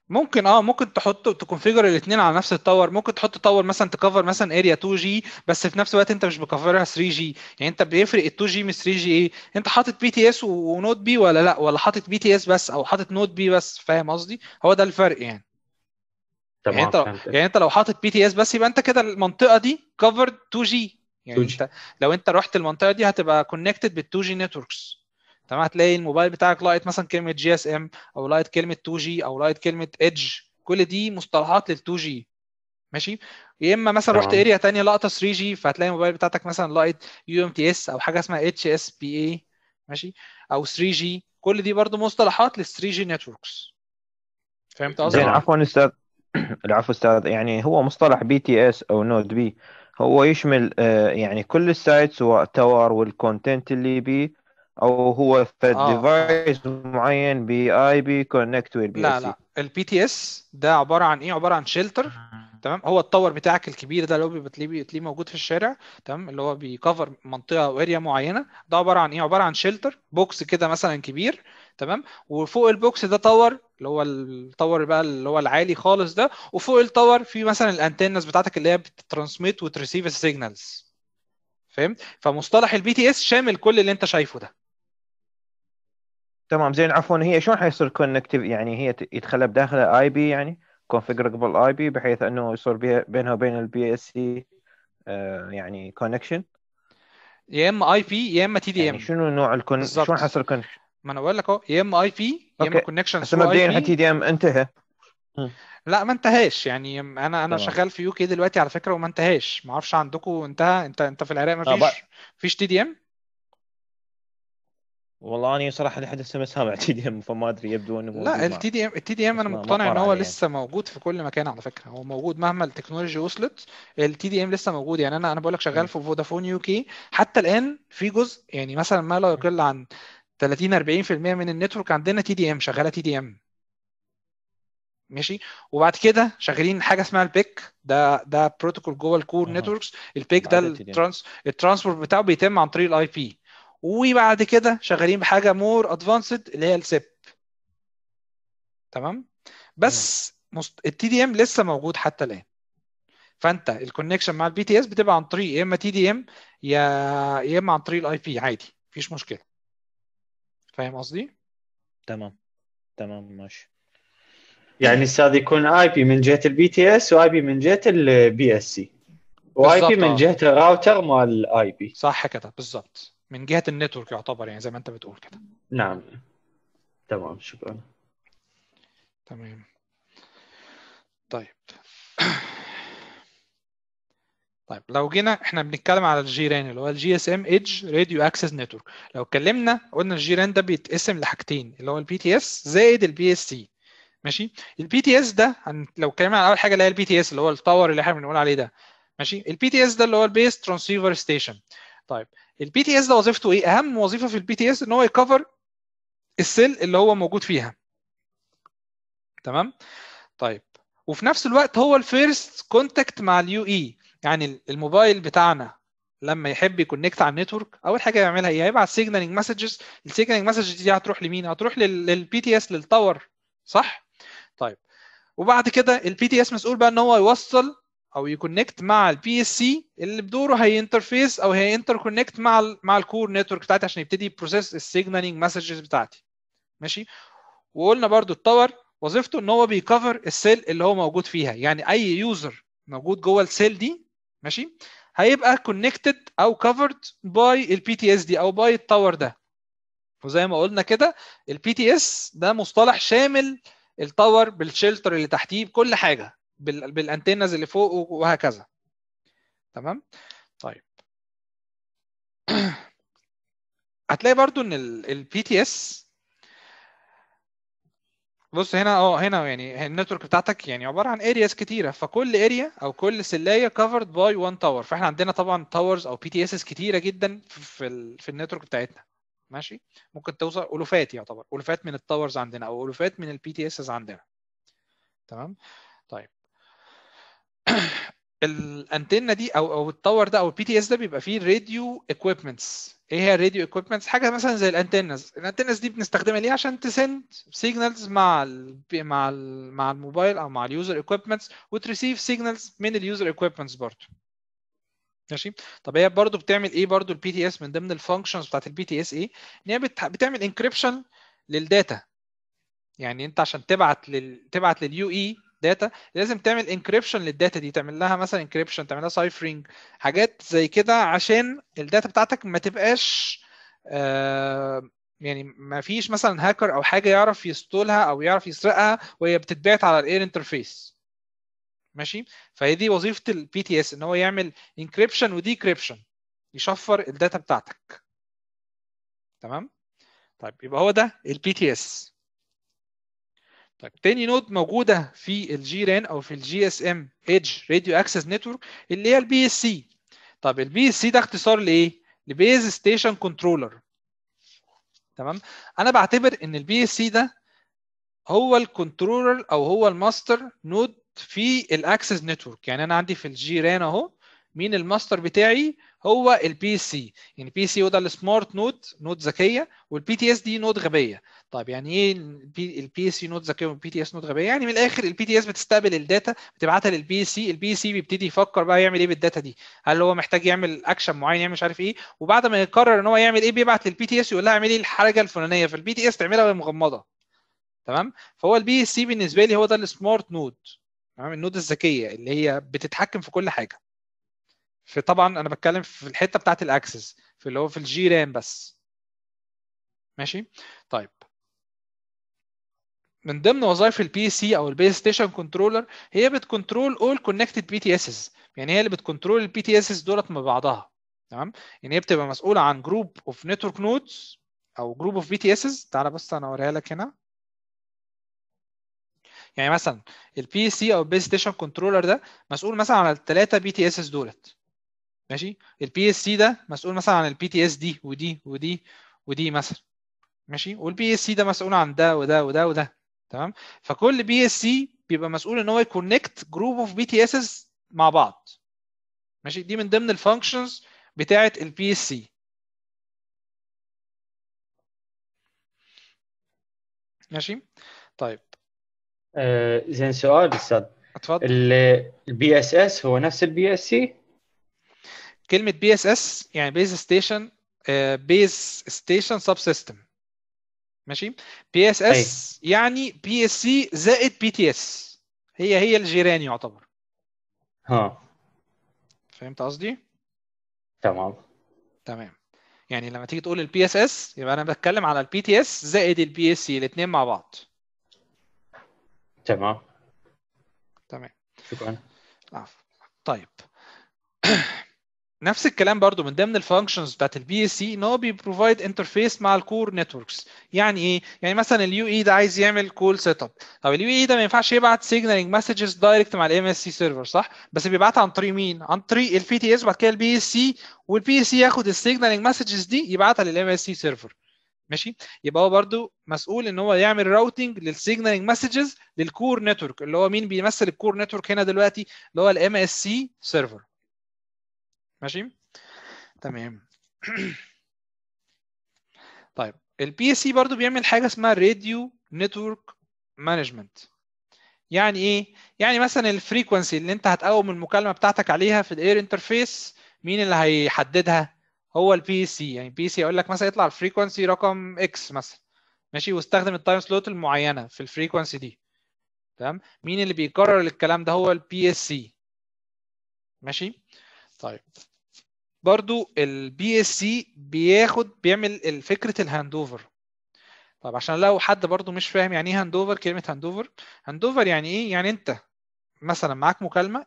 ممكن اه ممكن تحط تكونفيجر الاثنين على نفس التاور ممكن تحط تاور مثلا تكفر مثلا اريا 2 جي بس في نفس الوقت انت مش مكفرها 3 جي يعني انت بيفرق ال 2 جي من 3 جي ايه انت حاطط بي تي اس ونوت بي ولا لا ولا حاطط بي تي اس بس او حاطط نوت بي بس فاهم قصدي هو ده الفرق يعني يعني انت يعني انت لو حاطط بي تي اس بس يبقى انت كده المنطقه دي كفرد 2 جي يعني 2G. انت لو انت رحت المنطقه دي هتبقى كونكتد بال 2 جي نتوركس تمام هتلاقي الموبايل بتاعك لاقط مثلا كلمه جي اس ام او لاقط كلمه 2 جي او لاقط كلمه ايدج كل دي مصطلحات لل 2 جي ماشي يا اما مثلا رحت اريا ثانيه لقطه 3 جي فهتلاقي الموبايل بتاعتك مثلا لاقط يو ام تي اس او حاجه اسمها اتش اس بي اي ماشي او 3 جي كل دي برضو مصطلحات لل 3 جي نتوركس فهمت قصدي؟ عفوا استاذ العفو استاذ يعني هو مصطلح بي تي اس او نود بي هو يشمل آه، يعني كل السايت سواء تاور والكونتنت اللي بيه او هو في آه. ديفايس معين اي بي كونكت والبي لا لا البي تي اس ده عباره عن ايه عباره عن شيلتر تمام هو التاور بتاعك الكبير ده اللي هو بتلاقيه موجود في الشارع تمام اللي هو بيكفر منطقه او اريا معينه ده عباره عن ايه عباره عن شيلتر بوكس كده مثلا كبير تمام وفوق البوكس ده تاور اللي هو التاور بقى اللي هو العالي خالص ده وفوق التاور في مثلا الانتنز بتاعتك اللي هي بتترانسميت وتريسيف السيجنالز فاهم فمصطلح البي تي اس شامل كل اللي انت شايفه ده تمام زين عفوا هي شلون حيصير كونكتيف يعني هي يتخلى بداخلها اي بي يعني كونفجربل اي بي بحيث انه يصير بينها وبين البي اس آه، سي يعني كونكشن يا اما اي بي يا اما تي دي ام شنو نوع الكون شلون حيصير كونكشن ما انا بقول لك اهو يا اما اي بي يا اما كونكشن بس مبدئيا تي دي ام انتهى لا ما انتهاش يعني انا انا طبعا. شغال في يو كي دلوقتي على فكره وما انتهاش ما اعرفش عندكم انتهى انت انت في العراق ما آه، فيش ما فيش تي دي ام والله انا صراحه لحد هسه ما سامع تي دي ام فما ادري يبدو انه لا التي دي ام التي دي ام انا مقتنع ان هو يعني. لسه موجود في كل مكان على فكره هو موجود مهما التكنولوجي وصلت التي دي ام لسه موجود يعني انا انا بقول لك شغال في فودافون يو كي حتى الان في جزء يعني مثلا ما لا يقل عن 30 40% من النتورك عندنا تي دي ام شغاله تي دي ام ماشي وبعد كده شغالين حاجه اسمها البيك ده ده بروتوكول جوه الكور نتوركس البيك ده الترانس الترانسفور بتاعه بيتم عن طريق الاي بي وبعد كده شغالين بحاجه مور ادفانسد اللي هي السيب تمام بس مست... التي دي ام لسه موجود حتى الان فانت الكونكشن مع البي تي اس بتبقى عن طريق يا اما تي دي ام يا يا اما عن طريق الاي بي عادي مفيش مشكله فاهم قصدي؟ تمام تمام ماشي يعني استاذ يكون اي بي من جهه البي تي اس واي بي من جهه البي اس سي واي بي من آه. جهه الراوتر مال الاي بي صح كده بالظبط من جهه النتورك يعتبر يعني زي ما انت بتقول كده نعم تمام شكرا تمام طيب طيب لو جينا احنا بنتكلم على الجيران اللي هو الجي اس ام ايدج راديو اكسس نتورك لو اتكلمنا قلنا الجيران ده بيتقسم لحاجتين اللي هو البي تي اس زائد البي اس سي ماشي البي تي اس ده لو اتكلمنا على اول حاجه اللي هي البي تي اس اللي هو التاور اللي احنا بنقول عليه ده ماشي البي تي اس ده اللي هو البيس ترانسيفر ستيشن طيب البي تي اس ده وظيفته ايه؟ اهم وظيفه في البي تي اس ان هو يكفر السيل اللي هو موجود فيها تمام؟ طيب وفي نفس الوقت هو الفيرست كونتاكت مع اليو اي e. يعني الموبايل بتاعنا لما يحب يكونكت على النتورك اول حاجه يعملها ايه هيبعت سيجنالينج مسجز السيجنالينج مسجز دي هتروح لمين هتروح للبي تي اس للتاور صح طيب وبعد كده البي تي اس مسؤول بقى ان هو يوصل او يكونكت مع البي اس سي اللي بدوره هينترفيس او هينتركونكت مع الـ مع الكور نتورك بتاعتي عشان يبتدي يبروسيس السيجنالينج مسجز بتاعتي ماشي وقلنا برضو التاور وظيفته ان هو بيكفر السيل اللي هو موجود فيها يعني اي يوزر موجود جوه السيل دي ماشي هيبقى كونكتد او كفرد باي البي تي اس دي او باي التاور ده وزي ما قلنا كده البي تي اس ده مصطلح شامل التاور بالشيلتر اللي تحتيه بكل حاجه بالانتنز اللي فوق وهكذا تمام طيب هتلاقي برضو ان البي تي اس بص هنا اه هنا يعني النتورك بتاعتك يعني عباره عن ارياز كتيره فكل اريا او كل سلايه كفرد باي وان تاور فاحنا عندنا طبعا تاورز او بي تي اس كتيره جدا في الـ في النتورك بتاعتنا ماشي ممكن توصل الوفات يعتبر الوفات من التاورز عندنا او الوفات من البي تي اسز عندنا تمام طيب الانتنه دي او او التاور ده او البي تي اس ده بيبقى فيه راديو اكويبمنتس ايه هي الراديو اكويبمنتس حاجه مثلا زي الانتنز الانتنز دي بنستخدمها ليه عشان تسند سيجنالز مع الـ مع الـ مع الموبايل او مع اليوزر اكويبمنتس وتريسيف سيجنالز من اليوزر اكويبمنتس برضه ماشي طب هي برضه بتعمل ايه برضه البي تي اس من ضمن الفانكشنز بتاعت البي تي اس ايه ان هي بتعمل انكريبشن للداتا يعني انت عشان تبعت لل... تبعت لليو اي داتا لازم تعمل انكريبشن للداتا دي تعمل لها مثلا انكريبشن تعمل لها سايفرنج حاجات زي كده عشان الداتا بتاعتك ما تبقاش آه، يعني ما فيش مثلا هاكر او حاجه يعرف يستولها او يعرف يسرقها وهي بتتبعت على الاير انترفيس ماشي فهي دي وظيفه البي تي اس ان هو يعمل انكريبشن وديكريبشن يشفر الداتا بتاعتك تمام طيب يبقى هو ده البي تي اس طيب تاني نود موجوده في الجي ران او في الجي اس ام ايدج راديو اكسس نتورك اللي هي البي اس سي طب البي اس سي ده اختصار لايه؟ لبيز ستيشن كنترولر تمام انا بعتبر ان البي اس سي ده هو الكنترولر او هو الماستر نود في الاكسس نتورك يعني انا عندي في الجي ران اهو مين الماستر بتاعي هو البي سي يعني بي سي هو ده السمارت نود نود ذكيه والبي تي اس دي نود غبيه طيب يعني ايه البي اس سي نوت ذكيه والبي تي اس نوت غبيه يعني من الاخر البي تي اس بتستقبل الداتا بتبعتها للبي اس سي البي اس سي بيبتدي يفكر بقى يعمل ايه بالداتا دي هل هو محتاج يعمل اكشن معين يعمل مش عارف ايه وبعد ما يقرر ان هو يعمل ايه بيبعت للبي تي اس يقول لها اعملي الحاجه الفلانيه فالبي تي اس تعملها وهي مغمضه تمام فهو البي اس سي بالنسبه لي هو ده السمارت نود تمام النود الذكيه اللي هي بتتحكم في كل حاجه فطبعا انا بتكلم في الحته بتاعت الاكسس في اللي هو في الجي رام بس ماشي طيب من ضمن وظائف البي سي او البلاي ستيشن كنترولر هي بتكنترول اول كونكتد بي تي اسز يعني هي اللي بتكنترول البي تي اسز دولت مع بعضها تمام يعني هي بتبقى مسؤوله عن جروب اوف نتورك نودز او جروب اوف بي تي اسز تعالى بص انا اوريها لك هنا يعني مثلا البي سي او البلاي ستيشن كنترولر ده مسؤول مثلا عن الثلاثه بي تي اسز دولت ماشي البي اس سي ده مسؤول مثلا عن البي تي اس دي ودي ودي ودي مثلا ماشي والبي اس سي ده مسؤول عن ده وده وده وده تمام فكل بي اس سي بيبقى مسؤول ان هو يكونكت جروب اوف بي تي اس مع بعض ماشي دي من ضمن الفانكشنز بتاعه البي اس سي ماشي طيب آه، زين سؤال استاذ اتفضل البي اس اس هو نفس البي اس سي كلمه بي اس اس يعني بيز ستيشن بيز ستيشن سب سيستم ماشي بي اس اس يعني بي اس سي زائد بي تي اس هي هي الجيران يعتبر ها فهمت قصدي؟ تمام تمام يعني لما تيجي تقول البي اس اس يبقى انا بتكلم على البي تي اس زائد البي اس سي الاثنين مع بعض تمام تمام شكرا عفوا طيب نفس الكلام برضو من ضمن الفانكشنز بتاعت البي اس سي ان هو بيبروفايد انترفيس مع الكور نتوركس يعني ايه يعني مثلا اليو اي e ده عايز يعمل كول سيت اب طب اليو اي e ده ما ينفعش يبعت سيجنالينج مسجز دايركت مع الام اس سي سيرفر صح بس بيبعتها عن طريق مين عن طريق البي تي اس وبعد كده البي اس سي والبي اس سي ياخد السيجنالينج مسجز دي يبعتها للام اس سي سيرفر ماشي يبقى هو برضو مسؤول ان هو يعمل راوتنج للسيجنالينج مسجز للكور نتورك اللي هو مين بيمثل الكور نتورك هنا دلوقتي اللي هو الام اس سي سيرفر ماشي تمام طيب البي اس سي برضه بيعمل حاجه اسمها راديو نتورك مانجمنت يعني ايه يعني مثلا الفريكونسي اللي انت هتقوم المكالمه بتاعتك عليها في الاير انترفيس مين اللي هيحددها هو البي اس سي يعني البي سي يقول لك مثلا يطلع الفريكونسي رقم اكس مثلا ماشي واستخدم التايم سلوت المعينه في الفريكونسي دي تمام مين اللي بيقرر الكلام ده هو البي اس سي ماشي طيب برضو البي اس سي بياخد بيعمل فكره الهاند اوفر طب عشان لو حد برضو مش فاهم يعني ايه هاند اوفر كلمه هاند اوفر هاند اوفر يعني ايه يعني انت مثلا معاك مكالمه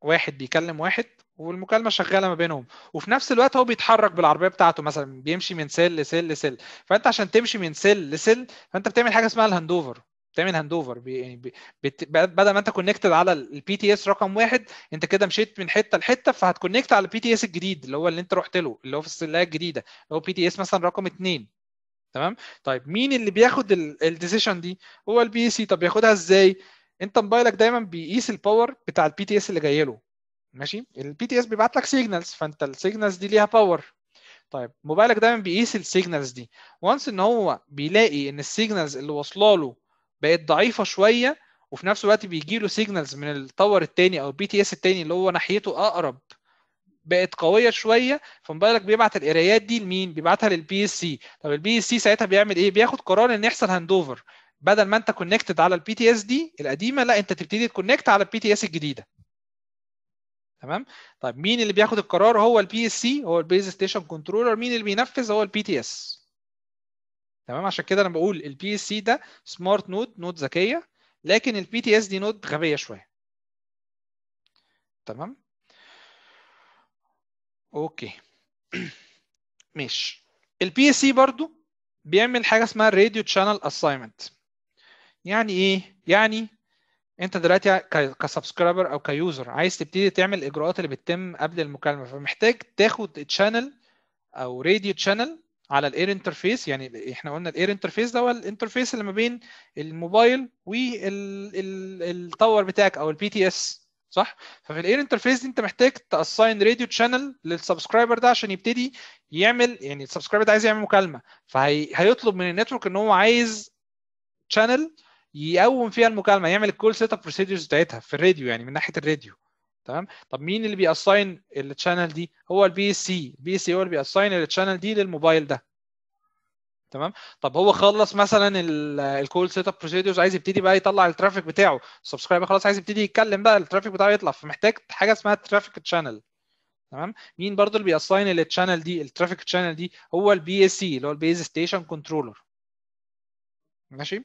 واحد بيكلم واحد والمكالمه شغاله ما بينهم وفي نفس الوقت هو بيتحرك بالعربيه بتاعته مثلا بيمشي من سيل لسيل لسيل فانت عشان تمشي من سيل لسيل فانت بتعمل حاجه اسمها الهاند اوفر بتعمل هاند اوفر يعني بدل ما انت كونكتد على البي تي اس رقم واحد انت كده مشيت من حته لحته فهتكونكت على البي تي اس الجديد اللي هو اللي انت رحت له اللي هو في السلايه الجديده اللي هو بي تي اس مثلا رقم اثنين تمام طيب مين اللي بياخد الديسيشن دي هو البي سي طب ياخدها ازاي انت موبايلك دايما بيقيس الباور بتاع البي تي اس اللي جاي له ماشي البي تي اس بيبعت لك سيجنالز فانت السيجنالز دي ليها باور طيب موبايلك دايما بيقيس السيجنالز دي وانس ان هو بيلاقي ان السيجنالز اللي واصله له بقت ضعيفه شويه وفي نفس الوقت بيجي له سيجنالز من التاور التاني او البي تي اس التاني اللي هو ناحيته اقرب بقت قويه شويه فموبايلك بيبعت القرايات دي لمين؟ بيبعتها للبي اس سي، طب البي اس سي ساعتها بيعمل ايه؟ بياخد قرار ان يحصل هاند اوفر بدل ما انت كونكتد على البي تي اس دي القديمه لا انت تبتدي تكونكت على البي تي اس الجديده. تمام؟ طيب مين اللي بياخد القرار؟ هو البي اس سي هو البيز ستيشن كنترولر، مين اللي بينفذ؟ هو البي تي اس. تمام عشان كده انا بقول البي اس سي ده سمارت نود نود ذكيه لكن البي تي اس دي نود غبيه شويه تمام اوكي ماشي البي اس سي برضو بيعمل حاجه اسمها راديو شانل اساينمنت يعني ايه يعني انت دلوقتي كسبسكرايبر او كيوزر عايز تبتدي تعمل الاجراءات اللي بتتم قبل المكالمه فمحتاج تاخد تشانل او راديو تشانل على الاير انترفيس يعني احنا قلنا الاير انترفيس ده هو الانترفيس اللي ما بين الموبايل والتاور بتاعك او البي تي اس صح ففي الاير انترفيس دي انت محتاج تاساين راديو تشانل للسبسكرايبر ده عشان يبتدي يعمل يعني السبسكرايبر ده عايز يعمل مكالمه فهيطلب من النتورك ان هو عايز تشانل يقوم فيها المكالمه يعمل الكول سيت اب بروسيدورز بتاعتها في الراديو يعني من ناحيه الراديو تمام طب مين اللي بيأساين الشانل دي هو البي اس سي البي اس سي هو اللي بيأساين الشانل دي للموبايل ده تمام طب هو خلص مثلا الكول سيت اب بروسيدرز عايز يبتدي بقى يطلع الترافيك بتاعه السبسكرايبر خلاص عايز يبتدي يتكلم بقى الترافيك بتاعه يطلع فمحتاج حاجه اسمها ترافيك تشانل تمام مين برضو اللي بيأساين التشانل دي الترافيك تشانل دي هو البي اس سي اللي هو البيز ستيشن كنترولر ماشي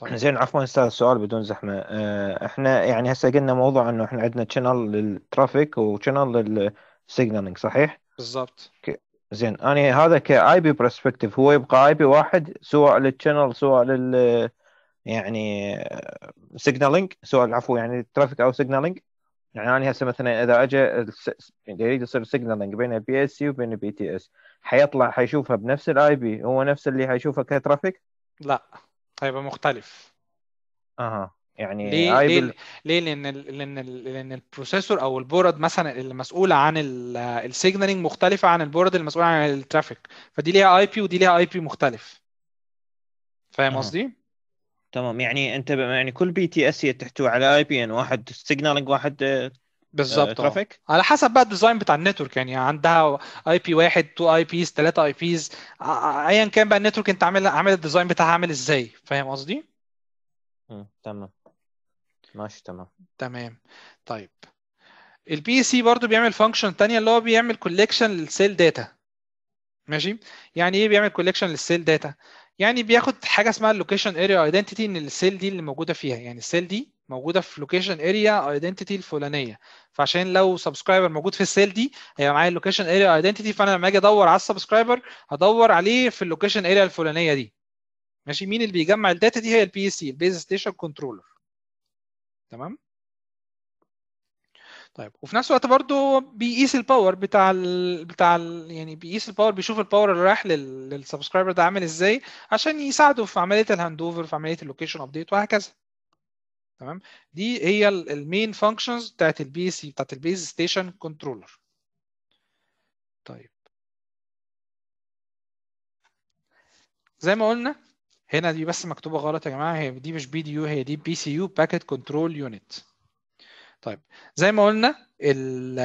طيب. زين عفوا استاذ سؤال بدون زحمه آه، احنا يعني هسه قلنا موضوع انه احنا عندنا تشانل للترافيك وشانل للسيجنالينج صحيح؟ بالضبط زين انا هذا كاي بي برسبكتيف هو يبقى اي بي واحد سواء للتشانل سواء لل يعني سيجنالينج سواء عفوا يعني ترافيك او سيجنالينج يعني انا هسه مثلا اذا اجى يريد يصير سيجنالينج بين البي اس سي وبين البي تي اس حيطلع حيشوفها بنفس الاي بي هو نفس اللي حيشوفه كترافيك؟ لا هيبقى مختلف اها يعني ليه ليه, بال... ليه لان الـ لان الـ لان البروسيسور او البورد مثلا اللي عن السيجنالينج مختلفه عن البورد المسؤوله عن الترافيك فدي ليها اي بي ودي ليها اي بي مختلف فاهم قصدي؟ تمام يعني انت يعني كل بي تي اس هي تحتوي على اي بي ان واحد سيجنالينج واحد بالظبط آه، على حسب بقى الديزاين بتاع النتورك يعني عندها اي بي واحد تو اي بيز ثلاثه اي بيز ايا كان بقى النتورك انت عامل عامل الديزاين بتاعها عامل ازاي فاهم قصدي؟ تمام ماشي تمام تمام طيب البي سي برضو بيعمل فانكشن تانية اللي هو بيعمل كوليكشن للسيل داتا ماشي يعني ايه بيعمل كوليكشن للسيل داتا يعني بياخد حاجه اسمها اللوكيشن اريا ايدنتيتي ان السيل دي اللي موجوده فيها يعني السيل دي موجوده في لوكيشن اريا ايدنتيتي الفلانيه فعشان لو سبسكرايبر موجود في السيل دي هيبقى معايا اللوكيشن اريا ايدنتيتي فانا لما اجي ادور على السبسكرايبر هدور عليه في اللوكيشن اريا الفلانيه دي ماشي مين اللي بيجمع الداتا دي هي البي اس سي البيز ستيشن كنترولر تمام طيب وفي نفس الوقت برضو بيقيس الباور بتاع الـ بتاع الـ يعني بيقيس الباور بيشوف الباور اللي رايح للسبسكرايبر ده عامل ازاي عشان يساعده في عمليه الهاند اوفر في عمليه اللوكيشن ابديت وهكذا تمام دي هي المين فانكشنز بتاعت البي سي بتاعت البيز ستيشن كنترولر طيب زي ما قلنا هنا دي بس مكتوبه غلط يا جماعه هي دي مش بي دي يو هي دي بي سي يو باكيت كنترول يونت طيب زي ما قلنا ال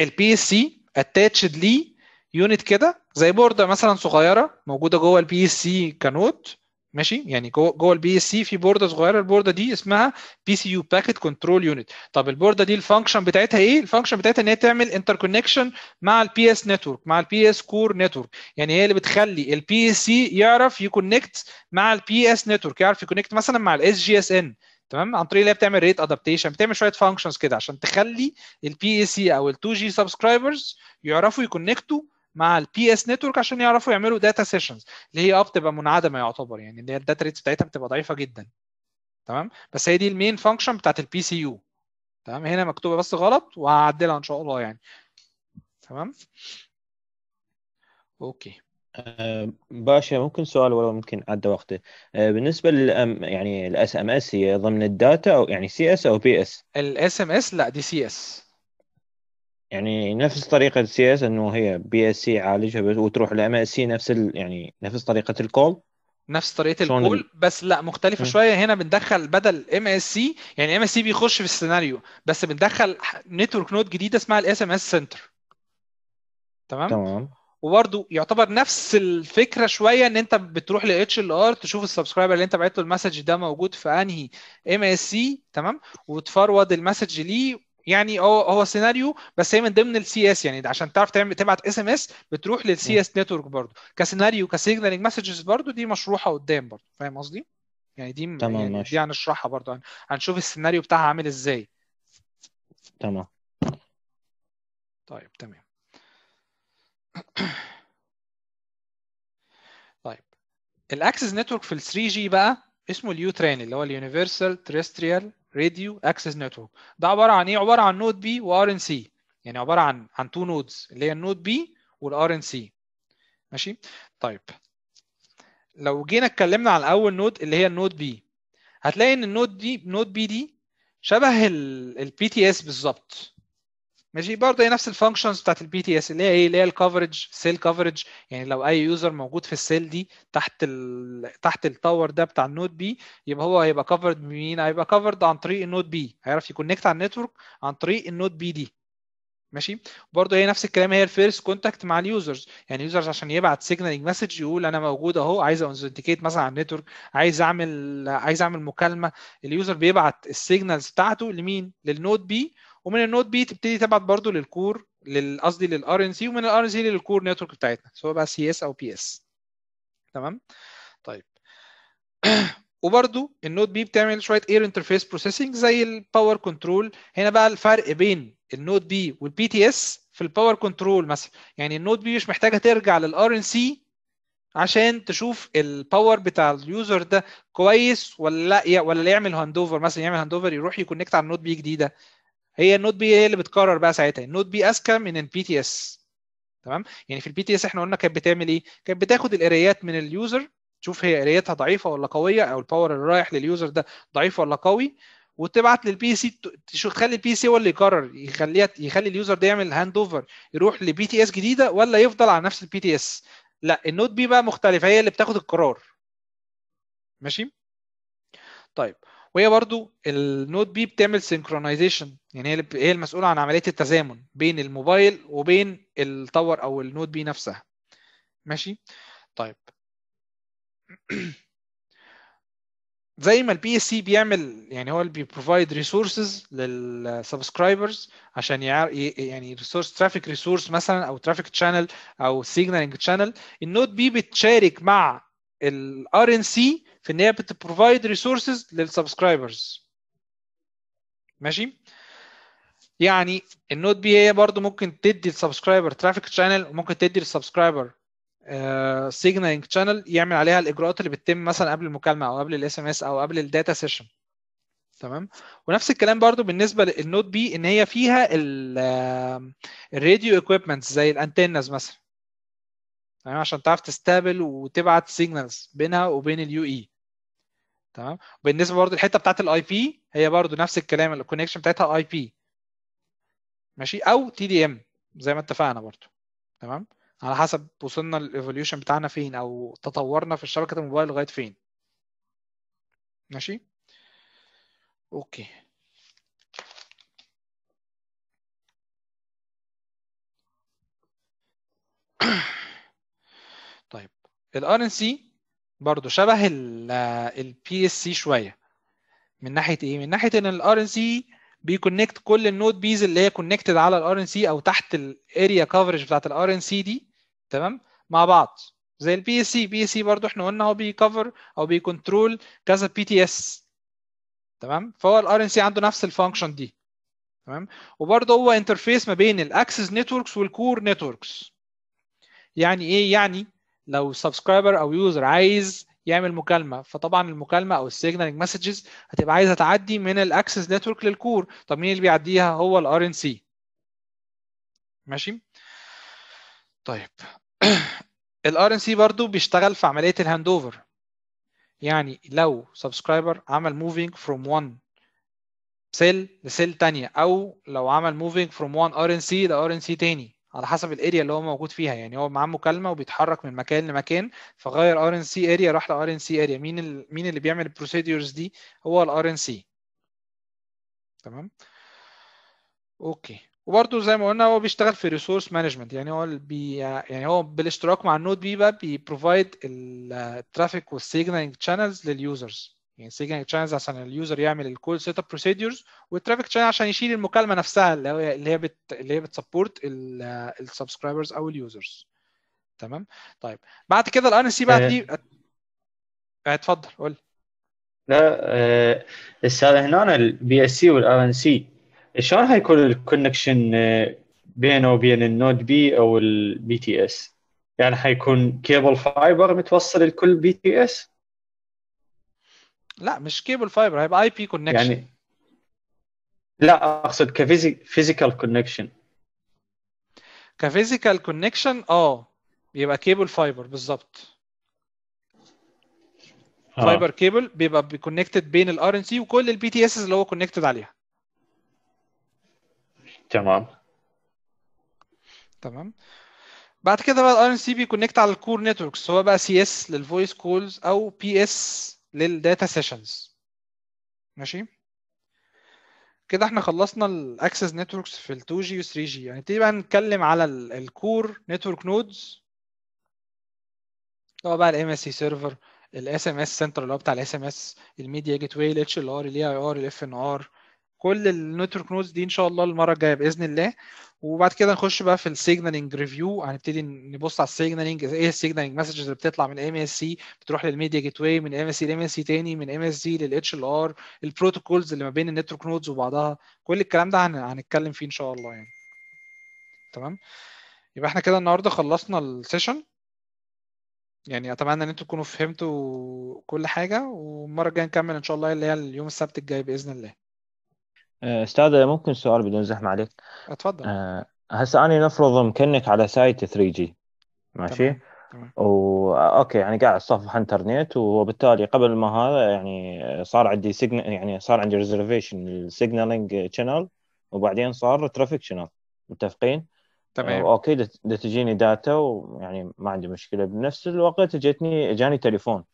البي اس سي اتاتشد ليه يونت كده زي بورده مثلا صغيره موجوده جوه البي اس سي كنوت ماشي يعني جوه جوه البي اس سي في بورده صغيره البورده دي اسمها بي سي يو باكيت كنترول يونت طب البورده دي الفانكشن بتاعتها ايه الفانكشن بتاعتها ان هي تعمل انتر كونكشن مع البي اس نتورك مع البي اس كور نتورك يعني هي اللي بتخلي البي اس سي يعرف يكونكت مع البي اس نتورك يعرف يكونكت مثلا مع الاس جي اس ان تمام عن طريق اللي هي بتعمل ريت ادابتيشن بتعمل شويه فانكشنز كده عشان تخلي البي اس سي او ال2 جي سبسكرايبرز يعرفوا يكونكتوا مع البي اس نتورك عشان يعرفوا يعملوا داتا سيشنز اللي هي اه بتبقى منعدمه يعتبر يعني اللي هي الداتا ريتس بتاعتها بتبقى ضعيفه جدا تمام بس هي دي المين فانكشن بتاعت البي سي يو تمام هنا مكتوبه بس غلط وهعدلها ان شاء الله يعني تمام اوكي باشا ممكن سؤال والله ممكن عدى وقته أه، بالنسبه للأم يعني الاس ام اس هي ضمن الداتا او يعني سي اس او بي اس الاس ام اس لا دي سي اس يعني نفس طريقة سي اس انه هي بي اس سي عالجها وتروح لام اس سي نفس ال... يعني نفس طريقة الكول نفس طريقه الكول بس لا مختلفه م. شويه هنا بندخل بدل ام اس سي يعني ام اس سي بيخش في السيناريو بس بندخل نتورك نود جديده اسمها الاس ام اس سنتر تمام تمام وبرده يعتبر نفس الفكره شويه ان انت بتروح لاتش ال ار تشوف السبسكرايبر اللي انت بعت له المسج ده موجود في انهي ام اس سي تمام وتفرود المسج ليه يعني هو هو سيناريو بس هي من ضمن السي اس يعني ده عشان تعرف تعمل تبعت اس ام اس بتروح للسي اس نتورك برضه كسيناريو كسيجنالينج مسجز برضه دي مشروحه قدام برضه فاهم قصدي؟ يعني دي تمام يعني ماشي. دي هنشرحها برضه هنشوف السيناريو بتاعها عامل ازاي تمام طيب تمام طيب الاكسس نتورك في ال 3 جي بقى اسمه اليو تراني اللي هو اليونيفرسال تريستريال راديو اكسس نتورك ده عباره عن ايه عباره عن نود بي وار ان سي يعني عباره عن عن تو نودز اللي هي النود بي والار ان سي ماشي طيب لو جينا اتكلمنا على اول نود اللي هي النود بي هتلاقي ان النود دي نود بي دي شبه البي تي اس بالظبط ماشي برضه هي نفس الفانكشنز بتاعت البي تي اس اللي هي ايه اللي هي الكفرج سيل كفرج يعني لو اي يوزر موجود في السيل دي تحت ال... تحت التاور ده بتاع النود بي يبقى هو هيبقى كفرد بمين هيبقى كفرد عن طريق النود بي هيعرف يكونكت على النتورك عن طريق النود بي دي ماشي برضه هي نفس الكلام هي الفيرست كونتاكت مع اليوزرز يعني اليوزرز عشان يبعت سيجنالينج مسج يقول انا موجود اهو عايز اوثنتيكيت مثلا على النتورك عايز اعمل عايز اعمل مكالمه اليوزر بيبعت السيجنالز بتاعته لمين للنود بي ومن النوت بي تبتدي تبعت برضو للكور قصدي للار ان سي ومن الار ان سي للكور نتورك بتاعتنا سواء بقى سي اس او بي اس تمام طيب وبرضو النوت بي بتعمل شويه اير انترفيس بروسيسنج زي الباور كنترول هنا بقى الفرق بين النوت بي والبي تي اس في الباور كنترول مثلا يعني النوت بي مش محتاجه ترجع للار ان سي عشان تشوف الباور بتاع اليوزر ده كويس ولا لا ولا يعمل هاند اوفر مثلا يعمل هاند اوفر يروح يكونكت على النوت بي جديده هي النوت بي هي اللي بتقرر بقى ساعتها النوت بي اذكى من البي تي اس تمام يعني في البي تي اس احنا قلنا كانت بتعمل ايه كانت بتاخد القرايات من اليوزر تشوف هي قرايتها ضعيفه ولا قويه او الباور اللي رايح لليوزر ده ضعيف ولا قوي وتبعت للبي سي تخلي البي سي هو اللي يقرر يخليها يخلي اليوزر ده يعمل هاند اوفر يروح لبي تي اس جديده ولا يفضل على نفس البي تي اس لا النوت بي بقى مختلفه هي اللي بتاخد القرار ماشي طيب وهي برضو النوت بي بتعمل سينكرونايزيشن يعني هي هي المسؤوله عن عمليه التزامن بين الموبايل وبين التاور او النوت بي نفسها ماشي طيب زي ما البي اس سي بيعمل يعني هو اللي بيبروفايد ريسورسز للسبسكرايبرز عشان يعني ريسورس ترافيك ريسورس مثلا او ترافيك شانل او سيجنالينج شانل النوت بي بتشارك مع الار ان سي في ان هي بتبروفايد ريسورسز للسبسكرايبرز ماشي يعني النوت بي هي برضو ممكن تدي السبسكرايبر ترافيك شانل وممكن تدي للسبسكرايبر سيجنالينج شانل يعمل عليها الاجراءات اللي بتتم مثلا قبل المكالمه او قبل الاس ام اس او قبل الداتا سيشن تمام ونفس الكلام برضو بالنسبه للنوت بي ان هي فيها الراديو اكويبمنت آه، زي الانتنز مثلا تمام عشان تعرف تستقبل وتبعت سيجنالز بينها وبين اليو اي e. تمام بالنسبه برضو الحته بتاعت الاي بي هي برضو نفس الكلام الكونكشن بتاعتها اي بي ماشي او تي دي ام زي ما اتفقنا برضو تمام على حسب وصلنا الايفوليوشن بتاعنا فين او تطورنا في شبكه الموبايل لغايه فين ماشي اوكي الار ان سي برضه شبه البي اس سي شويه من ناحيه ايه من ناحيه ان الار ان سي بيكونكت كل النود بيز اللي هي كونكتد على الار ان سي او تحت الاريا كفرج بتاعت الار ان سي دي تمام مع بعض زي البي اس سي بي اس سي برضه احنا قلنا هو بيكفر او بيكنترول كذا بي تي اس تمام فهو الار ان سي عنده نفس الفانكشن دي تمام وبرضه هو انترفيس ما بين الاكسس نتوركس والكور نتوركس يعني ايه يعني لو سبسكرايبر او يوزر عايز يعمل مكالمه فطبعا المكالمه او السيجنالينج مسجز هتبقى عايزه تعدي من الاكسس نتورك للكور طب مين اللي بيعديها هو الار ان سي ماشي طيب الار ان سي برضو بيشتغل في عمليه الهاند اوفر يعني لو سبسكرايبر عمل موفينج فروم 1 سيل لسيل تانية او لو عمل موفينج فروم one ار ان سي لار ان سي تاني على حسب الاريا اللي هو موجود فيها يعني هو معاه مكالمه وبيتحرك من مكان لمكان فغير ار ان سي اريا راح لار ان سي اريا مين ال... مين اللي بيعمل البروسيدورز دي هو الار ان سي تمام اوكي وبرده زي ما قلنا هو بيشتغل في ريسورس مانجمنت يعني هو بي يعني هو بالاشتراك مع النود بي بقى بيبروفايد الترافيك والسيجنالينج شانلز لليوزرز يعني سيجنال تشانلز عشان اليوزر يعمل الكول سيت اب بروسيدجرز والترافيك شانل عشان يشيل المكالمه نفسها اللي هي اللي هي بت اللي هي بتسبورت السبسكرايبرز او اليوزرز تمام طيب بعد كده الان سي بقى آه. دي آه، اتفضل قول لا آه، السالة هنا البي اس سي والار ان سي شلون هيكون الكونكشن بينه وبين النود بي او البي تي اس؟ يعني حيكون كيبل فايبر متوصل لكل بي تي اس لا مش كيبل فايبر هيبقى اي بي كونكشن يعني لا اقصد كفيزيكال كونكشن كفيزيكال كونكشن اه, آه. بيبقى كيبل فايبر بالظبط فايبر كيبل بيبقى كونكتد بين الار ان سي وكل البي تي اس اللي هو كونكتد عليها تمام تمام بعد كده بقى الار ان سي بيكونكت على الكور نتوركس سواء بقى سي اس للفويس كولز او بي اس للداتا سيشنز ماشي كده احنا خلصنا الاكسس نتوركس في ال 2G و 3G هنبتدي يعني بقى نتكلم على الكور نتورك نودز اللي هو بقى الام اس سي سيرفر الاس ام اس سنتر اللي هو بتاع الاس ام اس الميديا جيت واي الاتش ال ار الاي اي ار الاف ان ار كل النتورك نودز دي ان شاء الله المره الجايه باذن الله وبعد كده نخش بقى في السيجنالينج ريفيو هنبتدي نبص على السيجنالينج ايه السيجنالينج مسجز اللي بتطلع من ام اس سي بتروح للميديا جيت واي من ام اس سي لام اس سي تاني من ام اس سي للاتش ال ار البروتوكولز اللي ما بين النتورك نودز وبعضها كل الكلام ده هنتكلم فيه ان شاء الله يعني تمام يبقى احنا كده النهارده خلصنا السيشن يعني اتمنى ان انتوا تكونوا فهمتوا كل حاجه والمره الجايه نكمل ان شاء الله اللي هي اليوم السبت الجاي باذن الله آه، استاذ ممكن سؤال بدون زحمه عليك اتفضل آه، هسه انا نفرض مكنك على سايت 3 جي ماشي تمام. و... آه، اوكي يعني قاعد صفحه انترنت وبالتالي قبل ما هذا يعني صار عندي سيجن... يعني صار عندي ريزرفيشن للسيجنالينج شانل وبعدين صار ترافيك شانل متفقين تمام اوكي دت... تجيني داتا ويعني ما عندي مشكله بنفس الوقت جتني جاني تليفون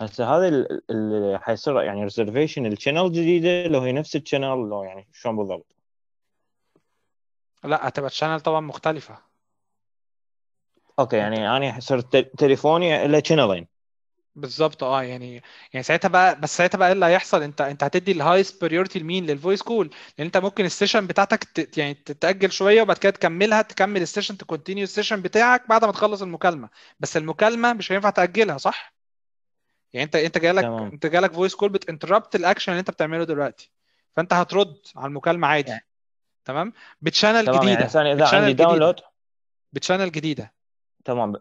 هسه هذا اللي حيصير يعني ريزرفيشن الشانل جديده لو هي نفس الشانل لو يعني شلون بالضبط؟ لا هتبقى الشانل طبعا مختلفه اوكي يعني انا صرت تليفوني له شانلين بالظبط اه يعني يعني ساعتها بقى بس ساعتها بقى ايه اللي هيحصل انت انت هتدي الهايست بريورتي لمين للفويس كول لان انت ممكن السيشن بتاعتك ت... يعني تتاجل شويه وبعد كده تكملها تكمل السيشن تكونتينيو السيشن بتاعك بعد ما تخلص المكالمه بس المكالمه مش هينفع تاجلها صح يعني انت انت جاي تمام. انت جاي لك فويس كول بتنتربت الاكشن اللي انت بتعمله دلوقتي فانت هترد على المكالمه عادي يعني. تمام بتشانل تمام يعني جديده يعني اذا عندي داونلود بتشانل جديده تمام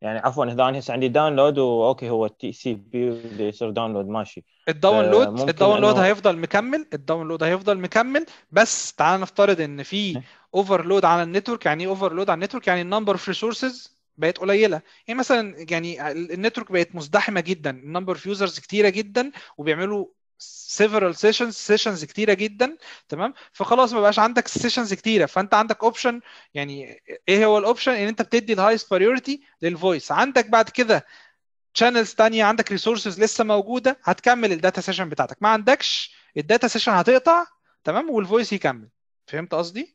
يعني عفوا اذا انا هسه عندي داونلود واوكي هو التي سي بي بده يصير داونلود ماشي الداونلود الداونلود إنه... هيفضل مكمل الداونلود هيفضل مكمل بس تعال نفترض ان في اوفرلود إيه. على النتورك يعني ايه اوفرلود على النتورك يعني النمبر اوف ريسورسز بقت قليله يعني مثلا يعني النتورك بقت مزدحمه جدا النمبر اوف يوزرز كتيره جدا وبيعملوا سيفرال سيشنز سيشنز كتيره جدا تمام فخلاص ما بقاش عندك سيشنز كتيره فانت عندك اوبشن يعني ايه هو الاوبشن ان انت بتدي الهايست بريورتي للفويس عندك بعد كده شانلز تانية عندك ريسورسز لسه موجوده هتكمل الداتا سيشن بتاعتك ما عندكش الداتا سيشن هتقطع تمام والفويس يكمل فهمت قصدي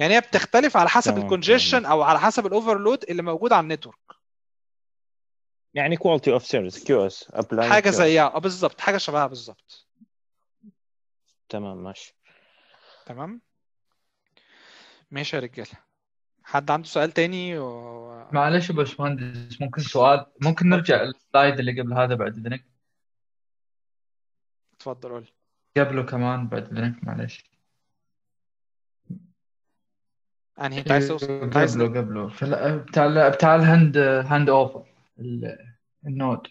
يعني هي بتختلف على حسب الكونجيشن او على حسب الاوفرلود اللي موجود على النتورك يعني كواليتي اوف سيرفيس كيو اس ابلاي حاجه زيها اه بالظبط حاجه شبهها بالظبط تمام ماشي تمام ماشي يا رجاله حد عنده سؤال تاني و... معلش يا باشمهندس ممكن سؤال ممكن نرجع للسلايد اللي قبل هذا بعد اذنك اتفضل قول قبله كمان بعد اذنك معلش انهي يعني انت عايز توصل قبله قبله بتاع ال بتاع الهاند هاند اوفر النود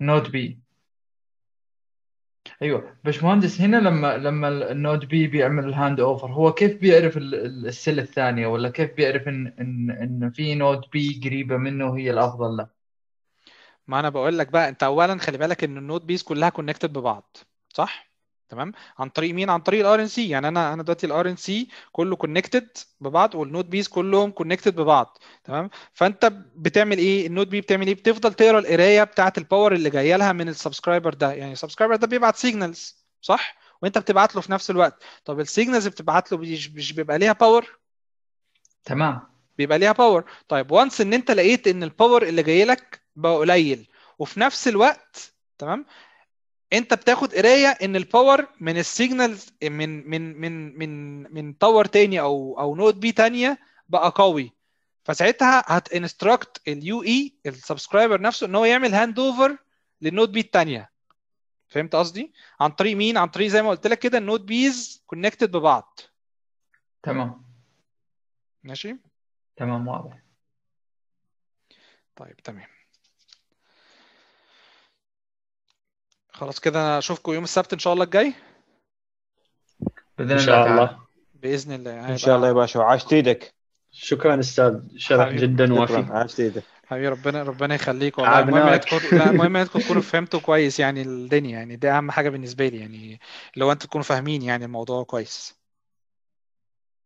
نود بي ايوه باشمهندس هنا لما لما النود بي بيعمل الهاند اوفر هو كيف بيعرف السيل الثانيه ولا كيف بيعرف ان ان ان في نود بي قريبه منه هي الافضل له؟ ما انا بقول لك بقى انت اولا خلي بالك ان النود بيز كلها كونكتد ببعض صح؟ تمام عن طريق مين عن طريق الار ان سي يعني انا انا دلوقتي الار ان سي كله كونكتد ببعض والنود بيز كلهم كونكتد ببعض تمام فانت بتعمل ايه النود بي بتعمل ايه بتفضل تقرا القرايه بتاعه الباور اللي جايه لها من السبسكرايبر ده يعني السبسكرايبر ده بيبعت سيجنالز صح وانت بتبعت له في نفس الوقت طب السيجنالز بتبعت له مش بيبقى ليها باور تمام بيبقى ليها باور طيب وانس ان انت لقيت ان الباور اللي جاي لك بقى قليل وفي نفس الوقت تمام انت بتاخد قرايه ان الباور من السيجنالز من من من من من باور تاني او او نوت بي تانيه بقى قوي فساعتها هتنستراكت اليو اي السبسكرايبر نفسه ان هو يعمل هاند اوفر للنوت بي التانيه فهمت قصدي عن طريق مين عن طريق زي ما قلت لك كده النوت بيز كونكتد ببعض تمام ماشي تمام واضح طيب تمام خلاص كده انا اشوفكم يوم السبت ان شاء الله الجاي باذن الله ان شاء الله باذن الله يعني ان شاء الله يا باشا عاشت ايدك شكرا استاذ شرف حبيب. جدا وافي عاشت ايدك حبيبي ربنا ربنا يخليك والله المهم انكم المهم انكم تكونوا فهمتوا كويس يعني الدنيا يعني دي اهم حاجه بالنسبه لي يعني لو انتوا تكونوا فاهمين يعني الموضوع كويس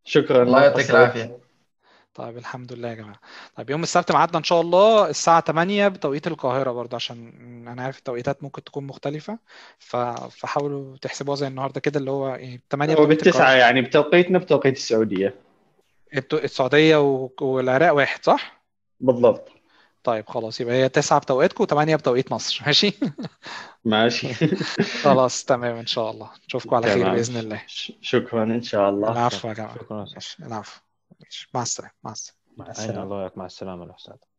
شكرا الله يعطيك العافيه طيب الحمد لله يا جماعة طيب يوم السبت ميعادنا إن شاء الله الساعة 8 بتوقيت القاهرة برضه عشان أنا عارف التوقيتات ممكن تكون مختلفة فحاولوا تحسبوها زي النهاردة كده اللي هو يعني 8 هو بالتسعة يعني بتوقيتنا بتوقيت السعودية السعودية والعراق واحد صح؟ بالضبط طيب خلاص يبقى هي 9 بتوقيتكم و8 بتوقيت مصر ماشي؟ ماشي خلاص تمام إن شاء الله نشوفكم على خير بإذن الله شكرا إن شاء الله العفو يا جماعة العفو مع السلامه مع السلامه مع السلامه الله مع السلامه الاحسن